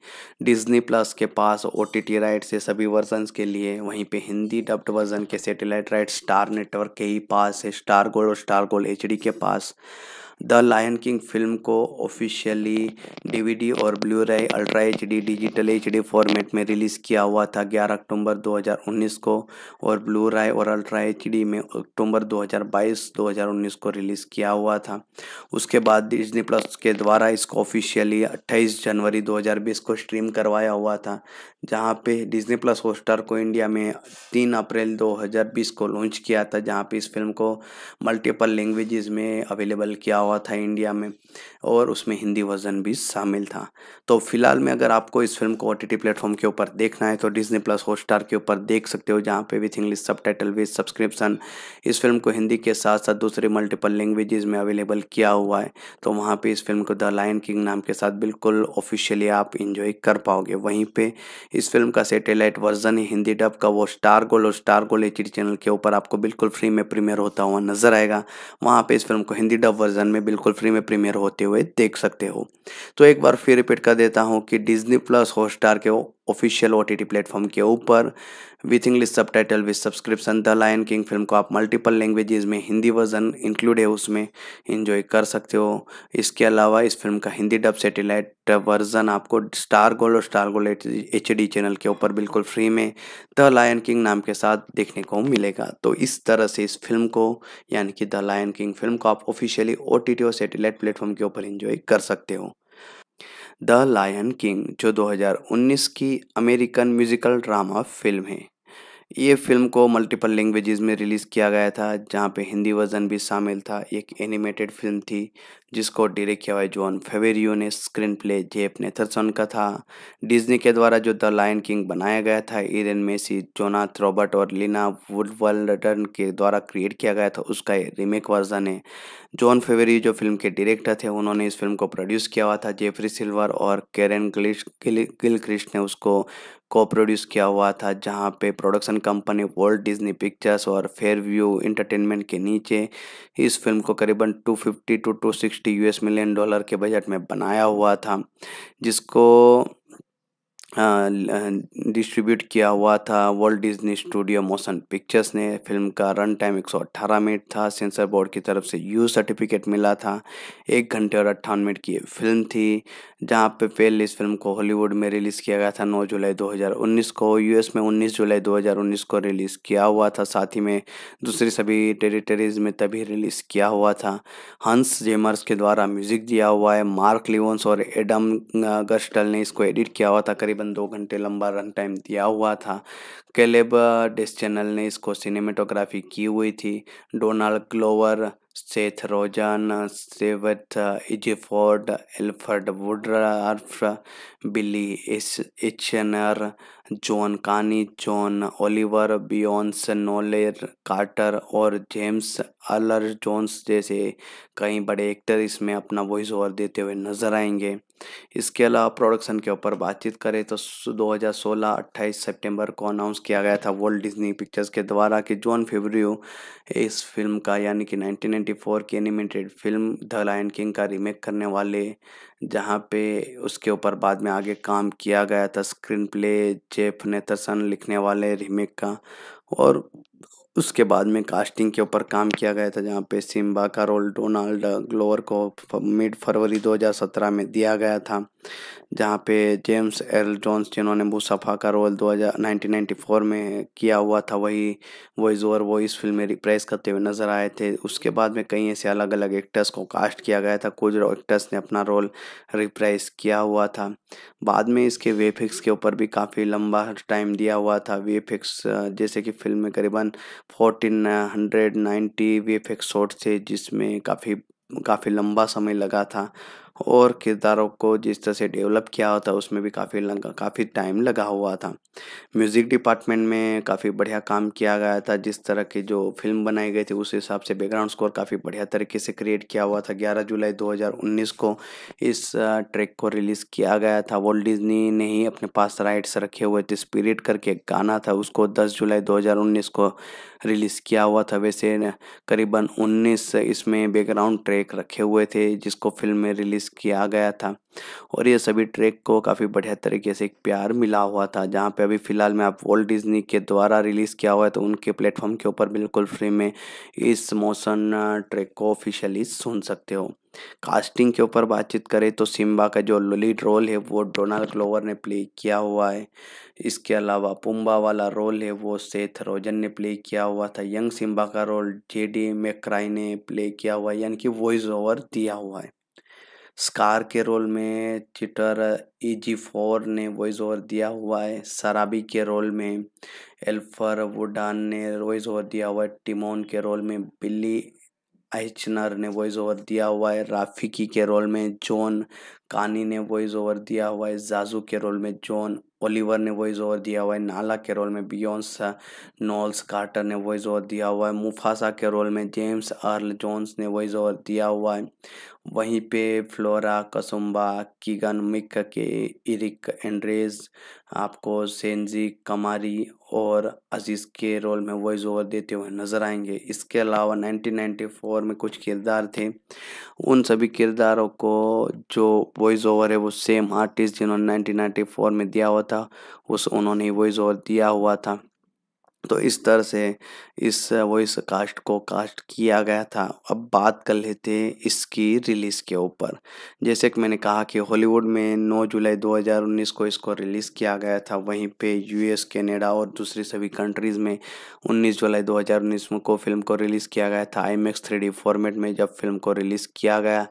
डिज्नी प्लस के पास ओ टी राइट्स है सभी वर्जनस के लिए वहीं पर हिंदी डब्ड वर्जन के सैटेलाइट राइट स्टार नेटवर्क के ही पास है स्टार गोल्ड और स्टार गोल्ड एच के पास द लायन किंग फिल्म को ऑफिशियली डीवीडी और ब्लू रे ultra H D digital H D format में रिलीज़ किया हुआ था 11 अक्टूबर 2019 को और ब्लू रे और अल्ट्रा एच डी में अक्टूबर 2022 2019 को रिलीज़ किया हुआ था उसके बाद डिजनी प्लस के द्वारा इसको ऑफिशियली 28 जनवरी 2020 को स्ट्रीम करवाया हुआ था जहाँ पे डिजनी प्लस होस्टार को इंडिया में तीन अप्रैल 2020 को लॉन्च किया था जहाँ पे इस फिल्म को मल्टीपल लैंग्वेजेस में अवेलेबल किया हुआ था इंडिया में और उसमें हिंदी वर्जन भी शामिल था तो फिलहाल में अगर आपको इस फिल्म को ओ टी प्लेटफॉर्म के ऊपर देखना है तो डिज्नी प्लस हॉटस्टार के ऊपर देख सकते हो जहाँ पे with English subtitle with subscription इस फिल्म को हिंदी के साथ साथ दूसरे मल्टीपल लैंग्वेज में अवेलेबल किया हुआ है तो वहाँ पर इस फिल्म को द लाइन किंग नाम के साथ बिल्कुल ऑफिशियली आप इंजॉय कर पाओगे वहीं पर इस फिल्म का सेटेलाइट वर्जन हिंदी डब का वो स्टार गोल और स्टार गोल एच चैनल के ऊपर आपको बिल्कुल फ्री में प्रीमियर होता हुआ नजर आएगा वहाँ पर इस फिल्म को हिंदी डब वर्जन में में बिल्कुल फ्री में प्रीमियर होते हुए देख सकते हो तो एक बार फिर रिपीट कर देता हूँ कि डिज्नी प्लस हॉटस्टार के ऑफिशियल ओ टी प्लेटफॉर्म के ऊपर with English subtitle with subscription the lion king film को आप मल्टीपल लैंग्वेजेस में हिंदी वर्जन इंक्लूड है उसमें इन्जॉय कर सकते हो इसके अलावा इस फिल्म का हिंदी डब सेटेलाइट वर्जन आपको स्टार गोल्ड और star gold H D channel के ऊपर बिल्कुल फ्री में द लायन किंग नाम के साथ देखने को मिलेगा तो इस तरह से इस फिल्म को यानी कि द लायन किंग फिल्म को आप ऑफिशियली ओ टी टी और सेटेलाइट प्लेटफॉर्म के ऊपर इन्जॉय कर सकते हो द लायन किंग जो 2019 की अमेरिकन म्यूजिकल ड्रामा फिल्म है ये फिल्म को मल्टीपल लैंग्वेजेस में रिलीज़ किया गया था जहाँ पे हिंदी वर्जन भी शामिल था एक एनिमेटेड फिल्म थी जिसको डायरेक्ट किया हुआ जॉन फेवेरियो ने स्क्रीन प्ले जेप नेथरसन का था डिज्नी के द्वारा जो द लायन किंग बनाया गया था इरेन मेसी जोनाथ रॉबर्ट और लीना वुडवर्ल्डन के द्वारा क्रिएट किया गया था उसका रीमेक वर्जन है जॉन फेवेरियो जो फिल्म के डायरेक्टर थे उन्होंने इस फिल्म को प्रोड्यूस किया हुआ था जेफरी सिल्वर और कैरन गिल गिलक्रिस्ट ने उसको को प्रोड्यूस किया हुआ था जहाँ पे production company world Disney pictures और फेयर व्यू इंटरटेनमेंट के नीचे इस फिल्म को करीबन 250 टू 260 यूएस मिलियन डॉलर के बजट में बनाया हुआ था जिसको डिस्ट्रीब्यूट किया हुआ था world Disney studio motion pictures ने फिल्म का रन टाइम 118 मिनट था सेंसर बोर्ड की तरफ से यू सर्टिफिकेट मिला था एक घंटे और अट्ठावन मिनट की फिल्म थी जहां पे पहले इस फिल्म को हॉलीवुड में रिलीज़ किया गया था 9 जुलाई 2019 को यूएस में 19 जुलाई 2019 को रिलीज़ किया हुआ था साथ ही में दूसरी सभी टेरिटरीज में तभी रिलीज़ किया हुआ था हंस जेमर्स के द्वारा म्यूज़िक दिया हुआ है मार्क लिवंस और एडम गस्टल ने इसको एडिट किया हुआ था करीब तकरीबन दो घंटे लंबा रन टाइम दिया हुआ था कैलेब चैनल ने इसको सिनेमेटोग्राफी की हुई थी Donald Glover Seth Rogen सेवथ Ejiofor Alfre Woodard Billy H Eichner John Kani John Oliver Beyoncé Knowles Carter और जेम्स अलर जोन्स जैसे कई बड़े एक्टर इसमें अपना वॉइस ओवर देते हुए नजर आएंगे इसके अलावा प्रोडक्शन के ऊपर बातचीत करें तो 2016-28 सितंबर को अनाउंस किया गया था वर्ल्ड डिज्नी पिक्चर्स के द्वारा कि जॉन फेब्रियो इस फिल्म का यानी कि 1994 की animated film the lion king का रीमेक करने वाले जहाँ पे उसके ऊपर बाद में आगे काम किया गया था स्क्रीन प्ले जेफ नेथसन लिखने वाले रिमेक का और उसके बाद में कास्टिंग के ऊपर काम किया गया था जहाँ पे सिम्बा का रोल डोनाल्ड ग्लोवर को मिड फरवरी 2017 में दिया गया था जहाँ पे जेम्स एल जॉन्स जिन्होंने मुसफ़ा का रोल 2000 1994 में किया हुआ था वही वॉइस ओवर वो इस फिल्म में रिप्रेस करते हुए नज़र आए थे उसके बाद में कई ऐसे अलग अलग एक्टर्स को कास्ट किया गया था कुछ एक्टर्स ने अपना रोल रिप्रेस किया हुआ था बाद में इसके वेफिक्स के ऊपर भी काफ़ी लंबा टाइम दिया हुआ था वेफिक्स जैसे कि फिल्म में करीबन fourteen hundred ninety V F X shot थे जिसमें काफ़ी काफ़ी लंबा समय लगा था और किरदारों को जिस तरह से डेवलप किया हुआ था उसमें भी काफ़ी लंगा काफ़ी टाइम लगा हुआ था म्यूज़िक डिपार्टमेंट में काफ़ी बढ़िया काम किया गया था जिस तरह की जो फिल्म बनाई गई थी उस हिसाब से बैकग्राउंड स्कोर काफ़ी बढ़िया तरीके से क्रिएट किया हुआ था 11 जुलाई 2019 को इस ट्रैक को रिलीज़ किया गया था वॉल्ट डिजनी ने ही अपने पास राइट्स रखे हुए थे स्पिरिट करके गाना था उसको दस जुलाई दो को रिलीज़ किया हुआ था वैसे करीबन 19 इसमें बैकग्राउंड ट्रैक रखे हुए थे जिसको फिल्म में रिलीज़ किया गया था और ये सभी ट्रैक को काफ़ी बढ़िया तरीके से एक प्यार मिला हुआ था जहाँ पे अभी फ़िलहाल में आप वर्ल्ड डिज्नी के द्वारा रिलीज़ किया हुआ है तो उनके प्लेटफॉर्म के ऊपर बिल्कुल फ्री में इस मोशन ट्रैक को ऑफिशियली सुन सकते हो कास्टिंग के ऊपर बातचीत करें तो सिम्बा का जो लीड रोल है वो डोनाल्ड क्लोवर ने प्ले किया हुआ है इसके अलावा पुम्बा वाला रोल है वो सेथ रोजन ने प्ले किया हुआ था यंग सिम्बा का रोल जे डी मैक्राई ने प्ले किया हुआ है यानी कि वॉइस ओवर दिया हुआ है स्कार के रोल में चिटर ए जी फोर ने वॉइस ओवर दिया हुआ है शराबी के रोल में एल्फर वुडान ने वॉइस ओवर दिया हुआ है टिमोन के रोल में बिल्ली आइचनर ने वॉइस ओवर दिया हुआ है राफिकी के रोल में जॉन कानी ने वॉइस ओवर दिया हुआ है जाजू के रोल में जॉन ओलिवर ने वॉइस ओवर दिया हुआ है नाला के रोल में बियॉन्स नॉल्स कार्टर ने वॉइस ओवर दिया हुआ है मुफासा के रोल में जेम्स अर्ल जोन्स ने वॉइस ओवर दिया हुआ है वहीं पे फ्लोरा कसुम्बा कीगन मिक के इरिक एंड्रेज आपको सेंजी कमारी और अजीज के रोल में वॉइस ओवर देते हुए नज़र आएंगे इसके अलावा 1994 में कुछ किरदार थे उन सभी किरदारों को जो वॉइस ओवर है वो सेम आर्टिस्ट जिन्होंने 1994 में दिया हुआ था उस उन्होंने वॉइस ओवर दिया हुआ था तो इस तरह से इस वॉइस कास्ट को कास्ट किया गया था अब बात कर लेते हैं इसकी रिलीज़ के ऊपर जैसे कि मैंने कहा कि हॉलीवुड में 9 जुलाई 2019 को इसको रिलीज़ किया गया था वहीं पे यूएस कनाडा और दूसरी सभी कंट्रीज़ में 19 जुलाई 2019 को फिल्म को रिलीज़ किया गया था आई मैक्स फॉर्मेट में जब फिल्म को रिलीज़ किया गया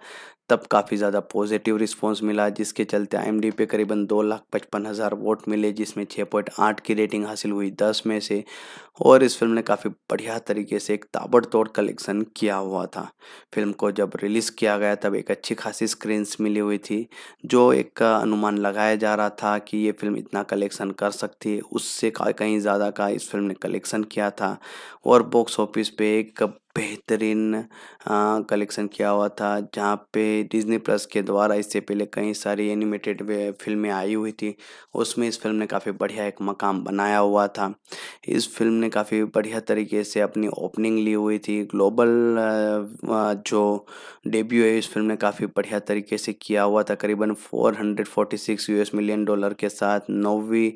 तब काफ़ी ज़्यादा पॉजिटिव रिस्पांस मिला जिसके चलते आई पे करीबन दो लाख पचपन हज़ार वोट मिले जिसमें छः पॉइंट आठ की रेटिंग हासिल हुई दस में से और इस फिल्म ने काफ़ी बढ़िया तरीके से एक ताबड़तोड़ कलेक्शन किया हुआ था फिल्म को जब रिलीज़ किया गया तब एक अच्छी खासी स्क्रीन्स मिली हुई थी जो एक अनुमान लगाया जा रहा था कि ये फिल्म इतना कलेक्शन कर सकती है उससे कहीं ज़्यादा का इस फिल्म ने कलेक्शन किया था और बॉक्स ऑफिस पे एक बेहतरीन कलेक्शन किया हुआ था जहाँ पे डिज्नी प्लस के द्वारा इससे पहले कई सारी एनिमेटेड फिल्में आई हुई थी उसमें इस फिल्म ने काफ़ी बढ़िया एक मकाम बनाया हुआ था इस फिल्म ने काफ़ी बढ़िया तरीके से अपनी ओपनिंग ली हुई थी ग्लोबल जो डेब्यू है इस फिल्म ने काफ़ी बढ़िया तरीके से किया हुआ था करीबन यू एस मिलियन डॉलर के साथ नौवीं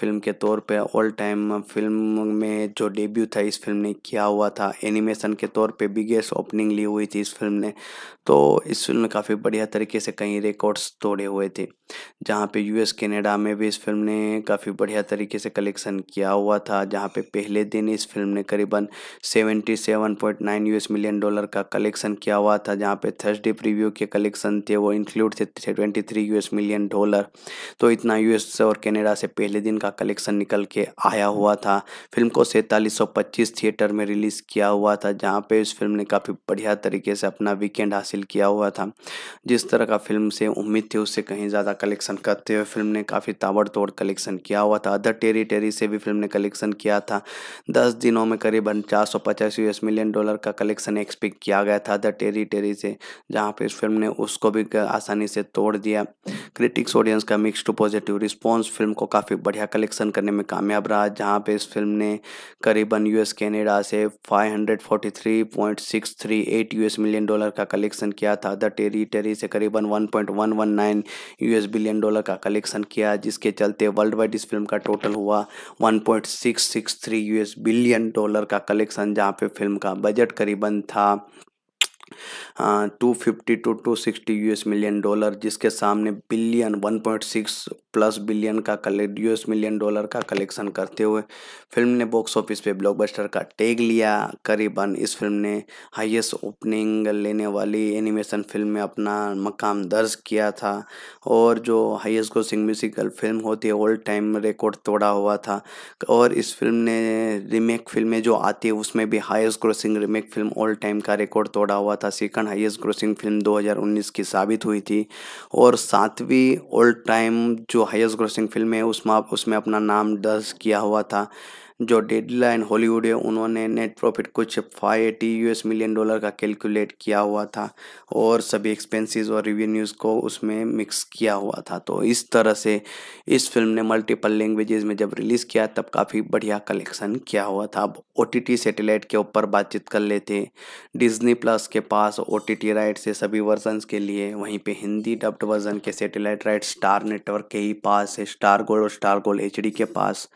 फिल्म के तौर पर ऑल टाइम फिल्म में जो डेब्यू था इस फिल्म ने किया हुआ था एनिमेशन के तौर पे बिगेस्ट ओपनिंग ली हुई थी इस फिल्म ने तो इस फिल्म ने काफ़ी बढ़िया तरीके से कई रिकॉर्ड्स तोड़े हुए थे जहाँ पे यूएस कनाडा में भी इस फिल्म ने काफ़ी बढ़िया तरीके से कलेक्शन किया हुआ था जहाँ पे पहले दिन इस फिल्म ने करीबन seventy seven point nine you million dollar का कलेक्शन किया हुआ था जहाँ पे थर्सडे प्रीव्यू के कलेक्शन थे वो इंक्लूड थे twenty three you million dollar तो इतना यू और कैनेडा से पहले दिन का कलेक्शन निकल के आया हुआ था फिल्म को सैंतालीस थिएटर में रिलीज़ किया हुआ हुआ था जहाँ पे इस फिल्म ने काफ़ी बढ़िया तरीके से अपना वीकेंड हासिल किया हुआ था जिस तरह का फिल्म से उम्मीद थी उससे कहीं ज़्यादा कलेक्शन करते हुए फिल्म ने काफ़ी ताबड़तोड़ कलेक्शन किया हुआ था अदर टेरी टेरी से भी फिल्म ने कलेक्शन किया था दस दिनों में करीबन चार सौ पचास यूएस मिलियन डॉलर का कलेक्शन एक्सपेक्ट किया गया था द टेरी टेरी से जहाँ पे इस फिल्म ने उसको भी आसानी से तोड़ दिया क्रिटिक्स ऑडियंस का mix to positive response film को काफ़ी बढ़िया कलेक्शन करने में कामयाब रहा जहाँ पे इस फिल्म ने करीबन यूएस कैनेडा से फाइव 143.638 यूएस मिलियन डॉलर का कलेक्शन किया था द टेरिटरी से करीबन 1.119 यूएस बिलियन डॉलर का कलेक्शन किया जिसके चलते वर्ल्ड वाइड इस फिल्म का टोटल हुआ 1.663 यूएस बिलियन डॉलर का कलेक्शन जहां पे फिल्म का बजट करीबन था two fifty to two sixty US million dollar जिसके सामने billion one point six plus billion का कलेक्ट यू मिलियन डॉलर का कलेक्शन करते हुए फिल्म ने बॉक्स ऑफिस पे ब्लॉकबस्टर का टैग लिया करीबन इस फिल्म ने हाईएस्ट ओपनिंग लेने वाली एनिमेशन फिल्म में अपना मकाम दर्ज किया था और जो हाईएस्ट ग्रोसिंग म्यूजिकल फिल्म होती है ओल्ड टाइम रिकॉर्ड तोड़ा हुआ था और इस फिल्म ने रीमेक फिल्में जो आती है उसमें भी highest grossing remake film old time का रिकॉर्ड तोड़ा हुआ था था सेकंड हाईएस्ट ग्रोसिंग फिल्म 2019 की साबित हुई थी और सातवीं ओल्ड टाइम जो हाईएस्ट ग्रोसिंग फिल्म है उसमें उसमें अपना नाम दर्ज किया हुआ था जो डेड हॉलीवुड है उन्होंने नेट प्रॉफिट कुछ five eighty you million dollar का कैलकुलेट किया हुआ था और सभी एक्सपेंसेस और रिवेन्यूज़ को उसमें मिक्स किया हुआ था तो इस तरह से इस फिल्म ने मल्टीपल लैंग्वेजेस में जब रिलीज़ किया तब काफ़ी बढ़िया कलेक्शन किया हुआ था अब ओ टी के ऊपर बातचीत कर लेते डिज्नी प्लस के पास ओ टी राइट्स है सभी वर्जन के लिए वहीं पर हिंदी डब्ड वर्जन के सैटेलाइट राइट स्टार नेटवर्क के ही पास है स्टार गोल्ड और स्टार गोल्ड एच के पास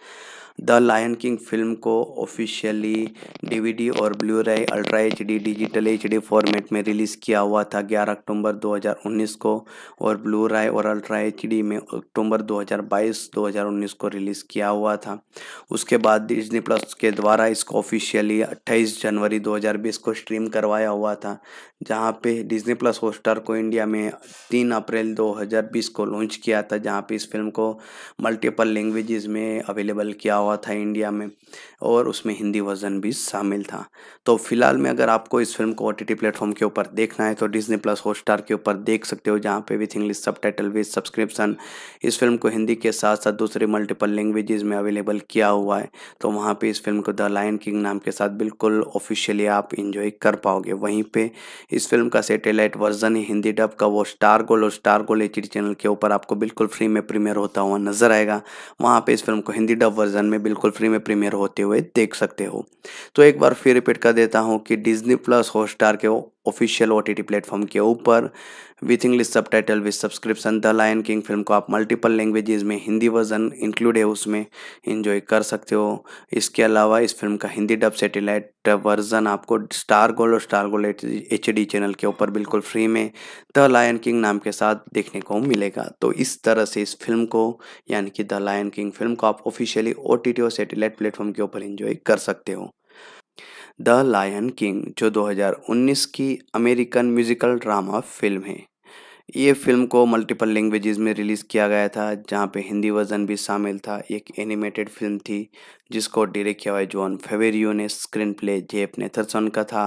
द लायन किंग फिल्म को ऑफिशियली डीवीडी और ब्लू रे ultra H digital H format में रिलीज़ किया हुआ था 11 अक्टूबर 2019 को और ब्लू रे और अल्ट्रा एच में अक्टूबर 2022 2019 को रिलीज़ किया हुआ था उसके बाद डिजनी प्लस के द्वारा इसको ऑफिशियली 28 जनवरी 2020 को स्ट्रीम करवाया हुआ था जहाँ पे डिजनी प्लस हॉस्टार को इंडिया में तीन अप्रैल 2020 को लॉन्च किया था जहाँ पे इस फिल्म को मल्टीपल लैंग्वेजेस में अवेलेबल किया हुआ हुआ था इंडिया में और उसमें हिंदी वर्जन भी शामिल था तो फिलहाल में अगर आपको इस फिल्म को ओ टी प्लेटफॉर्म के ऊपर देखना है तो डिजनी प्लस हॉटस्टार के ऊपर देख सकते हो जहाँ पे with English subtitle with subscription इस फिल्म को हिंदी के साथ साथ दूसरे मल्टीपल लैंग्वेजेस में अवेलेबल किया हुआ है तो वहाँ पर इस फिल्म को द लाइन किंग नाम के साथ बिल्कुल ऑफिशियली आप इंजॉय कर पाओगे वहीं पर इस फिल्म का सेटेलाइट वर्जन हिंदी डब का वो स्टार गोल और स्टार गोल एच चैनल के ऊपर आपको बिल्कुल फ्री में प्रीमियर होता हुआ नजर आएगा वहाँ पर इस फिल्म को हिंदी डब वर्जन में में बिल्कुल फ्री में प्रीमियर होते हुए देख सकते हो तो एक बार फिर रिपीट कर देता हूँ कि डिज्नी प्लस हॉटस्टार के ऑफिशियल ओ टी प्लेटफॉर्म के ऊपर with English subtitle with subscription the lion king film को आप मल्टीपल लैंग्वेजेस में हिंदी वर्जन इंक्लूड है उसमें इन्जॉय कर सकते हो इसके अलावा इस फिल्म का हिंदी डब सेटेलाइट वर्जन आपको स्टार गोल्ड और star gold H D channel के ऊपर बिल्कुल फ्री में द लायन किंग नाम के साथ देखने को मिलेगा तो इस तरह से इस फिल्म को यानी कि द लायन किंग फिल्म को आप ऑफिशियली ओ टी और सेटेलाइट प्लेटफॉर्म के ऊपर इंजॉय कर सकते हो द लायन किंग जो 2019 की अमेरिकन म्यूजिकल ड्रामा फिल्म है ये फिल्म को मल्टीपल लैंग्वेजेस में रिलीज़ किया गया था जहाँ पे हिंदी वर्जन भी शामिल था एक एनिमेटेड फिल्म थी जिसको डायरेक्ट किया हुआ जॉन फेवेरियो ने स्क्रीन प्ले जेप नेथरसन का था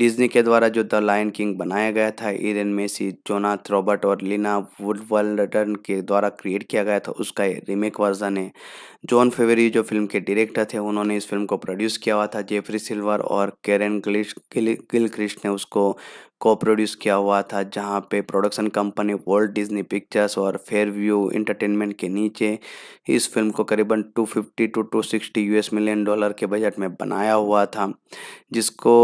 डिज्नी के द्वारा जो द लायन किंग बनाया गया था इरेन मेसी जोनाथ रॉबर्ट और लीना वुडवल्डन के द्वारा क्रिएट किया गया था उसका रीमेक वर्जन है जॉन फेवेरियो जो फिल्म के डायरेक्टर थे उन्होंने इस फिल्म को प्रोड्यूस किया हुआ था जेफरी सिल्वर और कैरन गिल गिलक्रिस्ट ने उसको को प्रोड्यूस किया हुआ था जहां पे production company world Disney pictures और फेयर व्यू इंटरटेनमेंट के नीचे इस फिल्म को करीबन 250 to two US million dollar के बजट में बनाया हुआ था जिसको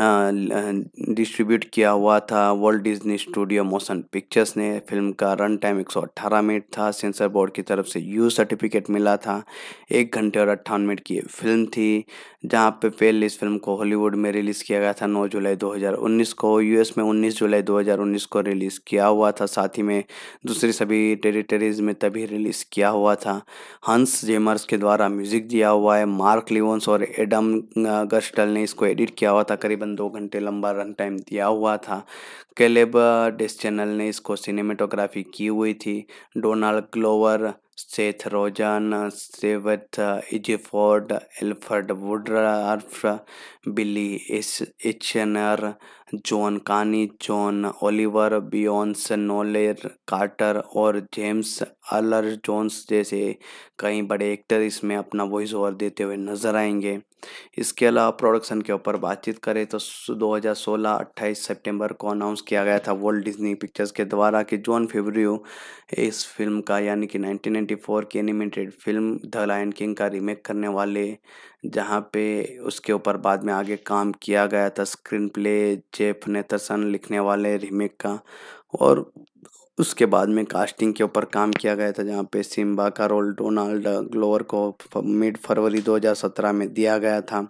डिस्ट्रीब्यूट किया हुआ था world Disney studio motion pictures ने फिल्म का रन टाइम 118 मिनट था सेंसर बोर्ड की तरफ से यू सर्टिफिकेट मिला था एक घंटे और अट्ठावन मिनट की फिल्म थी जहां पे पहले इस फिल्म को हॉलीवुड में रिलीज़ किया गया था 9 जुलाई 2019 को यूएस में 19 जुलाई 2019 को रिलीज़ किया हुआ था साथ ही में दूसरी सभी टेरिटरीज में तभी रिलीज़ किया हुआ था हंस जेमर्स के द्वारा म्यूज़िक दिया हुआ है मार्क लिवंस और एडम गस्टल ने इसको एडिट किया हुआ था करीब तकरीबन दो घंटे लंबा रन टाइम दिया हुआ था केलेब चैनल ने इसको सिनेमेटोग्राफी की हुई थी Donald Glover Seth Sevat, Edgeford, Alfred Woodruff, Billy Eichner, John Kani John Oliver Beyoncé Knowles Carter और जेम्स अलर जोन्स जैसे कई बड़े एक्टर इसमें अपना वॉइस ओवर देते हुए नजर आएंगे इसके अलावा प्रोडक्शन के ऊपर बातचीत करें तो 2016-28 सितंबर को अनाउंस किया गया था वर्ल्ड डिज्नी पिक्चर्स के द्वारा कि जॉन फेब्रियो इस फिल्म का यानी कि नाइनटीन 1994 की animated film The Lion King का रीमेक करने वाले जहां पे उसके ऊपर बाद में आगे काम किया गया था स्क्रीन प्ले जेफ नेथरसन लिखने वाले रीमेक का और उसके बाद में कास्टिंग के ऊपर काम किया गया था जहाँ पे सिम्बा का रोल डोनाल्ड ग्लोवर को मिड फरवरी 2017 में दिया गया था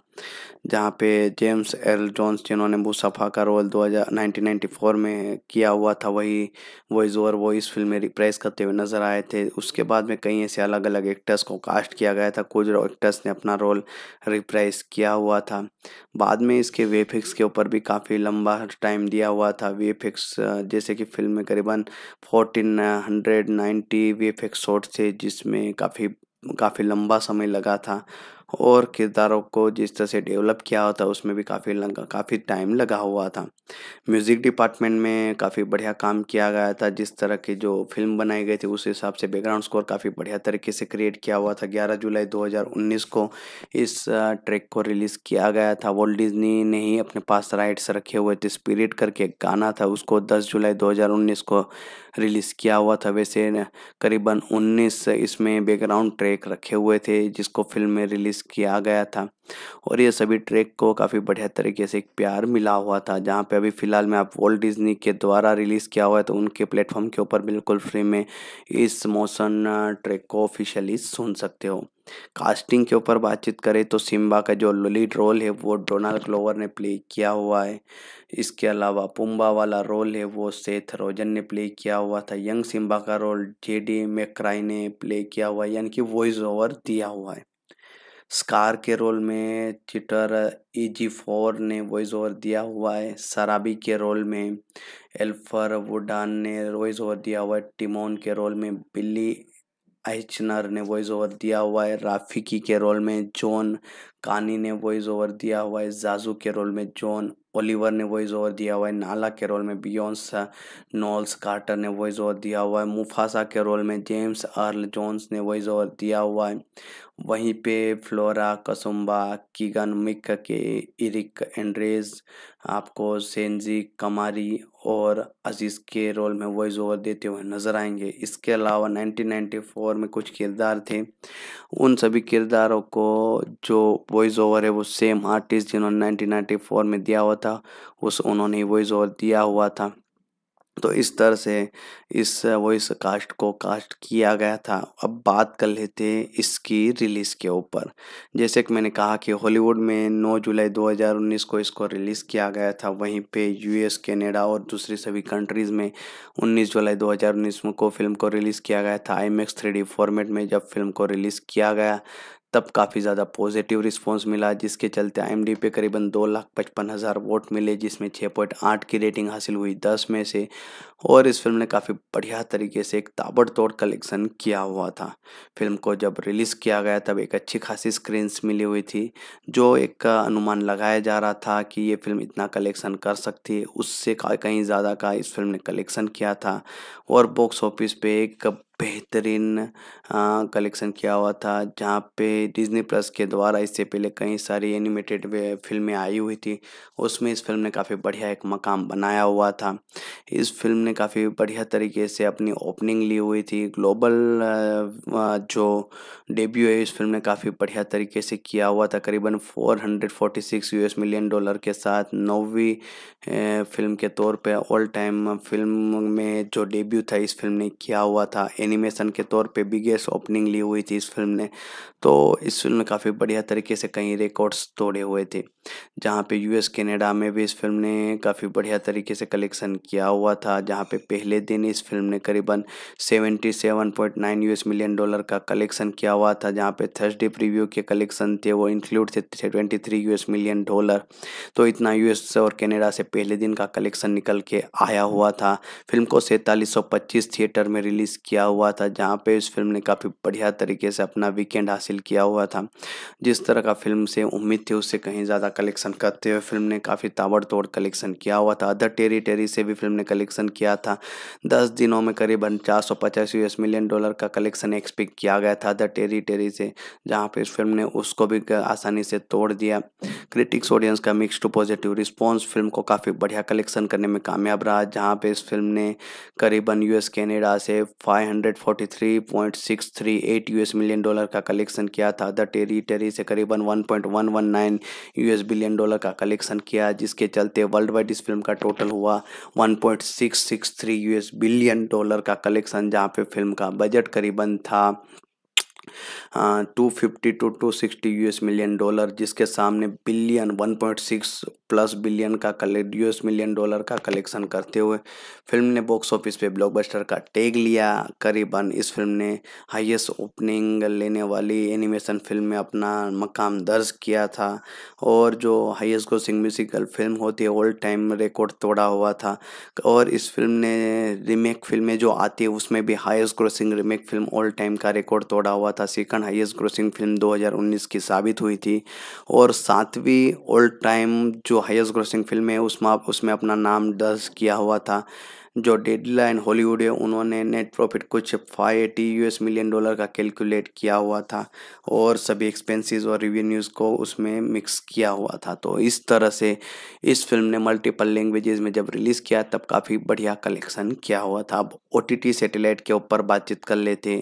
जहाँ पे जेम्स एल जॉन्स जिन्होंने मुसफा का रोल 2000 1994 में किया हुआ था वही वॉइस ओवर वॉइस फिल्म में रिप्रेस करते हुए नज़र आए थे उसके बाद में कई ऐसे अलग अलग एक्टर्स को कास्ट किया गया था कुछ एक्टर्स ने अपना रोल रिप्रेस किया हुआ था बाद में इसके वेफिक्स के ऊपर भी काफ़ी लंबा टाइम दिया हुआ था वेफिक्स जैसे कि फिल्म में करीबन fourteen hundred ninety V F X shot थे जिसमें काफ़ी काफ़ी लंबा समय लगा था और किरदारों को जिस तरह से डेवलप किया होता उसमें भी काफ़ी लगा काफ़ी टाइम लगा हुआ था म्यूज़िक डिपार्टमेंट में काफ़ी बढ़िया काम किया गया था जिस तरह की जो फिल्म बनाई गई थी उस हिसाब से बैकग्राउंड स्कोर काफ़ी बढ़िया तरीके से क्रिएट किया हुआ था 11 जुलाई 2019 को इस ट्रैक को रिलीज़ किया गया था वॉल्ट डिजनी ने ही अपने पास राइट्स रखे हुए थे स्पिरिट करके एक गाना था उसको दस जुलाई दो को रिलीज़ किया हुआ था वैसे करीबन 19 इसमें बैकग्राउंड ट्रैक रखे हुए थे जिसको फिल्म में रिलीज़ किया गया था और ये सभी ट्रैक को काफ़ी बढ़िया तरीके से एक प्यार मिला हुआ था जहाँ पे अभी फ़िलहाल में आप वॉल्ट डिज्नी के द्वारा रिलीज़ किया हुआ है तो उनके प्लेटफॉर्म के ऊपर बिल्कुल फ्री में इस मोशन ट्रैक को ऑफिशियली सुन सकते हो कास्टिंग के ऊपर बातचीत करें तो सिम्बा का जो लीड रोल है वो डोनाल्ड क्लोवर ने प्ले किया हुआ है इसके अलावा पुम्बा वाला रोल है वो सेथ रोजन ने प्ले किया हुआ था यंग सिम्बा का रोल जे डी मैक्राई ने प्ले किया हुआ है यानी कि वॉइस ओवर दिया हुआ है स्कार के रोल में थिएटर ए जी फोर ने वॉइस ओवर दिया हुआ है शराबी के रोल में एल्फर वुडान ने वॉइस ओवर दिया हुआ है टिमोन के रोल में बिल्ली आइचनर ने वॉइस ओवर दिया हुआ है राफिकी के रोल में जॉन कानी ने वॉइस ओवर दिया हुआ है जाजू के रोल में जॉन ओलिवर ने वॉइस ओवर दिया हुआ है नाला के रोल में बियॉन्स नॉल्स कार्टर ने वॉइस ओवर दिया हुआ है मुफासा के रोल में जेम्स अर्ल जॉन्स ने वॉइस ओवर दिया हुआ है वहीं पे फ्लोरा कसुम्बा कीगन मिक के इरिक एंड्रेज आपको सेंजी कमारी और अजीज के रोल में वॉइस ओवर देते हुए नज़र आएंगे इसके अलावा 1994 में कुछ किरदार थे उन सभी किरदारों को जो वॉइस ओवर है वो सेम आर्टिस्ट जिन्होंने 1994 में दिया हुआ था उस उन्होंने वॉइस ओवर दिया हुआ था तो इस तरह से इस वो इस कास्ट को कास्ट किया गया था अब बात कर लेते हैं इसकी रिलीज़ के ऊपर जैसे कि मैंने कहा कि हॉलीवुड में 9 जुलाई 2019 को इसको रिलीज़ किया गया था वहीं पे यूएस कनाडा और दूसरी सभी कंट्रीज़ में 19 जुलाई 2019 को फिल्म को रिलीज़ किया गया था आई मैक्स फॉर्मेट में जब फिल्म को रिलीज़ किया गया तब काफ़ी ज़्यादा पॉजिटिव रिस्पांस मिला जिसके चलते डी पे करीबन दो लाख पचपन हज़ार वोट मिले जिसमें छः पॉइंट आठ की रेटिंग हासिल हुई दस में से और इस फिल्म ने काफ़ी बढ़िया तरीके से एक ताबड़तोड़ कलेक्शन किया हुआ था फिल्म को जब रिलीज़ किया गया तब एक अच्छी खासी स्क्रीन्स मिली हुई थी जो एक अनुमान लगाया जा रहा था कि ये फिल्म इतना कलेक्शन कर सकती है उससे कहीं ज़्यादा का इस फिल्म ने कलेक्शन किया था और बॉक्स ऑफिस पे एक बेहतरीन कलेक्शन किया हुआ था जहाँ पे डिज्नी प्लस के द्वारा इससे पहले कई सारी एनिमेटेड फिल्में आई हुई थी उसमें इस फिल्म ने काफ़ी बढ़िया एक मकाम बनाया हुआ था इस फिल्म ने काफ़ी बढ़िया तरीके से अपनी ओपनिंग ली हुई थी ग्लोबल जो डेब्यू है इस फिल्म ने काफ़ी बढ़िया तरीके से किया हुआ था करीबन फोर हंड्रेड मिलियन डॉलर के साथ नौवीं फिल्म के तौर पर ऑल टाइम फिल्म में जो डेब्यू था इस फिल्म ने किया हुआ था एनी एनिमेशन के तौर पे बिगेस्ट ओपनिंग ली हुई थी इस फिल्म ने तो इस फिल्म ने काफ़ी बढ़िया तरीके से कई रिकॉर्ड्स तोड़े हुए थे जहाँ पे यूएस कनाडा में भी इस फिल्म ने काफ़ी बढ़िया तरीके से कलेक्शन किया हुआ था जहाँ पे पहले दिन इस फिल्म ने करीबन seventy seven point nine you million dollar का कलेक्शन किया हुआ था जहाँ पे थर्सडे प्रीव्यू के कलेक्शन थे वो इंक्लूड थे twenty three you million dollar तो इतना यू और कैनेडा से पहले दिन का कलेक्शन निकल के आया हुआ था फिल्म को सैंतालीस थिएटर में रिलीज़ किया हुआ था जहाँ पे इस फिल्म ने काफ़ी बढ़िया तरीके से अपना वीकेंड हासिल किया हुआ था जिस तरह का फिल्म से उम्मीद थी उससे कहीं ज़्यादा कलेक्शन करते हुए फिल्म ने काफ़ी ताबड़तोड़ कलेक्शन किया हुआ था अदर टेरी से भी फिल्म ने कलेक्शन किया था दस दिनों में करीबन चार सौ पचास यूएस मिलियन डॉलर का कलेक्शन एक्सपेक्ट किया गया था अदर टेरी से जहाँ पर इस फिल्म ने उसको भी आसानी से तोड़ दिया क्रिटिक्स ऑडियंस का mix to positive response film को काफ़ी बढ़िया कलेक्शन करने में कामयाब रहा जहाँ पे इस फिल्म ने करीबन यूएस कैनेडा से फाइव 143.638 यूएस मिलियन डॉलर का कलेक्शन किया था द टेरिटरी से करीबन 1.119 यूएस बिलियन डॉलर का कलेक्शन किया जिसके चलते वर्ल्ड वाइड इस फिल्म का टोटल हुआ 1.663 यूएस बिलियन डॉलर का कलेक्शन जहां पे फिल्म का बजट करीबन था two fifty to two sixty US million dollar जिसके सामने billion one point six plus billion का कलेक्ट यू मिलियन डॉलर का कलेक्शन करते हुए फिल्म ने बॉक्स ऑफिस पे ब्लॉकबस्टर का टैग लिया करीबन इस फिल्म ने हाईएस्ट ओपनिंग लेने वाली एनिमेशन फिल्म में अपना मकाम दर्ज किया था और जो हाईएस्ट ग्रोसिंग म्यूजिकल फिल्म होती है ओल्ड टाइम रिकॉर्ड तोड़ा हुआ था और इस फिल्म ने रीमेक फिल्में जो आती है उसमें भी highest grossing remake film old time का रिकॉर्ड तोड़ा हुआ था सेकंड हाईएस्ट ग्रोसिंग फिल्म 2019 की साबित हुई थी और सातवीं ओल्ड टाइम जो हाईएस्ट ग्रोसिंग फिल्म है उसमें उसमें अपना नाम दर्ज किया हुआ था जो डेडलाइन हॉलीवुड है उन्होंने नेट प्रॉफिट कुछ five eighty US million dollar का कैलकुलेट किया हुआ था और सभी एक्सपेंसेस और रिवेन्यूज़ को उसमें मिक्स किया हुआ था तो इस तरह से इस फिल्म ने मल्टीपल लैंग्वेजेस में जब रिलीज़ किया तब काफ़ी बढ़िया कलेक्शन किया हुआ था अब ओ टी के ऊपर बातचीत कर लेते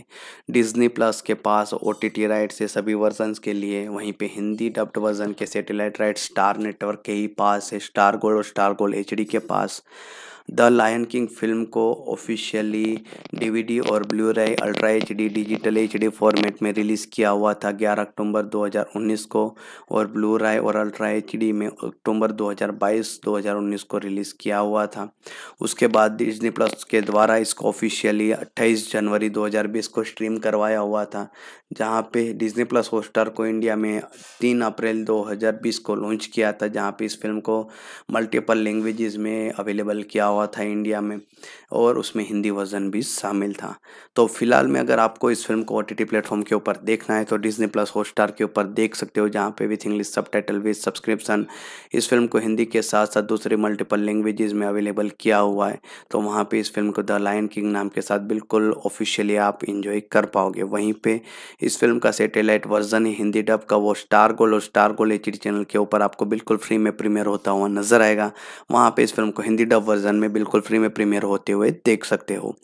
डिज्नी प्लस के पास ओ टी राइट्स है सभी वर्जन के लिए वहीं पे हिंदी डब्ड वर्जन के सैटेलाइट राइट स्टार नेटवर्क के ही पास है स्टार गोल्ड और स्टार गोल्ड एच के पास द लायन किंग फिल्म को ऑफिशियली डीवीडी और ब्लू रे ultra H digital H format में रिलीज़ किया हुआ था 11 अक्टूबर 2019 को और ब्लू रे और अल्ट्रा एच में अक्टूबर 2022 2019 को रिलीज़ किया हुआ था उसके बाद डिजनी प्लस के द्वारा इसको ऑफिशियली 28 जनवरी 2020 को स्ट्रीम करवाया हुआ था जहाँ पे डिजनी प्लस होस्टार को इंडिया में तीन अप्रैल 2020 को लॉन्च किया था जहाँ पे इस फिल्म को मल्टीपल लैंग्वेजेस में अवेलेबल किया हुआ हुआ था इंडिया में और उसमें हिंदी वर्जन भी शामिल था तो फिलहाल में अगर आपको इस फिल्म को ओ टी प्लेटफॉर्म के ऊपर देखना है तो डिजनी प्लस हॉट स्टार के ऊपर देख सकते हो जहाँ पे with English subtitle with subscription इस फिल्म को हिंदी के साथ साथ दूसरे मल्टीपल लैंग्वेज में अवेलेबल किया हुआ है तो वहाँ पे इस फिल्म को द लाइन किंग नाम के साथ बिल्कुल ऑफिशियली आप इंजॉय कर पाओगे वहीं पर इस फिल्म का सेटेलाइट वर्जन है हिंदी डब का वो स्टार गोल और स्टार गोल एच चैनल के ऊपर आपको बिल्कुल फ्री में प्रीमियर होता हुआ नजर आएगा वहाँ पर इस फिल्म को हिंदी डब वर्जन में बिल्कुल फ्री में प्रीमियर होते हुए देख सकते हो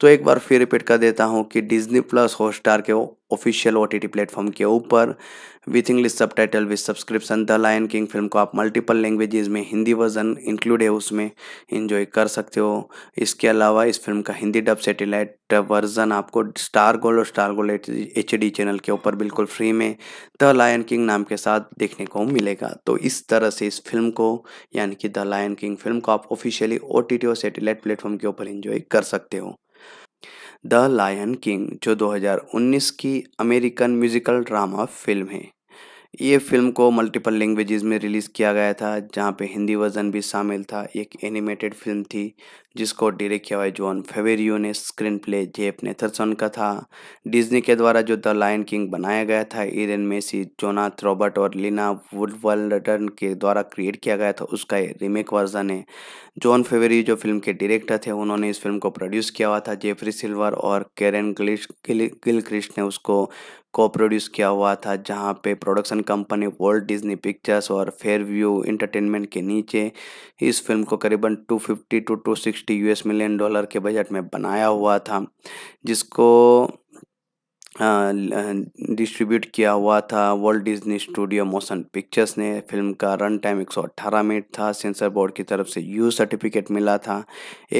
तो एक बार फिर रिपीट कर देता हूँ कि डिज्नी प्लस हॉटस्टार के official O T T platform के ऊपर with English subtitle with subscription the lion king film को आप मल्टीपल लैंग्वेजेस में हिंदी वर्जन इंक्लूड है उसमें इंजॉय कर सकते हो इसके अलावा इस फिल्म का हिंदी डब सेटेलाइट वर्जन आपको स्टार गोल्ड और star gold H D channel के ऊपर बिल्कुल फ्री में द लायन किंग नाम के साथ देखने को मिलेगा तो इस तरह से इस फिल्म को यानी कि द लायन किंग फिल्म को आप ऑफिशियली ओ टी टी और सेटेलाइट प्लेटफॉर्म के ऊपर इंजॉय कर सकते हो द लायन किंग जो 2019 की अमेरिकन म्यूजिकल ड्रामा फिल्म है ये फिल्म को मल्टीपल लैंग्वेजेस में रिलीज़ किया गया था जहाँ पे हिंदी वर्जन भी शामिल था एक एनिमेटेड फिल्म थी जिसको डायरेक्ट किया हुआ जॉन फेवेरियो ने स्क्रीन प्ले जेप नेथरसन का था डिज्नी के द्वारा जो द लायन किंग बनाया गया था इरेन मेसी जोनाथ रॉबर्ट और लीना वुडवर्ल्डन के द्वारा क्रिएट किया गया था उसका रीमेक वर्जन है जॉन फेवेरियो जो फिल्म के डायरेक्टर थे उन्होंने इस फिल्म को प्रोड्यूस किया हुआ था जेफरी सिल्वर और कैरन गिल गिलक्रिस्ट ने उसको को प्रोड्यूस किया हुआ था जहाँ पे production company world Disney pictures और फेयर व्यू इंटरटेनमेंट के नीचे इस फिल्म को करीबन 250 टू 260 यूएस मिलियन डॉलर के बजट में बनाया हुआ था जिसको डिस्ट्रीब्यूट किया हुआ था world Disney studio motion pictures ने फिल्म का रन टाइम 118 मिनट था सेंसर बोर्ड की तरफ से यू सर्टिफिकेट मिला था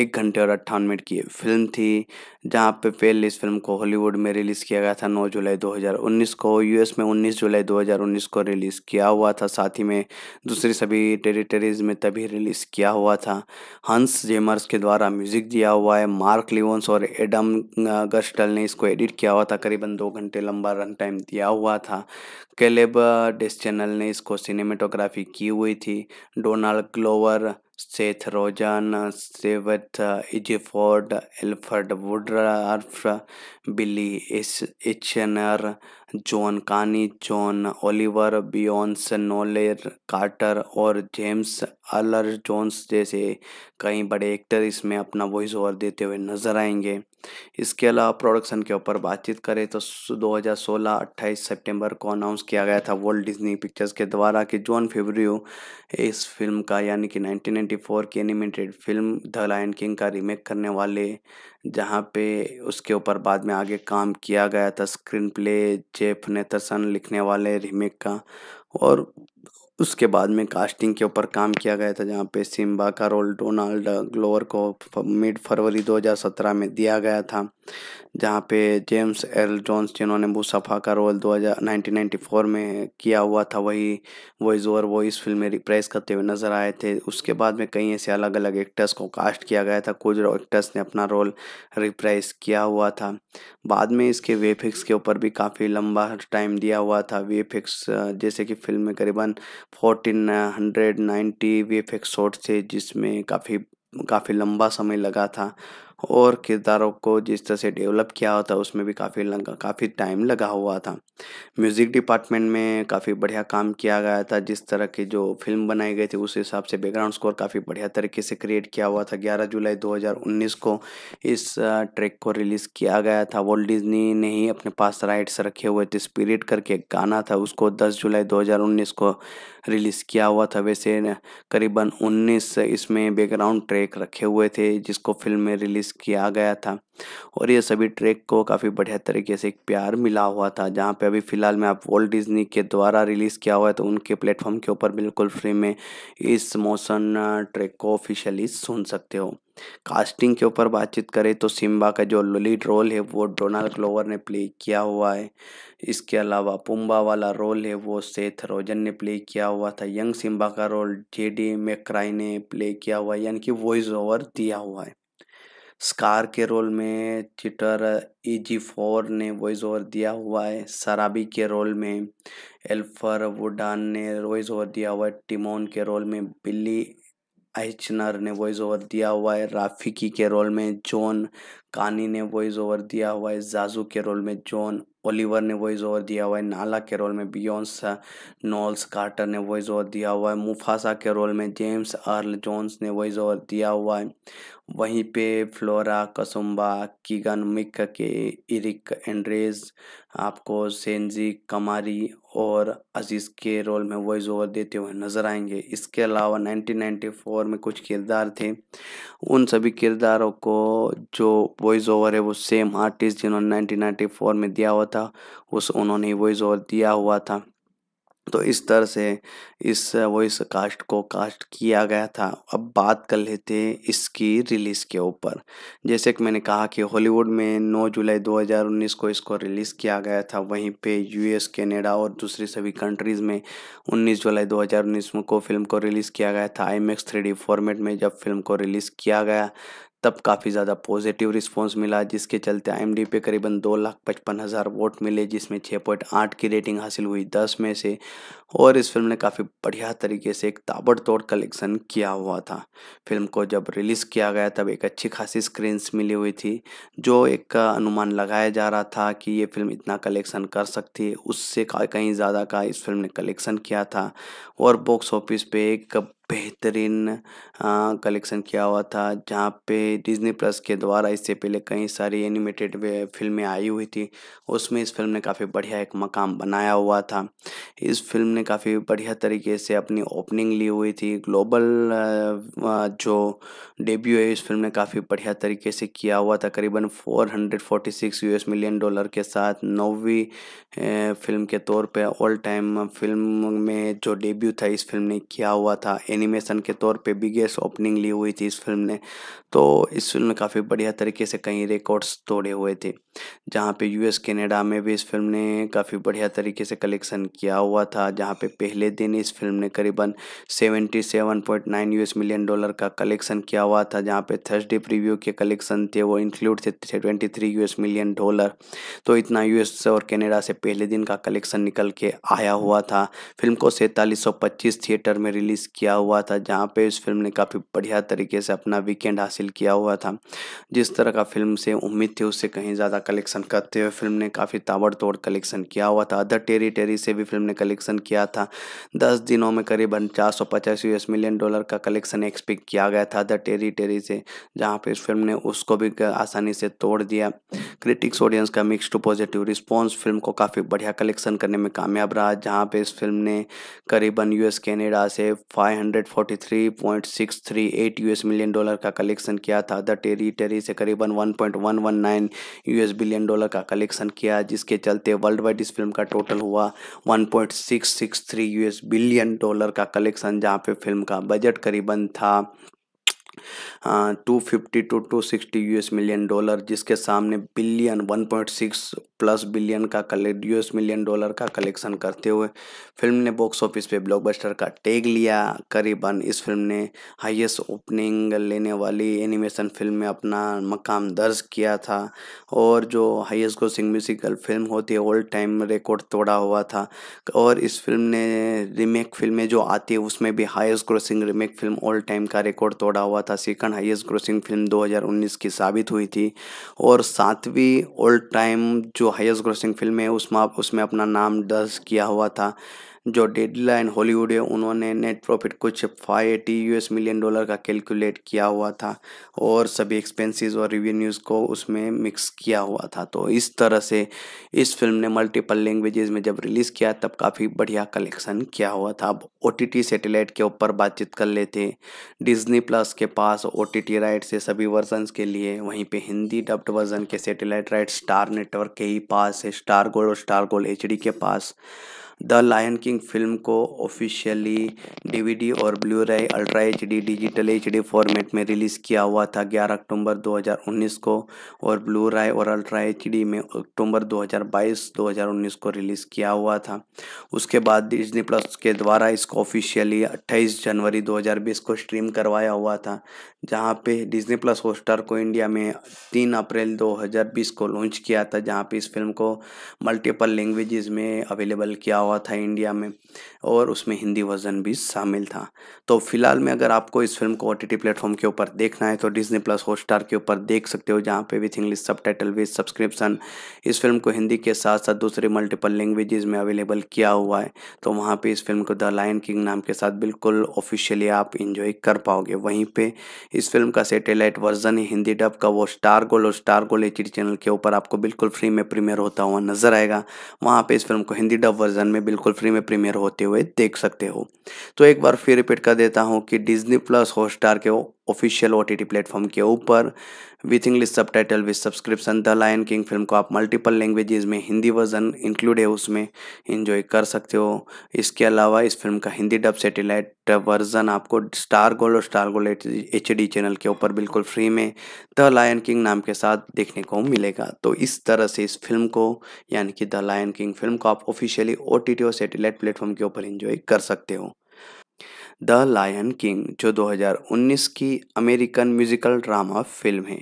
एक घंटे और अट्ठावन मिनट की फिल्म थी जहां पे पहले इस फिल्म को हॉलीवुड में रिलीज़ किया गया था 9 जुलाई 2019 को यूएस में 19 जुलाई 2019 को रिलीज़ किया हुआ था साथ ही में दूसरी सभी टेरिटरीज में तभी रिलीज़ किया हुआ था हंस जेमर्स के द्वारा म्यूजिक दिया हुआ है मार्क लिवंस और एडम गस्टल ने इसको एडिट किया हुआ था करीब तकरीबन दो घंटे लंबा रन टाइम दिया हुआ था डिस चैनल uh, ने इसको सिनेमेटोग्राफी की हुई थी Donald Glover Seth Rogen सेवथ Ejiofor Alfre Woodard Billy Eichner John Kani John Oliver Beyoncé Knowles Carter और जेम्स अलर जोन्स जैसे कई बड़े एक्टर इसमें अपना वॉइस ओवर देते हुए नजर आएंगे इसके अलावा प्रोडक्शन के ऊपर बातचीत करें तो 2016 28 सितंबर को अनाउंस किया गया था वर्ल्ड डिज्नी पिक्चर्स के द्वारा कि जॉन फेब्रियो इस फिल्म का यानी कि 1994 की animated film the lion king का रीमेक करने वाले जहाँ पे उसके ऊपर बाद में आगे काम किया गया था स्क्रीन प्ले जेफ नेथरसन लिखने वाले रीमेक का और उसके बाद में कास्टिंग के ऊपर काम किया गया था जहाँ पे सिम्बा का रोल डोनाल्ड ग्लोवर को मिड फरवरी 2017 में दिया गया था जहाँ पे जेम्स एल जोन्स जिन्होंने मुसफ़ा का रोल 2000 1994 में किया हुआ था वही वॉइस ओवर इस फिल्म में रिप्रेस करते हुए नज़र आए थे उसके बाद में कई ऐसे अलग अलग एक्टर्स को कास्ट किया गया था कुछ एक्टर्स ने अपना रोल रिप्रेस किया हुआ था बाद में इसके वेफिक्स के ऊपर भी काफ़ी लंबा टाइम दिया हुआ था वेफिक्स जैसे कि फिल्म में करीबन fourteen hundred ninety V F X shot थे जिसमें काफ़ी काफ़ी लंबा समय लगा था और किरदारों को जिस तरह से डेवलप किया हुआ था उसमें भी काफ़ी लगा काफ़ी टाइम लगा हुआ था म्यूज़िक डिपार्टमेंट में काफ़ी बढ़िया काम किया गया था जिस तरह की जो फिल्म बनाई गई थी उस हिसाब से बैकग्राउंड स्कोर काफ़ी बढ़िया तरीके से क्रिएट किया हुआ था ग्यारह जुलाई 2019 को इस ट्रैक को रिलीज़ किया गया था वॉल्ट डिज्नी ने ही अपने पास राइट्स रखे हुए थे स्पिरिट करके एक गाना था उसको दस जुलाई दो को रिलीज़ किया हुआ था वैसे करीबन 19 इसमें बैकग्राउंड ट्रैक रखे हुए थे जिसको फिल्म में रिलीज़ रिलीज़ किया गया था और ये सभी ट्रैक को काफ़ी बढ़िया तरीके से एक प्यार मिला हुआ था जहाँ पे अभी फ़िलहाल में आप वॉल्ट डिज्नी के द्वारा रिलीज़ किया हुआ है तो उनके प्लेटफॉर्म के ऊपर बिल्कुल फ्री में इस मोशन ट्रैक को ऑफिशियली सुन सकते हो कास्टिंग के ऊपर बातचीत करें तो सिम्बा का जो लोलीड रोल है वो डोनाल्ड क्लोवर ने प्ले किया हुआ है इसके अलावा पुम्बा वाला रोल है वो सेथ रोजन ने प्ले किया हुआ था यंग सिम्बा का रोल जे डी मेक्राई ने प्ले किया हुआ है यानी कि वॉइस ओवर दिया हुआ है स्कार के रोल में चिटर ए जी फोर ने वॉइस ओवर दिया हुआ है सराबी के रोल में एल्फर वुडान ने वॉइस ओवर दिया हुआ है टिमोन के रोल में बिल्ली आइचनर ने वॉइस ओवर दिया हुआ है राफिकी के रोल में जॉन कानी ने वॉइस ओवर दिया हुआ है जाजू के रोल में जॉन ओलिवर ने वॉइस ओवर दिया हुआ है नाला के रोल में बियॉन्स नॉल्स कार्टर ने वॉइस ओवर दिया हुआ है मुफासा के रोल में जेम्स अर्ल जॉन्स ने वॉइस ओवर दिया हुआ है वहीं पे flora Kasumba Keegan Key Eric एंड्रेज आपको सेंजी कमारी और अजीज़ के रोल में वॉइस ओवर देते हुए नज़र आएंगे इसके अलावा 1994 में कुछ किरदार थे उन सभी किरदारों को जो वॉइस ओवर है वो सेम आर्टिस्ट जिन्होंने 1994 में दिया हुआ था उस उन्होंने वॉइस ओवर दिया हुआ था तो इस तरह से इस वॉइस कास्ट को कास्ट किया गया था अब बात कर लेते हैं इसकी रिलीज़ के ऊपर जैसे कि मैंने कहा कि हॉलीवुड में 9 जुलाई 2019 को इसको रिलीज़ किया गया था वहीं पे यूएस कनाडा और दूसरी सभी कंट्रीज़ में 19 जुलाई 2019 को फिल्म को रिलीज़ किया गया था आई मैक्स फॉर्मेट में जब फिल्म को रिलीज़ किया गया तब काफ़ी ज़्यादा पॉजिटिव रिस्पांस मिला जिसके चलते आई पे करीबन दो लाख पचपन हज़ार वोट मिले जिसमें छः पॉइंट आठ की रेटिंग हासिल हुई दस में से और इस फिल्म ने काफ़ी बढ़िया तरीके से एक ताबड़तोड़ कलेक्शन किया हुआ था फिल्म को जब रिलीज़ किया गया तब एक अच्छी खासी स्क्रीन्स मिली हुई थी जो एक अनुमान लगाया जा रहा था कि ये फिल्म इतना कलेक्शन कर सकती है उससे कहीं ज़्यादा का इस फिल्म ने कलेक्शन किया था और बॉक्स ऑफिस पे एक बेहतरीन कलेक्शन किया हुआ था जहाँ पे डिज्नी प्लस के द्वारा इससे पहले कई सारी एनिमेटेड फिल्में आई हुई थी उसमें इस फिल्म ने काफ़ी बढ़िया एक मकाम बनाया हुआ था इस फिल्म ने काफ़ी बढ़िया तरीके से अपनी ओपनिंग ली हुई थी ग्लोबल जो डेब्यू है इस फिल्म ने काफ़ी बढ़िया तरीके से किया हुआ था करीबन फोर यूएस मिलियन डॉलर के साथ नौवीं फिल्म के तौर पर ऑल टाइम फिल्म में जो डेब्यू था इस फिल्म ने किया हुआ था एनिमेशन के तौर पे बिगेस्ट ओपनिंग ली हुई थी इस फिल्म ने तो इस फिल्म ने काफ़ी बढ़िया तरीके से कई रिकॉर्ड्स तोड़े हुए थे जहाँ पे यूएस कनाडा में भी इस फिल्म ने काफ़ी बढ़िया तरीके से कलेक्शन किया हुआ था जहाँ पे पहले दिन इस फिल्म ने करीबन seventy seven point U S million dollar का कलेक्शन किया हुआ था जहाँ पे थर्सडे प्रीव्यू के कलेक्शन थे वो इंक्लूड थे twenty three S million dollar तो इतना एस और कैनेडा से पहले दिन का कलेक्शन निकल के आया हुआ था फिल्म को सैंतालीस थिएटर में रिलीज़ किया हुआ था जहाँ पे इस फिल्म ने काफ़ी बढ़िया तरीके से अपना वीकेंड हासिल किया हुआ था जिस तरह का फिल्म से उम्मीद थी उससे कहीं ज़्यादा कलेक्शन करते हुए फिल्म ने काफ़ी ताबड़तोड़ कलेक्शन किया हुआ था अदर टेरी टेरी से भी फिल्म ने कलेक्शन किया था दस दिनों में करीबन चार सौ पचास यूएस मिलियन डॉलर का कलेक्शन एक्सपेक्ट किया गया था अदर टेरी टेरी से जहाँ पर इस फिल्म ने उसको भी आसानी से तोड़ दिया क्रिटिक्स ऑडियंस का mix to positive response film को काफ़ी बढ़िया कलेक्शन करने में कामयाब रहा जहाँ पर इस फिल्म ने करीबन यूएस कैनेडा से 500 143.638 यूएस मिलियन डॉलर का कलेक्शन किया था द टेरिटरी से करीबन 1.119 यूएस बिलियन डॉलर का कलेक्शन किया जिसके चलते वर्ल्ड वाइड इस फिल्म का टोटल हुआ 1.663 यूएस बिलियन डॉलर का कलेक्शन जहां पे फिल्म का बजट करीबन था two fifty to two sixty US million dollar जिसके सामने billion one point six plus billion का कलेक्ट यूएस मिलियन डॉलर का कलेक्शन करते हुए फिल्म ने बॉक्स ऑफिस पे ब्लॉकबस्टर का टैग लिया करीबन इस फिल्म ने हाईएस्ट ओपनिंग लेने वाली एनिमेशन फिल्म में अपना मकाम दर्ज किया था और जो हाईएस्ट ग्रोसिंग म्यूजिकल फिल्म होती है ऑल टाइम रिकॉर्ड तोड़ा हुआ था और इस फिल्म ने रीमेक फिल्में जो आती है उसमें भी highest grossing remake film all time का रिकॉर्ड तोड़ा हुआ था सेकंड हाईएस्ट ग्रोसिंग फिल्म दो की साबित हुई थी और सातवीं ऑल टाइम जो जो हाईएस्ट ग्रोसिंग फिल्म है उसमें उसमें अपना नाम दर्ज किया हुआ था जो डेडलाइन हॉलीवुड है उन्होंने नेट प्रॉफिट कुछ five eighty US million dollar का कैलकुलेट किया हुआ था और सभी एक्सपेंसेस और रिवेन्यूज़ को उसमें मिक्स किया हुआ था तो इस तरह से इस फिल्म ने मल्टीपल लैंग्वेजेस में जब रिलीज़ किया तब काफ़ी बढ़िया कलेक्शन किया हुआ था अब ओ टी के ऊपर बातचीत कर लेते डिजनी प्लस के पास ओ टी राइट्स है सभी वर्जनस के लिए वहीं पर हिंदी डब्ड वर्जन के सैटेलाइट राइट स्टार नेटवर्क के ही पास है स्टार गोल्ड और स्टार गोल्ड एच के पास द लायन किंग फिल्म को ऑफिशियली डीवीडी और ब्लू रे ultra H D digital H D format में रिलीज़ किया हुआ था 11 अक्टूबर 2019 को और ब्लू रे और अल्ट्रा एच डी में अक्टूबर 2022 2019 को रिलीज़ किया हुआ था उसके बाद डिजनी प्लस के द्वारा इसको ऑफिशियली 28 जनवरी 2020 को स्ट्रीम करवाया हुआ था जहाँ पे डिजनी प्लस होस्टार को इंडिया में तीन अप्रैल 2020 को लॉन्च किया था जहाँ पे इस फिल्म को मल्टीपल लैंग्वेजेस में अवेलेबल किया हुआ था इंडिया में और उसमें हिंदी वर्जन भी शामिल था तो फिलहाल में अगर आपको इस फिल्म को ओ टी प्लेटफॉर्म के ऊपर देखना है तो डिजनी प्लस हॉटस्टार के ऊपर देख सकते हो जहाँ पे with English subtitle with subscription इस फिल्म को हिंदी के साथ साथ दूसरे मल्टीपल लैंग्वेजेस में अवेलेबल किया हुआ है तो वहाँ पर इस फिल्म को द लाइन किंग नाम के साथ बिल्कुल ऑफिशियली आप इंजॉय कर पाओगे वहीं पर इस फिल्म का सेटेलाइट वर्जन हिंदी डब का वो स्टार गोल और स्टार गोल एच चैनल के ऊपर आपको बिल्कुल फ्री में प्रीमियर होता हुआ नजर आएगा वहाँ पर इस फिल्म को हिंदी डब वर्जन में बिल्कुल फ्री में प्रीमियर होते हुए देख सकते हो तो एक बार फिर रिपीट कर देता हूँ कि डिज्नी प्लस हॉट के ऑफिशियल ओ टी प्लेटफॉर्म के ऊपर with English subtitle with subscription the lion king film को आप मल्टीपल लैंग्वेजेस में हिंदी वर्जन इंक्लूड है उसमें इन्जॉय कर सकते हो इसके अलावा इस फिल्म का हिंदी डब सेटेलाइट वर्जन आपको स्टार गोल्ड और star gold H D channel के ऊपर बिल्कुल फ्री में द लायन किंग नाम के साथ देखने को मिलेगा तो इस तरह से इस फिल्म को यानी कि द लायन किंग फिल्म को आप ऑफिशियली ओ टी टी और सेटेलाइट प्लेटफॉर्म के ऊपर इंजॉय कर सकते हो द लायन किंग जो 2019 की अमेरिकन म्यूजिकल ड्रामा फिल्म है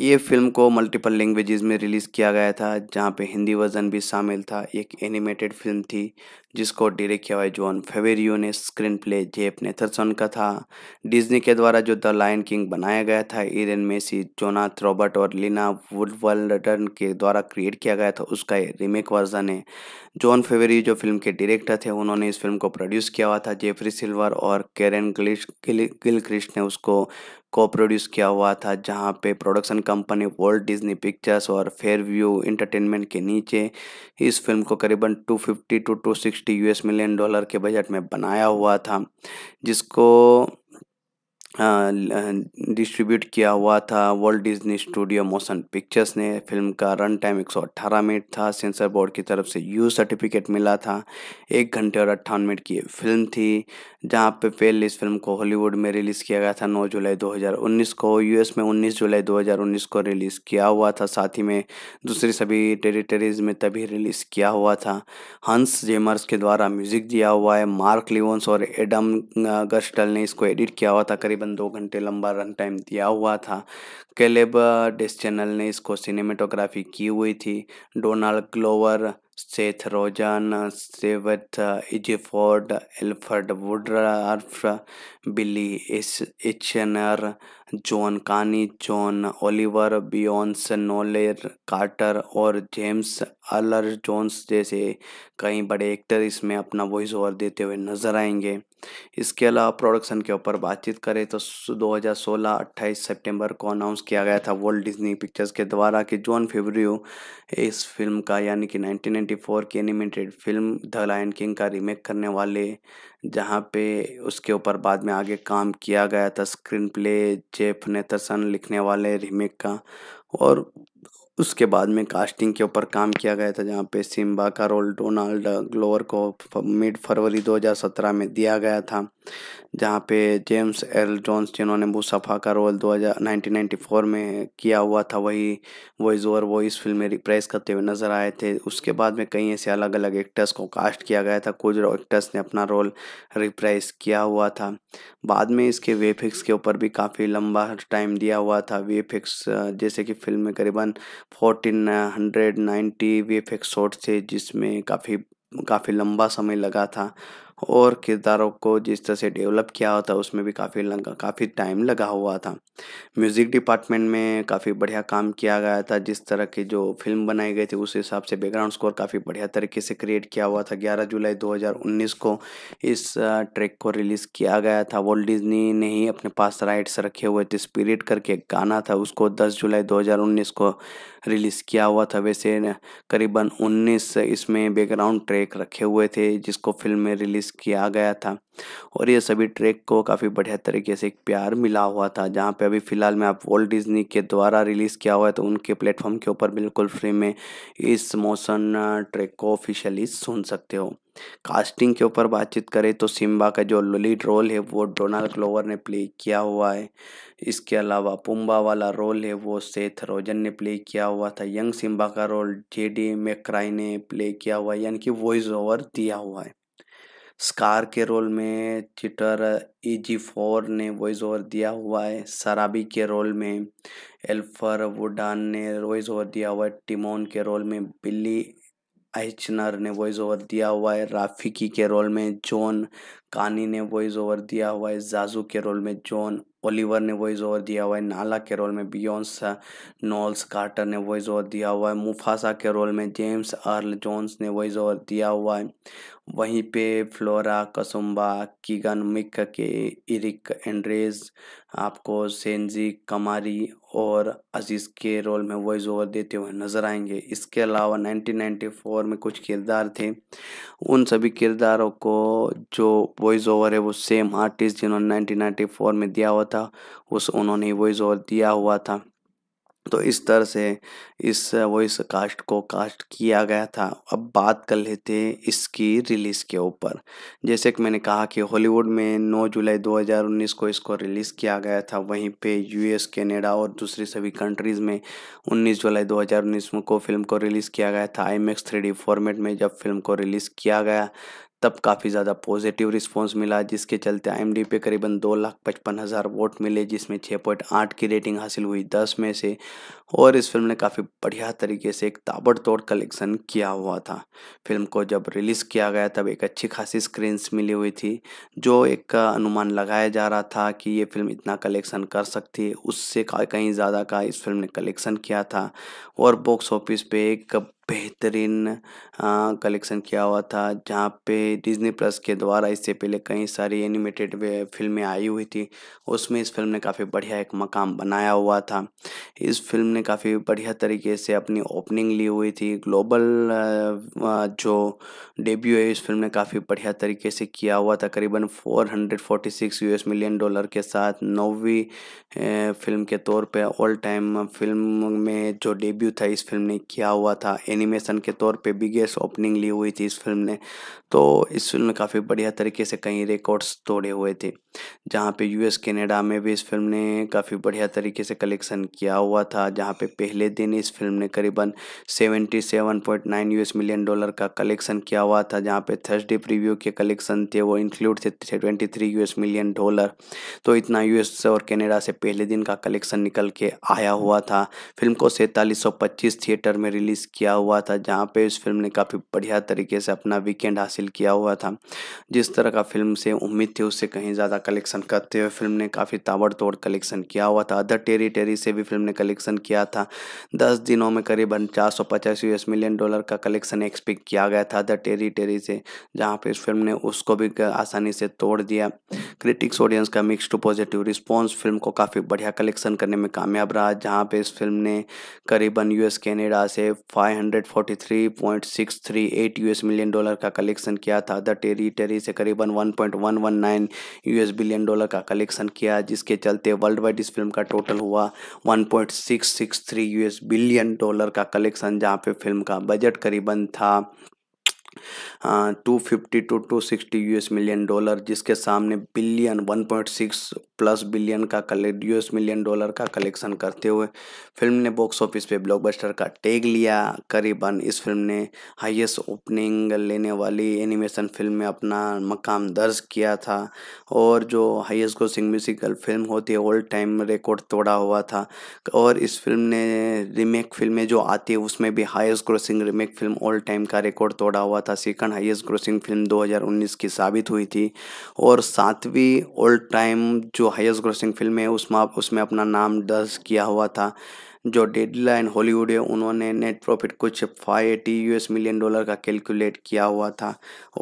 ये फिल्म को मल्टीपल लैंग्वेजेस में रिलीज़ किया गया था जहाँ पे हिंदी वर्जन भी शामिल था एक एनिमेटेड फिल्म थी जिसको डायरेक्ट किया हुआ जॉन फेवेरियो ने स्क्रीन प्ले जेप नेथरसन का था डिज्नी के द्वारा जो द लायन किंग बनाया गया था इरेन मेसी जोनाथ रॉबर्ट और लीना वुडवर्ल्डन के द्वारा क्रिएट किया गया था उसका रीमेक वर्जन है जॉन फेवेरियो जो फिल्म के डायरेक्टर थे उन्होंने इस फिल्म को प्रोड्यूस किया हुआ था जेफरी सिल्वर और कैरन गिल गिलक्रिस्ट ने उसको को प्रोड्यूस किया हुआ था जहाँ पे production company world Disney pictures और फेयर व्यू इंटरटेनमेंट के नीचे इस फिल्म को करीबन 250 टू 260 यूएस मिलियन डॉलर के बजट में बनाया हुआ था जिसको डिस्ट्रीब्यूट किया हुआ था world Disney studio motion pictures ने फिल्म का रन टाइम 118 मिनट था सेंसर बोर्ड की तरफ से यू सर्टिफिकेट मिला था एक घंटे और अट्ठावन मिनट की फिल्म थी जहां पे पहले इस फिल्म को हॉलीवुड में रिलीज़ किया गया था 9 जुलाई 2019 को यूएस में 19 जुलाई 2019 को रिलीज़ किया हुआ था साथ ही में दूसरी सभी टेरिटरीज में तभी रिलीज़ किया हुआ था हंस जेमर्स के द्वारा म्यूज़िक दिया हुआ है मार्क लिवंस और एडम गस्टल ने इसको एडिट किया हुआ था करीबन तकरीबन दो घंटे लंबा रन टाइम दिया हुआ था डिस चैनल ने इसको सिनेमेटोग्राफी की हुई थी Donald Glover Seth Rogen सेवथ Ejiofor Alfre Woodard Billy Eichner John Kani John Oliver Beyoncé Knowles Carter और जेम्स अलर जोन्स जैसे कई बड़े एक्टर इसमें अपना वॉइस ओवर देते हुए नजर आएंगे इसके अलावा प्रोडक्शन के ऊपर बातचीत करें तो 2016-28 सितंबर को अनाउंस किया गया था वर्ल्ड डिज्नी पिक्चर्स के द्वारा कि जॉन फेब्रियो इस फिल्म का यानी कि 1994 की animated film the lion king का रीमेक करने वाले जहाँ पे उसके ऊपर बाद में आगे काम किया गया था स्क्रीन प्ले जेफ नेथरसन लिखने वाले रीमेक का और उसके बाद में कास्टिंग के ऊपर काम किया गया था जहाँ पे सिम्बा का रोल डोनाल्ड ग्लोवर को मिड फरवरी 2017 में दिया गया था जहाँ पे जेम्स एल जॉन्स जिन्होंने मुसफ़ा का रोल 2000 1994 में किया हुआ था वही वॉइस ओवर वो इस फिल्म में रिप्रेस करते हुए नज़र आए थे उसके बाद में कई ऐसे अलग अलग एक्टर्स को कास्ट किया गया था कुछ एक्टर्स ने अपना रोल रिप्रेस किया हुआ था बाद में इसके वेफिक्स के ऊपर भी काफ़ी लंबा टाइम दिया हुआ था वेफिक्स जैसे कि फिल्म में करीबन fourteen hundred ninety VFX shot थे जिसमें काफ़ी काफ़ी लंबा समय लगा था और किरदारों को जिस तरह से डेवलप किया हुआ था उसमें भी काफ़ी लगा काफ़ी टाइम लगा हुआ था म्यूज़िक डिपार्टमेंट में काफ़ी बढ़िया काम किया गया था जिस तरह की जो फिल्म बनाई गई थी उस हिसाब से बैकग्राउंड स्कोर काफ़ी बढ़िया तरीके से क्रिएट किया हुआ था ग्यारह जुलाई 2019 को इस ट्रैक को रिलीज़ किया गया था वॉल्ट डिजनी ने ही अपने पास राइट्स रखे हुए थे स्पिरिट करके एक गाना था उसको दस जुलाई दो को रिलीज़ किया हुआ था वैसे करीबन उन्नीस इसमें बैकग्राउंड ट्रैक रखे हुए थे जिसको फिल्म में रिलीज़ रिलीज़ किया गया था और ये सभी ट्रैक को काफ़ी बढ़िया तरीके से एक प्यार मिला हुआ था जहाँ पे अभी फ़िलहाल में आप वॉल्ट डिज्नी के द्वारा रिलीज़ किया हुआ है तो उनके प्लेटफॉर्म के ऊपर बिल्कुल फ्री में इस मोशन ट्रैक को ऑफिशियली सुन सकते हो कास्टिंग के ऊपर बातचीत करें तो सिम्बा का जो लीड रोल है वो डोनाल्ड ग्लोवर ने प्ले किया हुआ है इसके अलावा पुम्बा वाला रोल है वो सेथ रोजन ने प्ले किया हुआ था यंग सिम्बा का रोल जे डी मेक्राई ने प्ले किया हुआ है यानी कि वॉइस ओवर दिया हुआ है स्कार के रोल में चिटर ए जी फोर ने वॉइस ओवर दिया हुआ है सराबी के रोल में एल्फर वुडान ने वॉइस ओवर दिया हुआ है टिमोन के रोल में बिल्ली आइचनर ने वॉइस ओवर दिया हुआ है राफिकी के रोल में जॉन कानी ने वॉइस ओवर दिया हुआ है जाजू के रोल में जॉन ओलिवर ने वॉइस ओवर दिया हुआ है नाला के रोल में बियॉन्स नॉल्स कार्टर ने वॉइस ओवर दिया हुआ है मुफासा के रोल में जेम्स अर्ल जॉन्स ने वॉइस ओवर दिया हुआ है वहीं पे फ्लोरा कसुम्बा कीगन मिक के इरिक एंड्रेज आपको सेंजी कमारी और अजीज़ के रोल में वॉइस ओवर देते हुए नज़र आएंगे इसके अलावा 1994 में कुछ किरदार थे उन सभी किरदारों को जो वॉइस ओवर है वो सेम आर्टिस्ट जिन्होंने 1994 में दिया हुआ था उस उन्होंने वॉइस ओवर दिया हुआ था तो इस तरह से इस वॉइस कास्ट को कास्ट किया गया था अब बात कर लेते हैं इसकी रिलीज़ के ऊपर जैसे कि मैंने कहा कि हॉलीवुड में 9 जुलाई 2019 को इसको रिलीज़ किया गया था वहीं पे यूएस कनाडा और दूसरी सभी कंट्रीज़ में 19 जुलाई 2019 को फिल्म को रिलीज़ किया गया था आई मैक्स फॉर्मेट में जब फिल्म को रिलीज़ किया गया तब काफ़ी ज़्यादा पॉजिटिव रिस्पांस मिला जिसके चलते आई पे करीबन दो लाख पचपन हज़ार वोट मिले जिसमें छः पॉइंट आठ की रेटिंग हासिल हुई दस में से और इस फिल्म ने काफ़ी बढ़िया तरीके से एक ताबड़तोड़ कलेक्शन किया हुआ था फिल्म को जब रिलीज़ किया गया तब एक अच्छी खासी स्क्रीन्स मिली हुई थी जो एक अनुमान लगाया जा रहा था कि ये फिल्म इतना कलेक्शन कर सकती है उससे कहीं ज़्यादा का इस फिल्म ने कलेक्शन किया था और बॉक्स ऑफिस पे एक बेहतरीन कलेक्शन किया हुआ था जहाँ पे डिज्नी प्लस के द्वारा इससे पहले कई सारी एनिमेटेड फिल्में आई हुई थी उसमें इस फिल्म ने काफ़ी बढ़िया एक मकाम बनाया हुआ था इस फिल्म ने काफ़ी बढ़िया तरीके से अपनी ओपनिंग ली हुई थी ग्लोबल जो डेब्यू है इस फिल्म ने काफ़ी बढ़िया तरीके से किया हुआ था करीबन यू यूएस मिलियन डॉलर के साथ नौवीं फिल्म के तौर पर ऑल टाइम फिल्म में जो डेब्यू था इस फिल्म ने किया हुआ था एनिमेशन के तौर पे बिगेस्ट ओपनिंग ली हुई थी इस फिल्म ने तो इस फिल्म ने काफ़ी बढ़िया तरीके से कई रिकॉर्ड्स तोड़े हुए थे जहाँ पे यूएस कनाडा में भी इस फिल्म ने काफ़ी बढ़िया तरीके से कलेक्शन किया हुआ था जहाँ पे पहले दिन इस फिल्म ने करीबन seventy seven point nine you million dollar का कलेक्शन किया हुआ था जहाँ पे थर्सडे प्रीव्यू के कलेक्शन थे वो इंक्लूड थे twenty three US million dollar तो इतना यू और कैनेडा से पहले दिन का कलेक्शन निकल के आया हुआ था फिल्म को सैंतालीस थिएटर में रिलीज़ किया हुआ हुआ था जहाँ पे इस फिल्म ने काफ़ी बढ़िया तरीके से अपना वीकेंड हासिल किया हुआ था जिस तरह का फिल्म से उम्मीद थी उससे कहीं ज़्यादा कलेक्शन करते हुए फिल्म ने काफ़ी ताबड़तोड़ कलेक्शन किया हुआ था अदर टेरी से भी फिल्म ने कलेक्शन किया था दस दिनों में करीबन चार सौ पचास यूएस मिलियन डॉलर का कलेक्शन एक्सपेक्ट किया गया था द टेरी से जहाँ पर इस फिल्म ने उसको भी आसानी से तोड़ दिया क्रिटिक्स ऑडियंस का mix to positive response film को काफ़ी बढ़िया कलेक्शन करने में कामयाब रहा जहाँ पर इस फिल्म ने करीबन यूएस कैनेडा से 143.638 यूएस मिलियन डॉलर का कलेक्शन किया था द टेरिटरी से करीबन 1.119 यूएस बिलियन डॉलर का कलेक्शन किया जिसके चलते वर्ल्ड वाइड इस फिल्म का टोटल हुआ 1.663 यूएस बिलियन डॉलर का कलेक्शन जहाँ पे फिल्म का बजट करीबन था two fifty to two sixty you million dollar जिसके सामने billion one point six plus billion का कलेक्ट यूएस मिलियन डॉलर का कलेक्शन करते हुए फिल्म ने बॉक्स ऑफिस पे ब्लॉकबस्टर का टैग लिया करीबन इस फिल्म ने हाईएस्ट ओपनिंग लेने वाली एनिमेशन फिल्म में अपना मकाम दर्ज किया था और जो हाईएस्ट ग्रोसिंग म्यूजिकल फिल्म होती है ओल्ड टाइम रिकॉर्ड तोड़ा हुआ था और इस फिल्म ने रीमेक फिल्में जो आती है उसमें भी highest grossing remake film old time का रिकॉर्ड तोड़ा हुआ था सेकंड हाईएस्ट ग्रोसिंग फिल्म 2019 की साबित हुई थी और सातवीं ओल्ड टाइम जो हाइस्ट ग्रोसिंग फिल्म है उसमें उसमें अपना नाम दर्ज किया हुआ था जो डेडलाइन हॉलीवुड है उन्होंने नेट प्रॉफिट कुछ five eighty you million dollar का कैलकुलेट किया हुआ था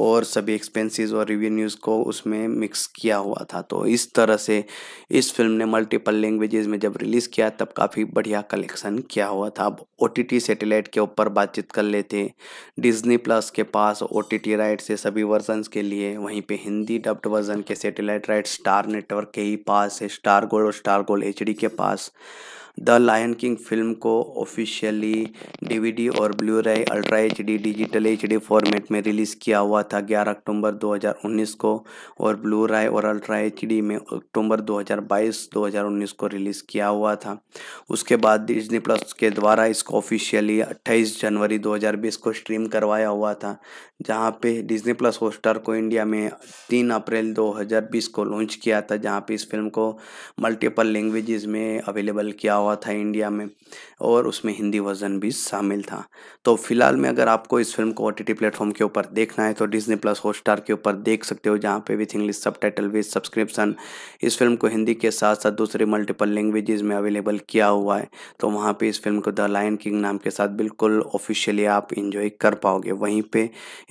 और सभी एक्सपेंसेस और रिवेन्यूज़ को उसमें मिक्स किया हुआ था तो इस तरह से इस फिल्म ने मल्टीपल लैंग्वेजेस में जब रिलीज़ किया तब काफ़ी बढ़िया कलेक्शन किया हुआ था अब ओ टी के ऊपर बातचीत कर लेते डिज्नी प्लस के पास ओ टी राइट्स है सभी वर्जन के लिए वहीं पर हिंदी डब्ड वर्जन के सेटेलाइट राइट स्टार नेटवर्क के ही पास है स्टार गोल्ड और स्टार गोल्ड एच के पास द लायन किंग फिल्म को ऑफिशियली डीवीडी और ब्लू रे ultra H D digital H D format में रिलीज़ किया हुआ था 11 अक्टूबर 2019 को और ब्लू रे और अल्ट्रा एच डी में अक्टूबर 2022 2019 को रिलीज़ किया हुआ था उसके बाद डिजनी प्लस के द्वारा इसको ऑफिशियली 28 जनवरी 2020 को स्ट्रीम करवाया हुआ था जहाँ पे डिजनी प्लस हॉस्टार को इंडिया में तीन अप्रैल 2020 को लॉन्च किया था जहाँ पे इस फिल्म को मल्टीपल लैंग्वेजेस में अवेलेबल किया हुआ हुआ था इंडिया में और उसमें हिंदी वर्जन भी शामिल था तो फिलहाल में अगर आपको इस फिल्म को ओ टी प्लेटफॉर्म के ऊपर देखना है तो डिजनी प्लस हॉटस्टार के ऊपर देख सकते हो जहाँ पे with English subtitle with subscription इस फिल्म को हिंदी के साथ साथ दूसरे मल्टीपल लैंग्वेजेस में अवेलेबल किया हुआ है तो वहाँ पर इस फिल्म को द लाइन किंग नाम के साथ बिल्कुल ऑफिशियली आप इंजॉय कर पाओगे वहीं पर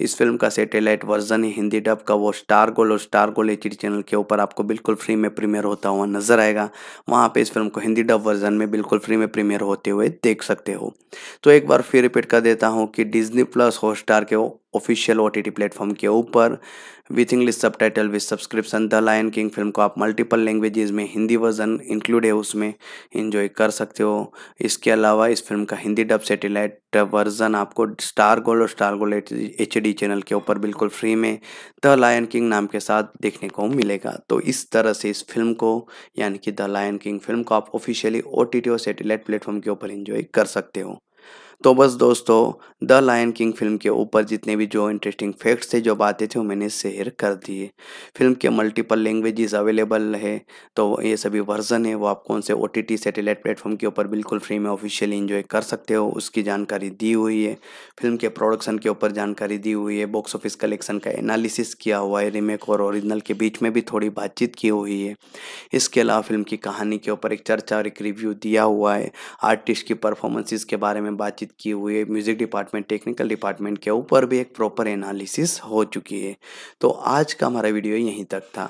इस फिल्म का सेटेलाइट वर्जन हिंदी डब का वो स्टार गोल और स्टार गोल एच चैनल के ऊपर आपको बिल्कुल फ्री में प्रीमियर होता हुआ नजर आएगा वहाँ पर इस फिल्म को हिंदी डब वर्जन में में बिल्कुल फ्री में प्रीमियर होते हुए देख सकते हो तो एक बार फिर रिपीट कर देता हूँ कि डिज्नी प्लस हॉटस्टार के ऑफिशियल ओ टी प्लेटफॉर्म के ऊपर with English subtitle with subscription the lion king film को आप मल्टीपल लैंग्वेजेस में हिंदी वर्जन इंक्लूड है उसमें इंजॉय कर सकते हो इसके अलावा इस फिल्म का हिंदी डब सेटेलाइट वर्जन आपको स्टार गोल्ड और star gold H D channel के ऊपर बिल्कुल फ्री में द लायन किंग नाम के साथ देखने को मिलेगा तो इस तरह से इस फिल्म को यानी कि द लायन किंग फिल्म को आप ऑफिशियली ओ टी टी और सेटेलाइट प्लेटफॉर्म के ऊपर इंजॉय कर सकते हो तो बस दोस्तों द लायन किंग फिल्म के ऊपर जितने भी जो इंटरेस्टिंग फैक्ट्स थे जो बातें थी वो मैंने शेयर कर दिए फिल्म के मल्टीपल लैंग्वेजेस अवेलेबल है तो ये सभी वर्जन है वो आप कौन से ओ टी सैटेलाइट प्लेटफॉर्म के ऊपर बिल्कुल फ्री में ऑफिशियली इंजॉय कर सकते हो उसकी जानकारी दी हुई है फिल्म के प्रोडक्शन के ऊपर जानकारी दी हुई है बॉक्स ऑफिस कलेक्शन का एनालिसिस किया हुआ है रिमेक और ओरिजिनल के बीच में भी थोड़ी बातचीत की हुई है इसके अलावा फिल्म की कहानी के ऊपर एक चर्चा और एक रिव्यू दिया हुआ है आर्टिस्ट की परफॉर्मेंसेज के बारे में बातचीत बातचीत हुई हुए म्यूज़िक डिपार्टमेंट टेक्निकल डिपार्टमेंट के ऊपर भी एक प्रॉपर एनालिसिस हो चुकी है तो आज का हमारा वीडियो यहीं तक था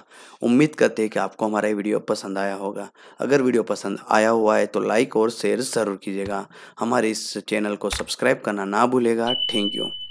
उम्मीद करते हैं कि आपको हमारा वीडियो पसंद आया होगा अगर वीडियो पसंद आया हुआ है तो लाइक और शेयर ज़रूर कीजिएगा हमारे इस चैनल को सब्सक्राइब करना ना भूलेगा थैंक यू